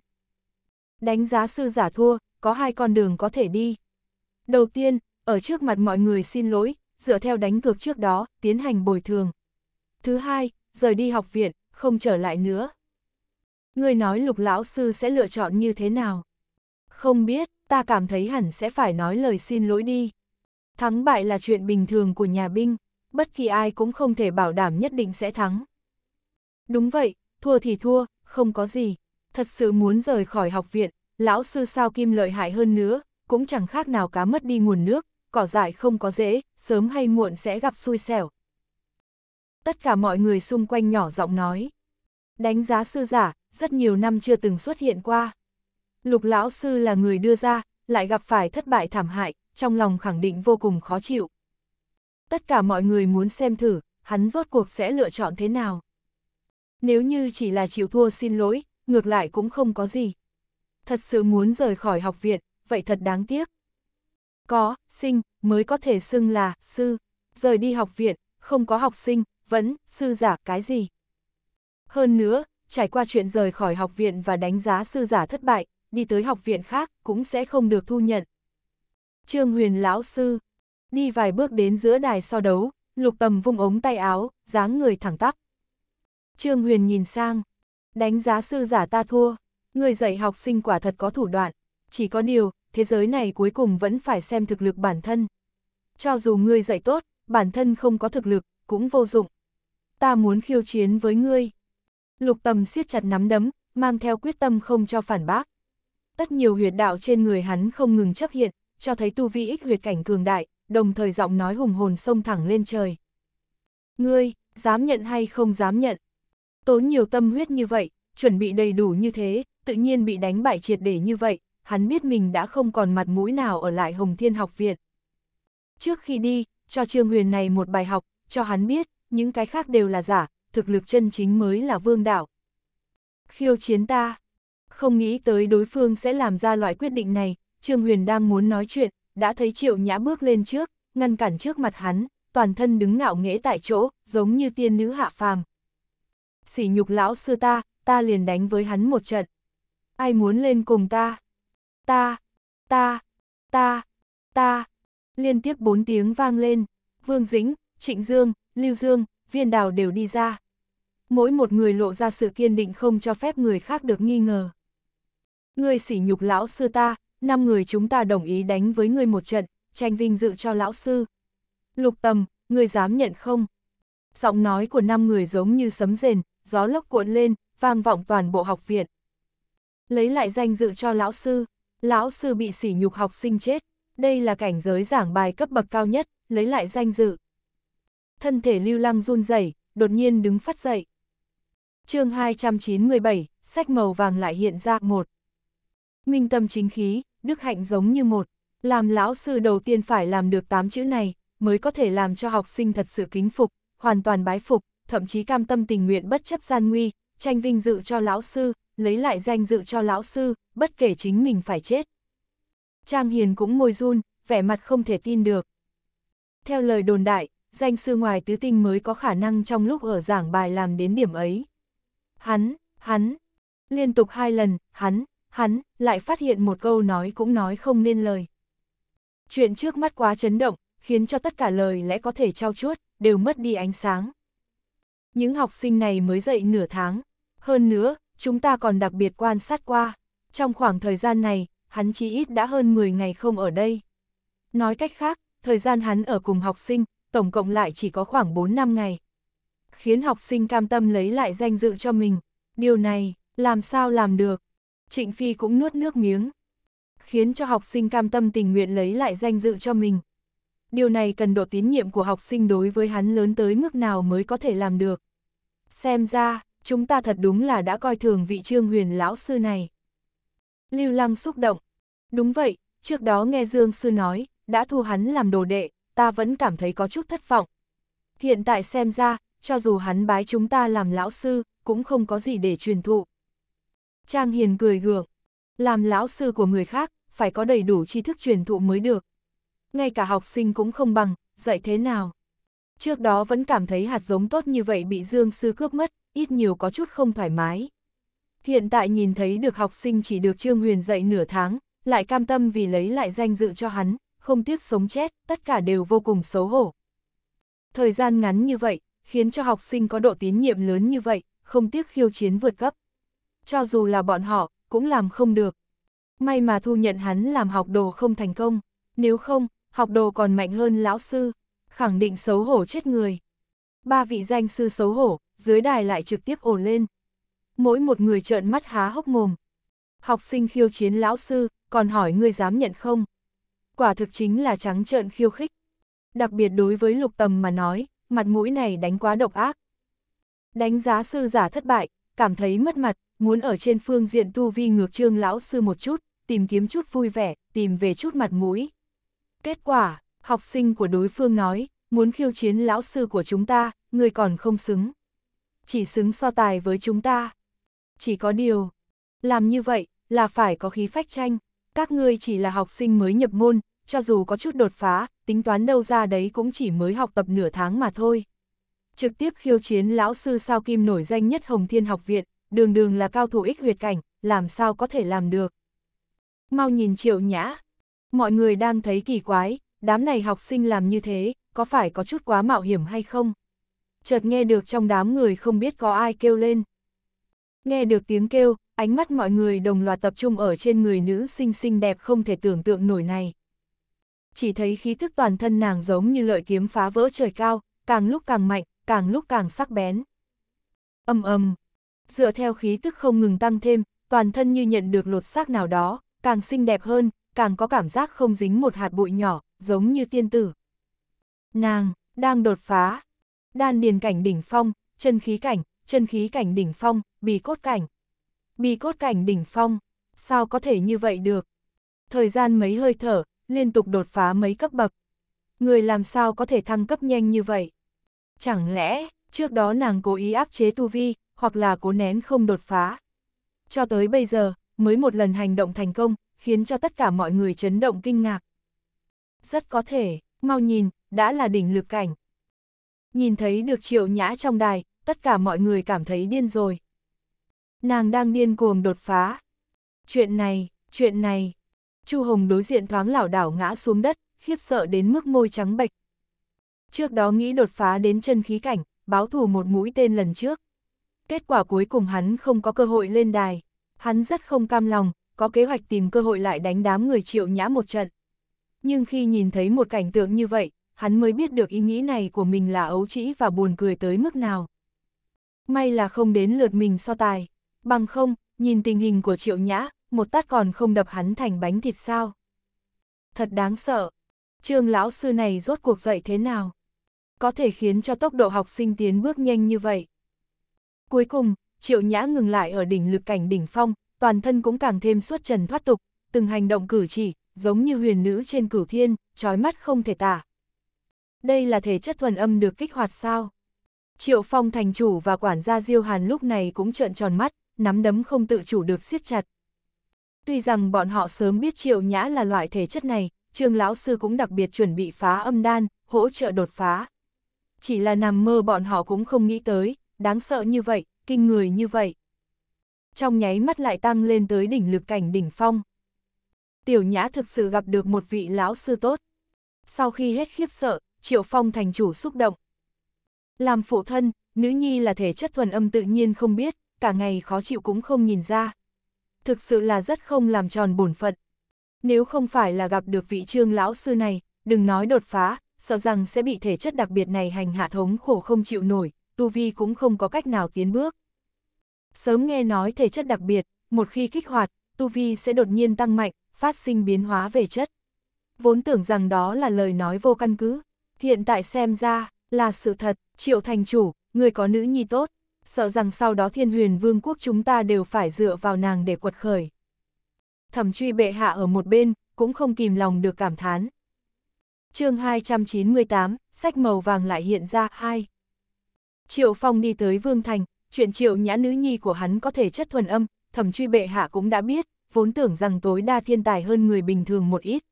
Đánh giá sư giả thua, có hai con đường có thể đi. Đầu tiên, ở trước mặt mọi người xin lỗi, dựa theo đánh cược trước đó, tiến hành bồi thường. Thứ hai, rời đi học viện, không trở lại nữa. Người nói lục lão sư sẽ lựa chọn như thế nào? Không biết, ta cảm thấy hẳn sẽ phải nói lời xin lỗi đi. Thắng bại là chuyện bình thường của nhà binh bất kỳ ai cũng không thể bảo đảm nhất định sẽ thắng. Đúng vậy, thua thì thua, không có gì. Thật sự muốn rời khỏi học viện, lão sư sao kim lợi hại hơn nữa, cũng chẳng khác nào cá mất đi nguồn nước, cỏ dại không có dễ, sớm hay muộn sẽ gặp xui xẻo. Tất cả mọi người xung quanh nhỏ giọng nói. Đánh giá sư giả, rất nhiều năm chưa từng xuất hiện qua. Lục lão sư là người đưa ra, lại gặp phải thất bại thảm hại, trong lòng khẳng định vô cùng khó chịu tất cả mọi người muốn xem thử, hắn rốt cuộc sẽ lựa chọn thế nào. Nếu như chỉ là chịu thua xin lỗi, ngược lại cũng không có gì. Thật sự muốn rời khỏi học viện, vậy thật đáng tiếc. Có, sinh, mới có thể xưng là, sư, rời đi học viện, không có học sinh, vẫn, sư giả, cái gì. Hơn nữa, trải qua chuyện rời khỏi học viện và đánh giá sư giả thất bại, đi tới học viện khác cũng sẽ không được thu nhận. Trương huyền lão sư, đi vài bước đến giữa đài so đấu, lục tầm vung ống tay áo, dáng người thẳng tắp. Trương Huyền nhìn sang, đánh giá sư giả ta thua, người dạy học sinh quả thật có thủ đoạn, chỉ có điều, thế giới này cuối cùng vẫn phải xem thực lực bản thân. Cho dù ngươi dạy tốt, bản thân không có thực lực, cũng vô dụng. Ta muốn khiêu chiến với ngươi. Lục tầm siết chặt nắm đấm, mang theo quyết tâm không cho phản bác. Tất nhiều huyệt đạo trên người hắn không ngừng chấp hiện, cho thấy tu vi ích huyệt cảnh cường đại, đồng thời giọng nói hùng hồn sông thẳng lên trời. Ngươi, dám nhận hay không dám nhận? Tốn nhiều tâm huyết như vậy, chuẩn bị đầy đủ như thế, tự nhiên bị đánh bại triệt để như vậy, hắn biết mình đã không còn mặt mũi nào ở lại Hồng Thiên học viện. Trước khi đi, cho Trương Huyền này một bài học, cho hắn biết, những cái khác đều là giả, thực lực chân chính mới là vương đạo. Khiêu chiến ta, không nghĩ tới đối phương sẽ làm ra loại quyết định này, Trương Huyền đang muốn nói chuyện, đã thấy triệu nhã bước lên trước, ngăn cản trước mặt hắn, toàn thân đứng ngạo nghễ tại chỗ, giống như tiên nữ hạ phàm. Sỉ nhục lão sư ta, ta liền đánh với hắn một trận. Ai muốn lên cùng ta? Ta, ta, ta, ta. Liên tiếp bốn tiếng vang lên, Vương Dĩnh, Trịnh Dương, Lưu Dương, Viên Đào đều đi ra. Mỗi một người lộ ra sự kiên định không cho phép người khác được nghi ngờ. người sỉ nhục lão sư ta, năm người chúng ta đồng ý đánh với ngươi một trận, tranh vinh dự cho lão sư. Lục tầm, ngươi dám nhận không? Giọng nói của năm người giống như sấm rền, gió lốc cuộn lên, vang vọng toàn bộ học viện. Lấy lại danh dự cho lão sư, lão sư bị sỉ nhục học sinh chết, đây là cảnh giới giảng bài cấp bậc cao nhất, lấy lại danh dự. Thân thể lưu lăng run rẩy đột nhiên đứng phát dậy. chương 297, sách màu vàng lại hiện ra một. Minh tâm chính khí, đức hạnh giống như một. Làm lão sư đầu tiên phải làm được 8 chữ này, mới có thể làm cho học sinh thật sự kính phục, hoàn toàn bái phục, thậm chí cam tâm tình nguyện bất chấp gian nguy, tranh vinh dự cho lão sư, lấy lại danh dự cho lão sư, bất kể chính mình phải chết. Trang Hiền cũng môi run, vẻ mặt không thể tin được. Theo lời đồn đại, danh sư ngoài tứ tinh mới có khả năng trong lúc ở giảng bài làm đến điểm ấy. Hắn, hắn, liên tục hai lần, hắn, hắn lại phát hiện một câu nói cũng nói không nên lời. Chuyện trước mắt quá chấn động, khiến cho tất cả lời lẽ có thể trao chuốt, đều mất đi ánh sáng. Những học sinh này mới dậy nửa tháng, hơn nữa, chúng ta còn đặc biệt quan sát qua. Trong khoảng thời gian này, hắn chỉ ít đã hơn 10 ngày không ở đây. Nói cách khác, thời gian hắn ở cùng học sinh, tổng cộng lại chỉ có khoảng 4 năm ngày. Khiến học sinh cam tâm lấy lại danh dự cho mình, điều này, làm sao làm được, Trịnh Phi cũng nuốt nước miếng, khiến cho học sinh cam tâm tình nguyện lấy lại danh dự cho mình. Điều này cần độ tín nhiệm của học sinh đối với hắn lớn tới mức nào mới có thể làm được. Xem ra, chúng ta thật đúng là đã coi thường vị trương huyền lão sư này. Lưu Lăng xúc động. Đúng vậy, trước đó nghe Dương Sư nói, đã thu hắn làm đồ đệ, ta vẫn cảm thấy có chút thất vọng. Hiện tại xem ra, cho dù hắn bái chúng ta làm lão sư, cũng không có gì để truyền thụ. Trang Hiền cười gượng. Làm lão sư của người khác, phải có đầy đủ tri thức truyền thụ mới được. Ngay cả học sinh cũng không bằng, dạy thế nào. Trước đó vẫn cảm thấy hạt giống tốt như vậy bị Dương sư cướp mất, ít nhiều có chút không thoải mái. Hiện tại nhìn thấy được học sinh chỉ được Trương Huyền dạy nửa tháng, lại cam tâm vì lấy lại danh dự cho hắn, không tiếc sống chết, tất cả đều vô cùng xấu hổ. Thời gian ngắn như vậy, khiến cho học sinh có độ tín nhiệm lớn như vậy, không tiếc khiêu chiến vượt cấp cho dù là bọn họ, cũng làm không được. May mà thu nhận hắn làm học đồ không thành công, nếu không, học đồ còn mạnh hơn lão sư, khẳng định xấu hổ chết người. Ba vị danh sư xấu hổ, dưới đài lại trực tiếp ổn lên. Mỗi một người trợn mắt há hốc mồm. Học sinh khiêu chiến lão sư, còn hỏi ngươi dám nhận không? Quả thực chính là trắng trợn khiêu khích. Đặc biệt đối với lục tầm mà nói, mặt mũi này đánh quá độc ác. Đánh giá sư giả thất bại, cảm thấy mất mặt, muốn ở trên phương diện tu vi ngược trương lão sư một chút, tìm kiếm chút vui vẻ, tìm về chút mặt mũi. Kết quả, học sinh của đối phương nói, muốn khiêu chiến lão sư của chúng ta, người còn không xứng. Chỉ xứng so tài với chúng ta. Chỉ có điều, làm như vậy là phải có khí phách tranh, các ngươi chỉ là học sinh mới nhập môn, cho dù có chút đột phá, tính toán đâu ra đấy cũng chỉ mới học tập nửa tháng mà thôi. Trực tiếp khiêu chiến lão sư sao kim nổi danh nhất Hồng Thiên học viện, đường đường là cao thủ ích huyệt cảnh, làm sao có thể làm được. Mau nhìn triệu nhã, mọi người đang thấy kỳ quái, đám này học sinh làm như thế, có phải có chút quá mạo hiểm hay không? Chợt nghe được trong đám người không biết có ai kêu lên. Nghe được tiếng kêu, ánh mắt mọi người đồng loạt tập trung ở trên người nữ xinh xinh đẹp không thể tưởng tượng nổi này. Chỉ thấy khí thức toàn thân nàng giống như lợi kiếm phá vỡ trời cao, càng lúc càng mạnh, càng lúc càng sắc bén. Âm ầm dựa theo khí tức không ngừng tăng thêm, toàn thân như nhận được lột xác nào đó, càng xinh đẹp hơn, càng có cảm giác không dính một hạt bụi nhỏ, giống như tiên tử. Nàng, đang đột phá. Đan điền cảnh đỉnh phong, chân khí cảnh, chân khí cảnh đỉnh phong, bì cốt cảnh. Bì cốt cảnh đỉnh phong, sao có thể như vậy được? Thời gian mấy hơi thở, liên tục đột phá mấy cấp bậc. Người làm sao có thể thăng cấp nhanh như vậy? Chẳng lẽ, trước đó nàng cố ý áp chế tu vi, hoặc là cố nén không đột phá. Cho tới bây giờ, mới một lần hành động thành công, khiến cho tất cả mọi người chấn động kinh ngạc. Rất có thể, mau nhìn, đã là đỉnh lực cảnh. Nhìn thấy được triệu nhã trong đài, tất cả mọi người cảm thấy điên rồi. Nàng đang điên cuồng đột phá. Chuyện này, chuyện này. Chu Hồng đối diện thoáng lảo đảo ngã xuống đất, khiếp sợ đến mức môi trắng bệch. Trước đó nghĩ đột phá đến chân khí cảnh, báo thù một mũi tên lần trước. Kết quả cuối cùng hắn không có cơ hội lên đài. Hắn rất không cam lòng, có kế hoạch tìm cơ hội lại đánh đám người triệu nhã một trận. Nhưng khi nhìn thấy một cảnh tượng như vậy, hắn mới biết được ý nghĩ này của mình là ấu trĩ và buồn cười tới mức nào. May là không đến lượt mình so tài. Bằng không, nhìn tình hình của triệu nhã, một tát còn không đập hắn thành bánh thịt sao. Thật đáng sợ. Trương lão sư này rốt cuộc dạy thế nào? Có thể khiến cho tốc độ học sinh tiến bước nhanh như vậy. Cuối cùng, Triệu Nhã ngừng lại ở đỉnh lực cảnh đỉnh phong, toàn thân cũng càng thêm suốt trần thoát tục, từng hành động cử chỉ, giống như huyền nữ trên cửu thiên, trói mắt không thể tả. Đây là thể chất thuần âm được kích hoạt sao? Triệu Phong thành chủ và quản gia Diêu Hàn lúc này cũng trợn tròn mắt, nắm đấm không tự chủ được siết chặt. Tuy rằng bọn họ sớm biết Triệu Nhã là loại thể chất này, Trương lão sư cũng đặc biệt chuẩn bị phá âm đan, hỗ trợ đột phá. Chỉ là nằm mơ bọn họ cũng không nghĩ tới, đáng sợ như vậy, kinh người như vậy. Trong nháy mắt lại tăng lên tới đỉnh lực cảnh đỉnh phong. Tiểu nhã thực sự gặp được một vị lão sư tốt. Sau khi hết khiếp sợ, Triệu Phong thành chủ xúc động. Làm phụ thân, nữ nhi là thể chất thuần âm tự nhiên không biết, cả ngày khó chịu cũng không nhìn ra. Thực sự là rất không làm tròn bổn phận. Nếu không phải là gặp được vị trương lão sư này, đừng nói đột phá, sợ rằng sẽ bị thể chất đặc biệt này hành hạ thống khổ không chịu nổi, tu vi cũng không có cách nào tiến bước. Sớm nghe nói thể chất đặc biệt, một khi kích hoạt, tu vi sẽ đột nhiên tăng mạnh, phát sinh biến hóa về chất. Vốn tưởng rằng đó là lời nói vô căn cứ, hiện tại xem ra, là sự thật, triệu thành chủ, người có nữ nhi tốt, sợ rằng sau đó thiên huyền vương quốc chúng ta đều phải dựa vào nàng để quật khởi. Thẩm truy bệ hạ ở một bên, cũng không kìm lòng được cảm thán. chương 298, sách màu vàng lại hiện ra, hai Triệu Phong đi tới Vương Thành, chuyện Triệu Nhã Nữ Nhi của hắn có thể chất thuần âm, thẩm truy bệ hạ cũng đã biết, vốn tưởng rằng tối đa thiên tài hơn người bình thường một ít.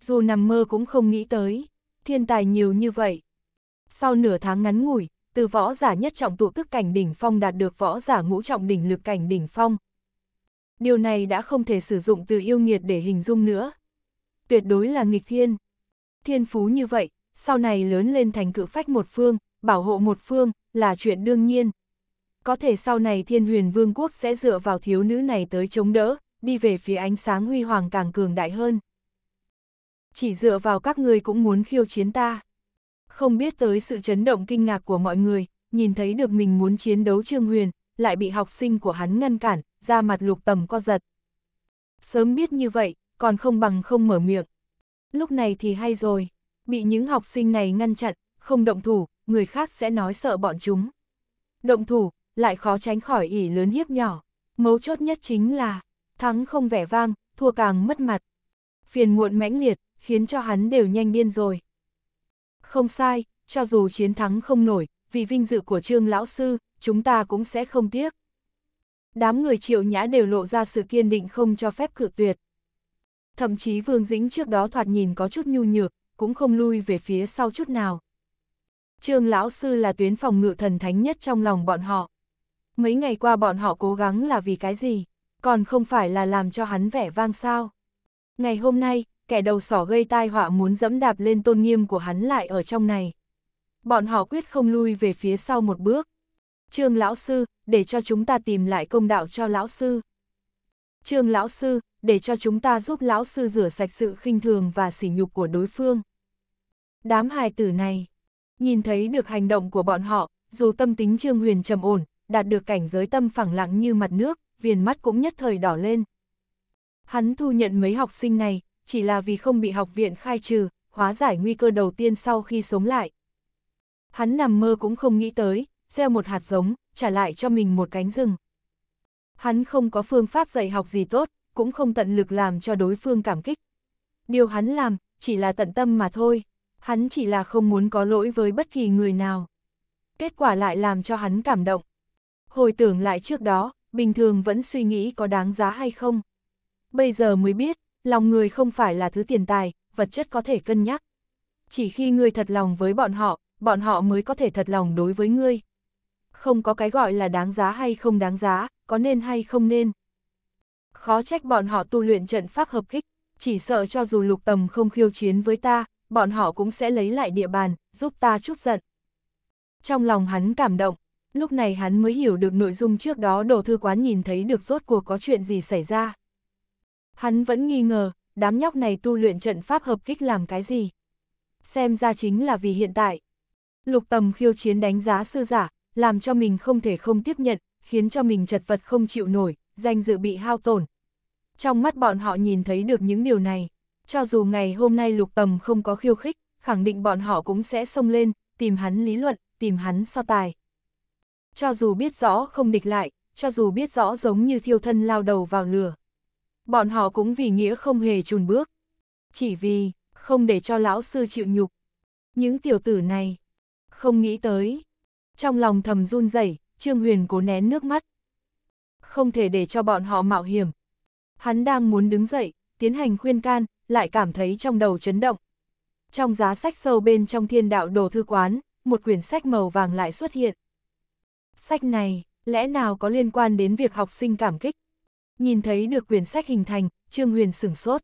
Dù nằm mơ cũng không nghĩ tới, thiên tài nhiều như vậy. Sau nửa tháng ngắn ngủi, từ võ giả nhất trọng tụ tức cảnh đỉnh phong đạt được võ giả ngũ trọng đỉnh lực cảnh đỉnh phong. Điều này đã không thể sử dụng từ yêu nghiệt để hình dung nữa. Tuyệt đối là nghịch thiên. Thiên phú như vậy, sau này lớn lên thành cự phách một phương, bảo hộ một phương, là chuyện đương nhiên. Có thể sau này thiên huyền vương quốc sẽ dựa vào thiếu nữ này tới chống đỡ, đi về phía ánh sáng huy hoàng càng cường đại hơn. Chỉ dựa vào các ngươi cũng muốn khiêu chiến ta. Không biết tới sự chấn động kinh ngạc của mọi người, nhìn thấy được mình muốn chiến đấu Trương Huyền, lại bị học sinh của hắn ngăn cản, ra mặt lục tầm co giật. Sớm biết như vậy, còn không bằng không mở miệng. Lúc này thì hay rồi, bị những học sinh này ngăn chặn, không động thủ, người khác sẽ nói sợ bọn chúng. Động thủ, lại khó tránh khỏi ỉ lớn hiếp nhỏ. Mấu chốt nhất chính là, thắng không vẻ vang, thua càng mất mặt. Phiền muộn mãnh liệt, khiến cho hắn đều nhanh điên rồi. Không sai, cho dù chiến thắng không nổi, vì vinh dự của trương lão sư, chúng ta cũng sẽ không tiếc. Đám người triệu nhã đều lộ ra sự kiên định không cho phép cự tuyệt. Thậm chí Vương Dĩnh trước đó thoạt nhìn có chút nhu nhược, cũng không lui về phía sau chút nào. Trương lão sư là tuyến phòng ngự thần thánh nhất trong lòng bọn họ. Mấy ngày qua bọn họ cố gắng là vì cái gì, còn không phải là làm cho hắn vẻ vang sao. Ngày hôm nay, kẻ đầu sỏ gây tai họa muốn dẫm đạp lên tôn nghiêm của hắn lại ở trong này. Bọn họ quyết không lui về phía sau một bước. Trương lão sư, để cho chúng ta tìm lại công đạo cho lão sư. Trương lão sư, để cho chúng ta giúp lão sư rửa sạch sự khinh thường và sỉ nhục của đối phương. Đám hài tử này, Nhìn thấy được hành động của bọn họ, dù tâm tính Trương Huyền trầm ổn, đạt được cảnh giới tâm phẳng lặng như mặt nước, viền mắt cũng nhất thời đỏ lên. Hắn thu nhận mấy học sinh này, chỉ là vì không bị học viện khai trừ, hóa giải nguy cơ đầu tiên sau khi sống lại. Hắn nằm mơ cũng không nghĩ tới, gieo một hạt giống, trả lại cho mình một cánh rừng. Hắn không có phương pháp dạy học gì tốt, cũng không tận lực làm cho đối phương cảm kích. Điều hắn làm, chỉ là tận tâm mà thôi hắn chỉ là không muốn có lỗi với bất kỳ người nào. Kết quả lại làm cho hắn cảm động. Hồi tưởng lại trước đó, bình thường vẫn suy nghĩ có đáng giá hay không. Bây giờ mới biết, lòng người không phải là thứ tiền tài, vật chất có thể cân nhắc. Chỉ khi ngươi thật lòng với bọn họ, bọn họ mới có thể thật lòng đối với ngươi. Không có cái gọi là đáng giá hay không đáng giá, có nên hay không nên. Khó trách bọn họ tu luyện trận pháp hợp kích, chỉ sợ cho dù lục tầm không khiêu chiến với ta, bọn họ cũng sẽ lấy lại địa bàn, giúp ta chút giận. Trong lòng hắn cảm động, lúc này hắn mới hiểu được nội dung trước đó đồ thư quán nhìn thấy được rốt cuộc có chuyện gì xảy ra. Hắn vẫn nghi ngờ, đám nhóc này tu luyện trận pháp hợp kích làm cái gì. Xem ra chính là vì hiện tại. Lục tầm khiêu chiến đánh giá sư giả, làm cho mình không thể không tiếp nhận, khiến cho mình chật vật không chịu nổi, danh dự bị hao tổn. Trong mắt bọn họ nhìn thấy được những điều này cho dù ngày hôm nay lục tầm không có khiêu khích, khẳng định bọn họ cũng sẽ xông lên, tìm hắn lý luận, tìm hắn so tài. Cho dù biết rõ không địch lại, cho dù biết rõ giống như thiêu thân lao đầu vào lửa. Bọn họ cũng vì nghĩa không hề chùn bước. Chỉ vì, không để cho lão sư chịu nhục. Những tiểu tử này, không nghĩ tới. Trong lòng thầm run rẩy, Trương Huyền cố nén nước mắt. Không thể để cho bọn họ mạo hiểm. Hắn đang muốn đứng dậy, tiến hành khuyên can, lại cảm thấy trong đầu chấn động. Trong giá sách sâu bên trong thiên đạo đồ thư quán, một quyển sách màu vàng lại xuất hiện. Sách này, lẽ nào có liên quan đến việc học sinh cảm kích? Nhìn thấy được quyển sách hình thành, Trương Huyền sửng sốt.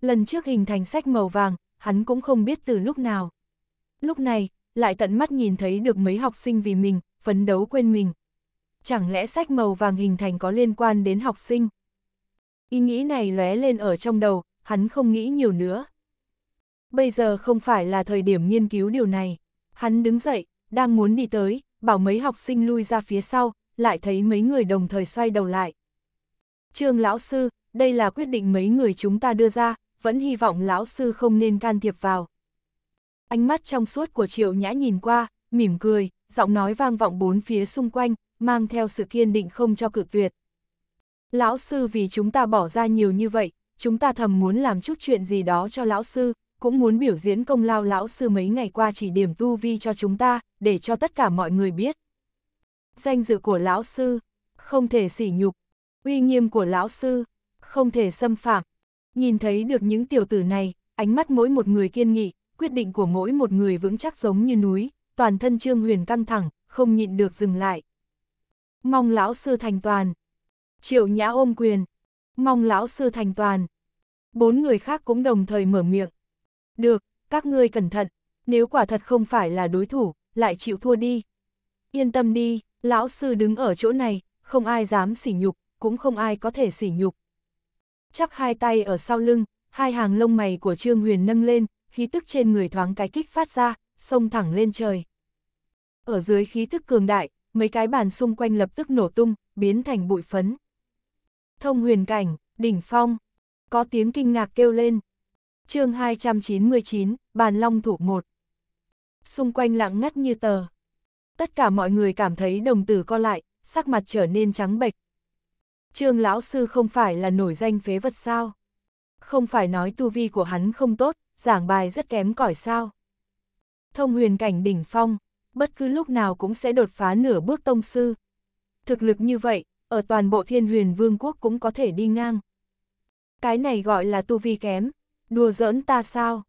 Lần trước hình thành sách màu vàng, hắn cũng không biết từ lúc nào. Lúc này, lại tận mắt nhìn thấy được mấy học sinh vì mình, phấn đấu quên mình. Chẳng lẽ sách màu vàng hình thành có liên quan đến học sinh? Ý nghĩ này lóe lên ở trong đầu, hắn không nghĩ nhiều nữa. Bây giờ không phải là thời điểm nghiên cứu điều này. Hắn đứng dậy, đang muốn đi tới, bảo mấy học sinh lui ra phía sau, lại thấy mấy người đồng thời xoay đầu lại. Trương lão sư, đây là quyết định mấy người chúng ta đưa ra, vẫn hy vọng lão sư không nên can thiệp vào. Ánh mắt trong suốt của triệu nhã nhìn qua, mỉm cười, giọng nói vang vọng bốn phía xung quanh, mang theo sự kiên định không cho cự tuyệt. Lão sư vì chúng ta bỏ ra nhiều như vậy, chúng ta thầm muốn làm chút chuyện gì đó cho lão sư, cũng muốn biểu diễn công lao lão sư mấy ngày qua chỉ điểm tu vi cho chúng ta, để cho tất cả mọi người biết. Danh dự của lão sư, không thể sỉ nhục, uy nghiêm của lão sư, không thể xâm phạm. Nhìn thấy được những tiểu tử này, ánh mắt mỗi một người kiên nghị, quyết định của mỗi một người vững chắc giống như núi, toàn thân Trương Huyền căng thẳng, không nhịn được dừng lại. Mong lão sư thành toàn. Triệu Nhã ôm quyền, mong lão sư thành toàn. Bốn người khác cũng đồng thời mở miệng. Được, các ngươi cẩn thận, nếu quả thật không phải là đối thủ, lại chịu thua đi. Yên tâm đi, lão sư đứng ở chỗ này, không ai dám sỉ nhục, cũng không ai có thể sỉ nhục. Chắp hai tay ở sau lưng, hai hàng lông mày của Trương Huyền nâng lên, khí tức trên người thoáng cái kích phát ra, sông thẳng lên trời. Ở dưới khí tức cường đại, mấy cái bàn xung quanh lập tức nổ tung, biến thành bụi phấn. Thông huyền cảnh, đỉnh phong. Có tiếng kinh ngạc kêu lên. chương 299, bàn long thủ một. Xung quanh lặng ngắt như tờ. Tất cả mọi người cảm thấy đồng tử co lại, sắc mặt trở nên trắng bệch. Trương lão sư không phải là nổi danh phế vật sao? Không phải nói tu vi của hắn không tốt, giảng bài rất kém cỏi sao? Thông huyền cảnh đỉnh phong, bất cứ lúc nào cũng sẽ đột phá nửa bước tông sư. Thực lực như vậy, ở toàn bộ thiên huyền vương quốc cũng có thể đi ngang. Cái này gọi là tu vi kém, đùa giỡn ta sao?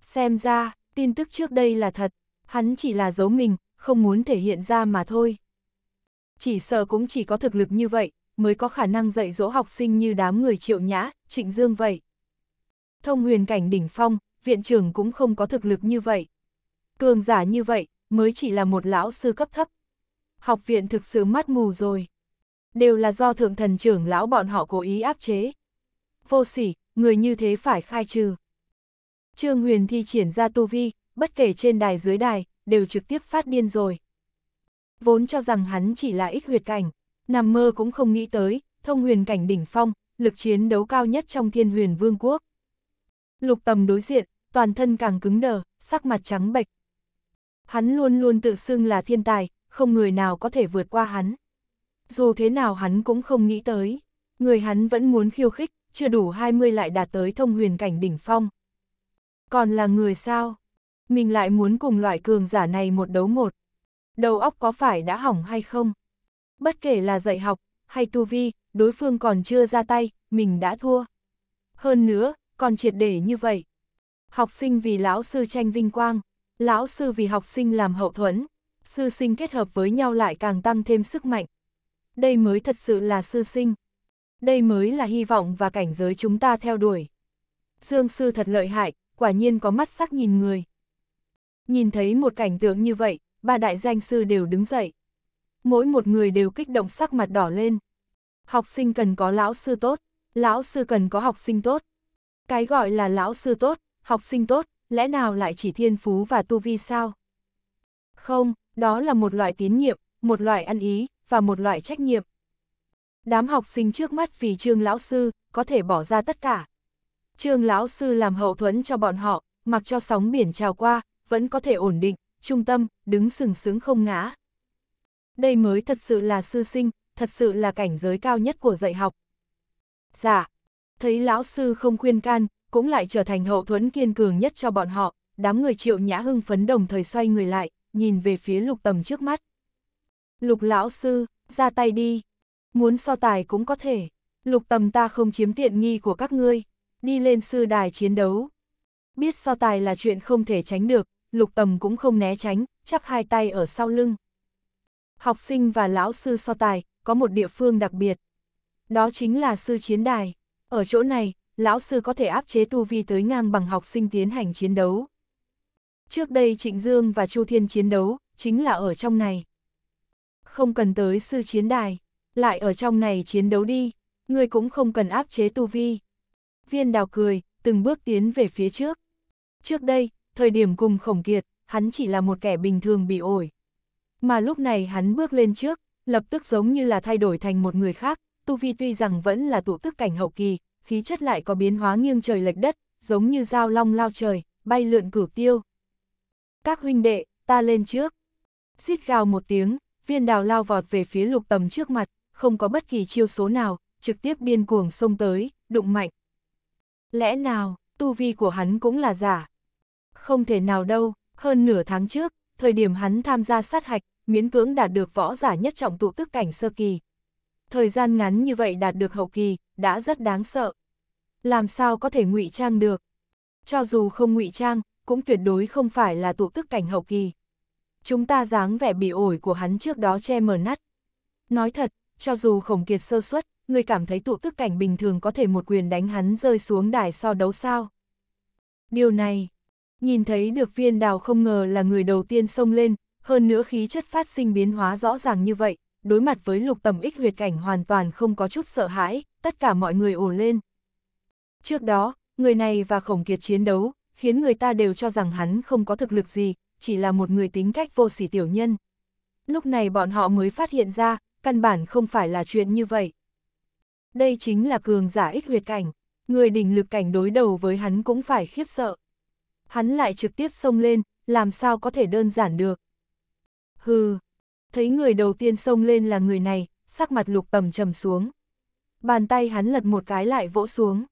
Xem ra, tin tức trước đây là thật, hắn chỉ là giấu mình, không muốn thể hiện ra mà thôi. Chỉ sợ cũng chỉ có thực lực như vậy, mới có khả năng dạy dỗ học sinh như đám người triệu nhã, trịnh dương vậy. Thông huyền cảnh đỉnh phong, viện trưởng cũng không có thực lực như vậy. Cường giả như vậy, mới chỉ là một lão sư cấp thấp. Học viện thực sự mắt mù rồi đều là do thượng thần trưởng lão bọn họ cố ý áp chế. Vô sỉ, người như thế phải khai trừ. Trương Huyền thi triển ra tu vi, bất kể trên đài dưới đài, đều trực tiếp phát điên rồi. Vốn cho rằng hắn chỉ là ít huyệt cảnh, nằm mơ cũng không nghĩ tới, thông huyền cảnh đỉnh phong, lực chiến đấu cao nhất trong thiên huyền vương quốc. Lục tầm đối diện, toàn thân càng cứng đờ, sắc mặt trắng bệch. Hắn luôn luôn tự xưng là thiên tài, không người nào có thể vượt qua hắn. Dù thế nào hắn cũng không nghĩ tới. Người hắn vẫn muốn khiêu khích, chưa đủ 20 lại đạt tới thông huyền cảnh đỉnh phong. Còn là người sao? Mình lại muốn cùng loại cường giả này một đấu một. Đầu óc có phải đã hỏng hay không? Bất kể là dạy học, hay tu vi, đối phương còn chưa ra tay, mình đã thua. Hơn nữa, còn triệt để như vậy. Học sinh vì lão sư tranh vinh quang, lão sư vì học sinh làm hậu thuẫn, sư sinh kết hợp với nhau lại càng tăng thêm sức mạnh đây mới thật sự là sư sinh. Đây mới là hy vọng và cảnh giới chúng ta theo đuổi. Dương sư thật lợi hại, quả nhiên có mắt sắc nhìn người. Nhìn thấy một cảnh tượng như vậy, ba đại danh sư đều đứng dậy. Mỗi một người đều kích động sắc mặt đỏ lên. Học sinh cần có lão sư tốt, lão sư cần có học sinh tốt. Cái gọi là lão sư tốt, học sinh tốt, lẽ nào lại chỉ thiên phú và tu vi sao? Không, đó là một loại tín nhiệm, một loại ăn ý, và một loại trách nhiệm. Đám học sinh trước mắt vì Trương Lão Sư, có thể bỏ ra tất cả. Trương Lão Sư làm hậu thuẫn cho bọn họ, mặc cho sóng biển trào qua, vẫn có thể ổn định, trung tâm, đứng sừng sướng không ngã. Đây mới thật sự là sư sinh, thật sự là cảnh giới cao nhất của dạy học. Dạ, thấy lão sư không khuyên can, cũng lại trở thành hậu thuẫn kiên cường nhất cho bọn họ, đám người triệu nhã hưng phấn đồng thời xoay người lại, nhìn về phía lục tầm trước mắt. Lục lão sư, ra tay đi. Muốn so tài cũng có thể. Lục tầm ta không chiếm tiện nghi của các ngươi. Đi lên sư đài chiến đấu. Biết so tài là chuyện không thể tránh được, lục tầm cũng không né tránh, chắp hai tay ở sau lưng. Học sinh và lão sư so tài, có một địa phương đặc biệt. Đó chính là sư chiến đài. Ở chỗ này, lão sư có thể áp chế tu vi tới ngang bằng học sinh tiến hành chiến đấu. Trước đây Trịnh Dương và Chu Thiên chiến đấu, chính là ở trong này không cần tới sư chiến đài, lại ở trong này chiến đấu đi, ngươi cũng không cần áp chế tu vi. Viên đào cười, từng bước tiến về phía trước. Trước đây, thời điểm cùng khổng kiệt, hắn chỉ là một kẻ bình thường bị ổi. Mà lúc này hắn bước lên trước, lập tức giống như là thay đổi thành một người khác, tu vi tuy rằng vẫn là tụ tức cảnh hậu kỳ, khí chất lại có biến hóa nghiêng trời lệch đất, giống như dao long lao trời, bay lượn cửu tiêu. Các huynh đệ, ta lên trước. Xít gào một tiếng, viên đào lao vọt về phía lục tầm trước mặt, không có bất kỳ chiêu số nào, trực tiếp điên cuồng xông tới, đụng mạnh. Lẽ nào, tu vi của hắn cũng là giả? Không thể nào đâu, hơn nửa tháng trước, thời điểm hắn tham gia sát hạch, miễn cưỡng đạt được võ giả nhất trọng tụ tức cảnh sơ kỳ. Thời gian ngắn như vậy đạt được hậu kỳ, đã rất đáng sợ. Làm sao có thể ngụy trang được? Cho dù không ngụy trang, cũng tuyệt đối không phải là tụ tức cảnh hậu kỳ chúng ta dáng vẻ bị ổi của hắn trước đó che mờ nắt. Nói thật, cho dù khổng kiệt sơ suất, người cảm thấy tụ tức cảnh bình thường có thể một quyền đánh hắn rơi xuống đài so đấu sao. Điều này, nhìn thấy được viên đào không ngờ là người đầu tiên xông lên, hơn nữa khí chất phát sinh biến hóa rõ ràng như vậy, đối mặt với lục tầm ích huyệt cảnh hoàn toàn không có chút sợ hãi, tất cả mọi người ồ lên. Trước đó, người này và khổng kiệt chiến đấu, khiến người ta đều cho rằng hắn không có thực lực gì, chỉ là một người tính cách vô sỉ tiểu nhân. Lúc này bọn họ mới phát hiện ra, căn bản không phải là chuyện như vậy. Đây chính là cường giả ích huyệt cảnh, người đỉnh lực cảnh đối đầu với hắn cũng phải khiếp sợ. Hắn lại trực tiếp xông lên, làm sao có thể đơn giản được. Hừ, thấy người đầu tiên xông lên là người này, sắc mặt lục tầm trầm xuống. Bàn tay hắn lật một cái lại vỗ xuống.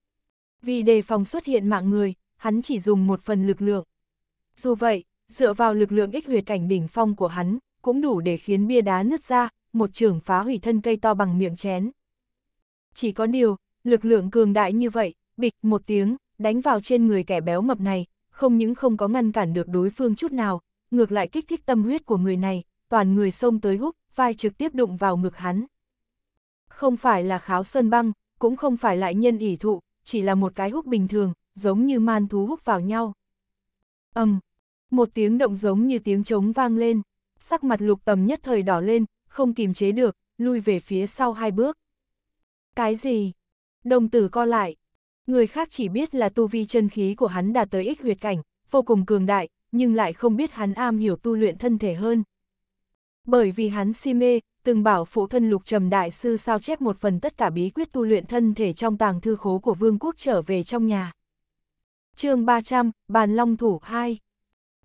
Vì đề phòng xuất hiện mạng người, hắn chỉ dùng một phần lực lượng. Dù vậy, dựa vào lực lượng ích huyệt cảnh đỉnh phong của hắn, cũng đủ để khiến bia đá nứt ra, một trường phá hủy thân cây to bằng miệng chén. Chỉ có điều, lực lượng cường đại như vậy, bịch một tiếng, đánh vào trên người kẻ béo mập này, không những không có ngăn cản được đối phương chút nào, ngược lại kích thích tâm huyết của người này, toàn người xông tới húc, vai trực tiếp đụng vào ngực hắn. Không phải là kháo sơn băng, cũng không phải lại nhân ỉ thụ, chỉ là một cái húc bình thường, giống như man thú húc vào nhau. Âm, um, một tiếng động giống như tiếng trống vang lên, sắc mặt lục tầm nhất thời đỏ lên, không kìm chế được, lui về phía sau hai bước. Cái gì? Đồng tử co lại. Người khác chỉ biết là tu vi chân khí của hắn đạt tới ích huyệt cảnh, vô cùng cường đại, nhưng lại không biết hắn am hiểu tu luyện thân thể hơn. Bởi vì hắn si mê, từng bảo phụ thân lục trầm đại sư sao chép một phần tất cả bí quyết tu luyện thân thể trong tàng thư khố của vương quốc trở về trong nhà. chương 300, Bàn Long Thủ 2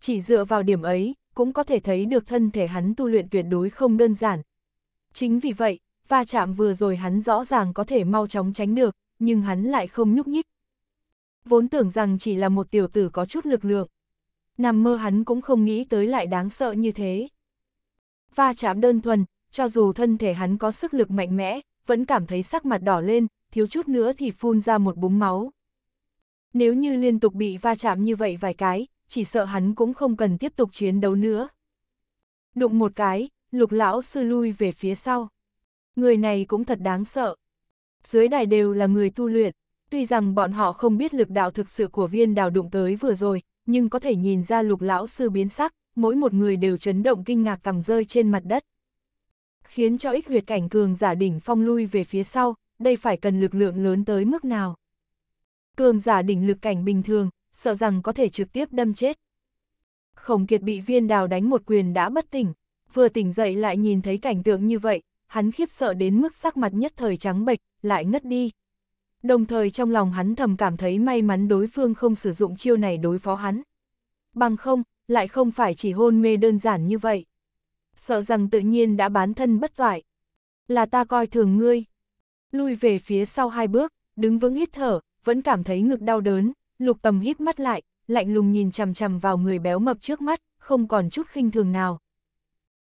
chỉ dựa vào điểm ấy, cũng có thể thấy được thân thể hắn tu luyện tuyệt đối không đơn giản. Chính vì vậy, va chạm vừa rồi hắn rõ ràng có thể mau chóng tránh được, nhưng hắn lại không nhúc nhích. Vốn tưởng rằng chỉ là một tiểu tử có chút lực lượng. Nằm mơ hắn cũng không nghĩ tới lại đáng sợ như thế. Va chạm đơn thuần, cho dù thân thể hắn có sức lực mạnh mẽ, vẫn cảm thấy sắc mặt đỏ lên, thiếu chút nữa thì phun ra một búng máu. Nếu như liên tục bị va chạm như vậy vài cái, chỉ sợ hắn cũng không cần tiếp tục chiến đấu nữa. Đụng một cái, lục lão sư lui về phía sau. Người này cũng thật đáng sợ. Dưới đài đều là người tu luyện, tuy rằng bọn họ không biết lực đạo thực sự của viên đào đụng tới vừa rồi, nhưng có thể nhìn ra lục lão sư biến sắc, mỗi một người đều chấn động kinh ngạc cầm rơi trên mặt đất. Khiến cho ích huyệt cảnh cường giả đỉnh phong lui về phía sau, đây phải cần lực lượng lớn tới mức nào. Cường giả đỉnh lực cảnh bình thường, sợ rằng có thể trực tiếp đâm chết. Khổng Kiệt bị viên đào đánh một quyền đã bất tỉnh, vừa tỉnh dậy lại nhìn thấy cảnh tượng như vậy, hắn khiếp sợ đến mức sắc mặt nhất thời trắng bệch, lại ngất đi. Đồng thời trong lòng hắn thầm cảm thấy may mắn đối phương không sử dụng chiêu này đối phó hắn. Bằng không, lại không phải chỉ hôn mê đơn giản như vậy. Sợ rằng tự nhiên đã bán thân bất toại. Là ta coi thường ngươi. Lui về phía sau hai bước, đứng vững hít thở, vẫn cảm thấy ngực đau đớn, lục tầm hít mắt lại, lạnh lùng nhìn chằm chằm vào người béo mập trước mắt, không còn chút khinh thường nào.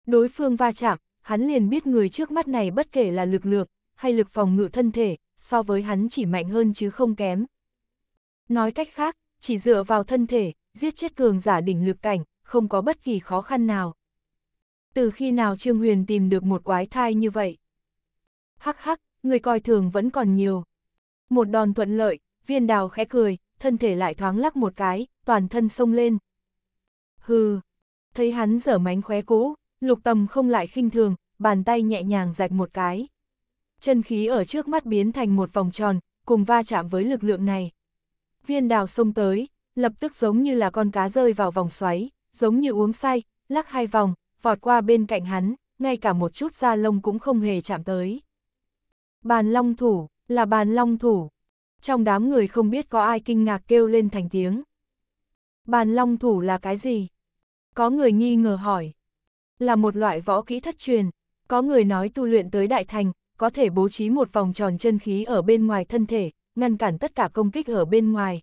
Đối phương va chạm, hắn liền biết người trước mắt này bất kể là lực lượng hay lực phòng ngự thân thể, so với hắn chỉ mạnh hơn chứ không kém. Nói cách khác, chỉ dựa vào thân thể, giết chết cường giả đỉnh lực cảnh, không có bất kỳ khó khăn nào. Từ khi nào Trương Huyền tìm được một quái thai như vậy? Hắc hắc, người coi thường vẫn còn nhiều. Một đòn thuận lợi, viên đào khẽ cười, thân thể lại thoáng lắc một cái, toàn thân sông lên. Hừ, thấy hắn dở mánh khóe cũ, lục tầm không lại khinh thường, bàn tay nhẹ nhàng rạch một cái. Chân khí ở trước mắt biến thành một vòng tròn, cùng va chạm với lực lượng này. Viên đào sông tới, lập tức giống như là con cá rơi vào vòng xoáy, giống như uống say, lắc hai vòng, vọt qua bên cạnh hắn, ngay cả một chút da lông cũng không hề chạm tới. Bàn long thủ, là bàn long thủ, trong đám người không biết có ai kinh ngạc kêu lên thành tiếng. Bàn long thủ là cái gì? Có người nghi ngờ hỏi. Là một loại võ kỹ thất truyền, có người nói tu luyện tới đại thành, có thể bố trí một vòng tròn chân khí ở bên ngoài thân thể, ngăn cản tất cả công kích ở bên ngoài.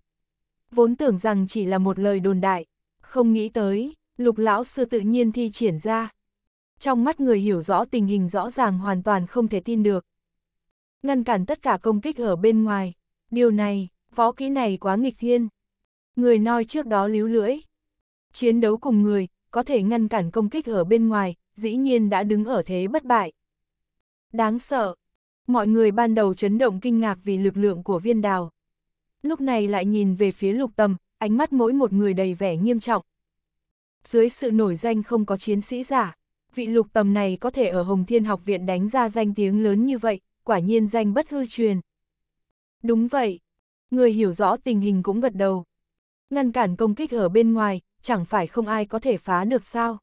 Vốn tưởng rằng chỉ là một lời đồn đại, không nghĩ tới, lục lão sư tự nhiên thi triển ra. Trong mắt người hiểu rõ tình hình rõ ràng hoàn toàn không thể tin được. Ngăn cản tất cả công kích ở bên ngoài. Điều này, võ kỹ này quá nghịch thiên. Người nói trước đó líu lưỡi. Chiến đấu cùng người, có thể ngăn cản công kích ở bên ngoài, dĩ nhiên đã đứng ở thế bất bại. Đáng sợ. Mọi người ban đầu chấn động kinh ngạc vì lực lượng của viên đào. Lúc này lại nhìn về phía lục tầm, ánh mắt mỗi một người đầy vẻ nghiêm trọng. Dưới sự nổi danh không có chiến sĩ giả, vị lục tầm này có thể ở Hồng Thiên Học Viện đánh ra danh tiếng lớn như vậy, quả nhiên danh bất hư truyền. Đúng vậy. Người hiểu rõ tình hình cũng gật đầu. Ngăn cản công kích ở bên ngoài, chẳng phải không ai có thể phá được sao.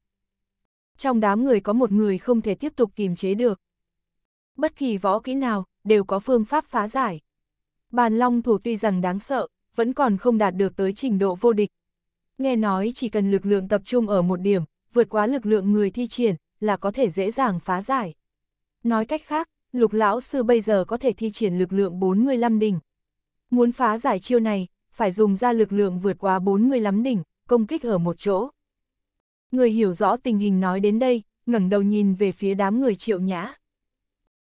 Trong đám người có một người không thể tiếp tục kiềm chế được. Bất kỳ võ kỹ nào, đều có phương pháp phá giải. Bàn long thủ tuy rằng đáng sợ, vẫn còn không đạt được tới trình độ vô địch. Nghe nói chỉ cần lực lượng tập trung ở một điểm, vượt quá lực lượng người thi triển, là có thể dễ dàng phá giải. Nói cách khác, lục lão sư bây giờ có thể thi triển lực lượng 45 đỉnh. Muốn phá giải chiêu này, phải dùng ra lực lượng vượt qua 45 đỉnh, công kích ở một chỗ. Người hiểu rõ tình hình nói đến đây, ngẩng đầu nhìn về phía đám người triệu nhã.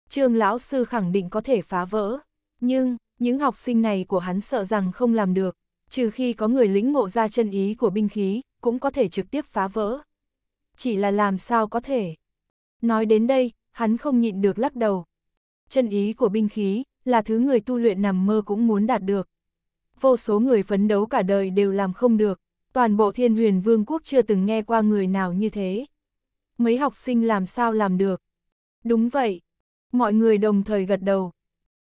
Trương lão sư khẳng định có thể phá vỡ, nhưng, những học sinh này của hắn sợ rằng không làm được, trừ khi có người lĩnh ngộ ra chân ý của binh khí, cũng có thể trực tiếp phá vỡ. Chỉ là làm sao có thể. Nói đến đây, hắn không nhịn được lắc đầu, chân ý của binh khí, là thứ người tu luyện nằm mơ cũng muốn đạt được. Vô số người phấn đấu cả đời đều làm không được, toàn bộ thiên huyền vương quốc chưa từng nghe qua người nào như thế. Mấy học sinh làm sao làm được? Đúng vậy. Mọi người đồng thời gật đầu.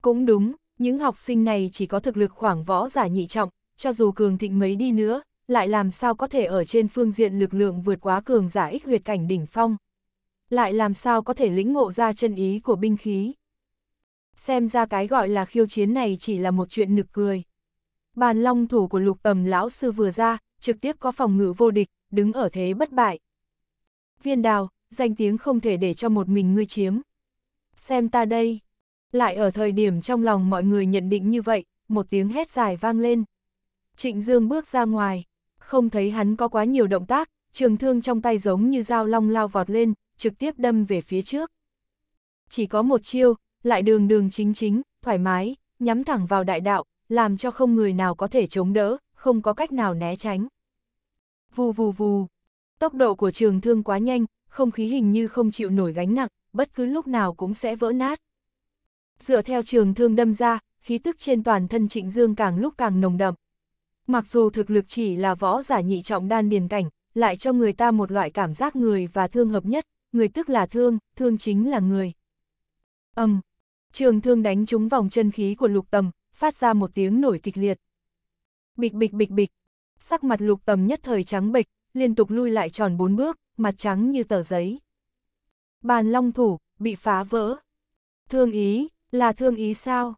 Cũng đúng, những học sinh này chỉ có thực lực khoảng võ giả nhị trọng, cho dù cường thịnh mấy đi nữa, lại làm sao có thể ở trên phương diện lực lượng vượt quá cường giả ích huyệt cảnh đỉnh phong. Lại làm sao có thể lĩnh ngộ ra chân ý của binh khí xem ra cái gọi là khiêu chiến này chỉ là một chuyện nực cười. Bàn long thủ của lục tầm lão sư vừa ra, trực tiếp có phòng ngự vô địch, đứng ở thế bất bại. Viên đào, danh tiếng không thể để cho một mình ngươi chiếm. Xem ta đây. Lại ở thời điểm trong lòng mọi người nhận định như vậy, một tiếng hét dài vang lên. Trịnh Dương bước ra ngoài, không thấy hắn có quá nhiều động tác, trường thương trong tay giống như dao long lao vọt lên, trực tiếp đâm về phía trước. Chỉ có một chiêu, lại đường đường chính chính, thoải mái, nhắm thẳng vào đại đạo, làm cho không người nào có thể chống đỡ, không có cách nào né tránh. Vù vù vù, tốc độ của trường thương quá nhanh, không khí hình như không chịu nổi gánh nặng, bất cứ lúc nào cũng sẽ vỡ nát. Dựa theo trường thương đâm ra, khí tức trên toàn thân Trịnh Dương càng lúc càng nồng đậm. Mặc dù thực lực chỉ là võ giả nhị trọng đan điền cảnh, lại cho người ta một loại cảm giác người và thương hợp nhất, người tức là thương, thương chính là người. Âm, um, Trường thương đánh trúng vòng chân khí của lục tầm, phát ra một tiếng nổi kịch liệt. Bịch bịch bịch bịch, sắc mặt lục tầm nhất thời trắng bịch liên tục lui lại tròn bốn bước, mặt trắng như tờ giấy. Bàn long thủ, bị phá vỡ. Thương ý, là thương ý sao?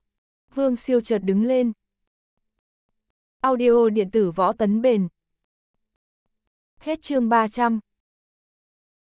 Vương siêu chợt đứng lên. Audio điện tử võ tấn bền. Hết chương 300.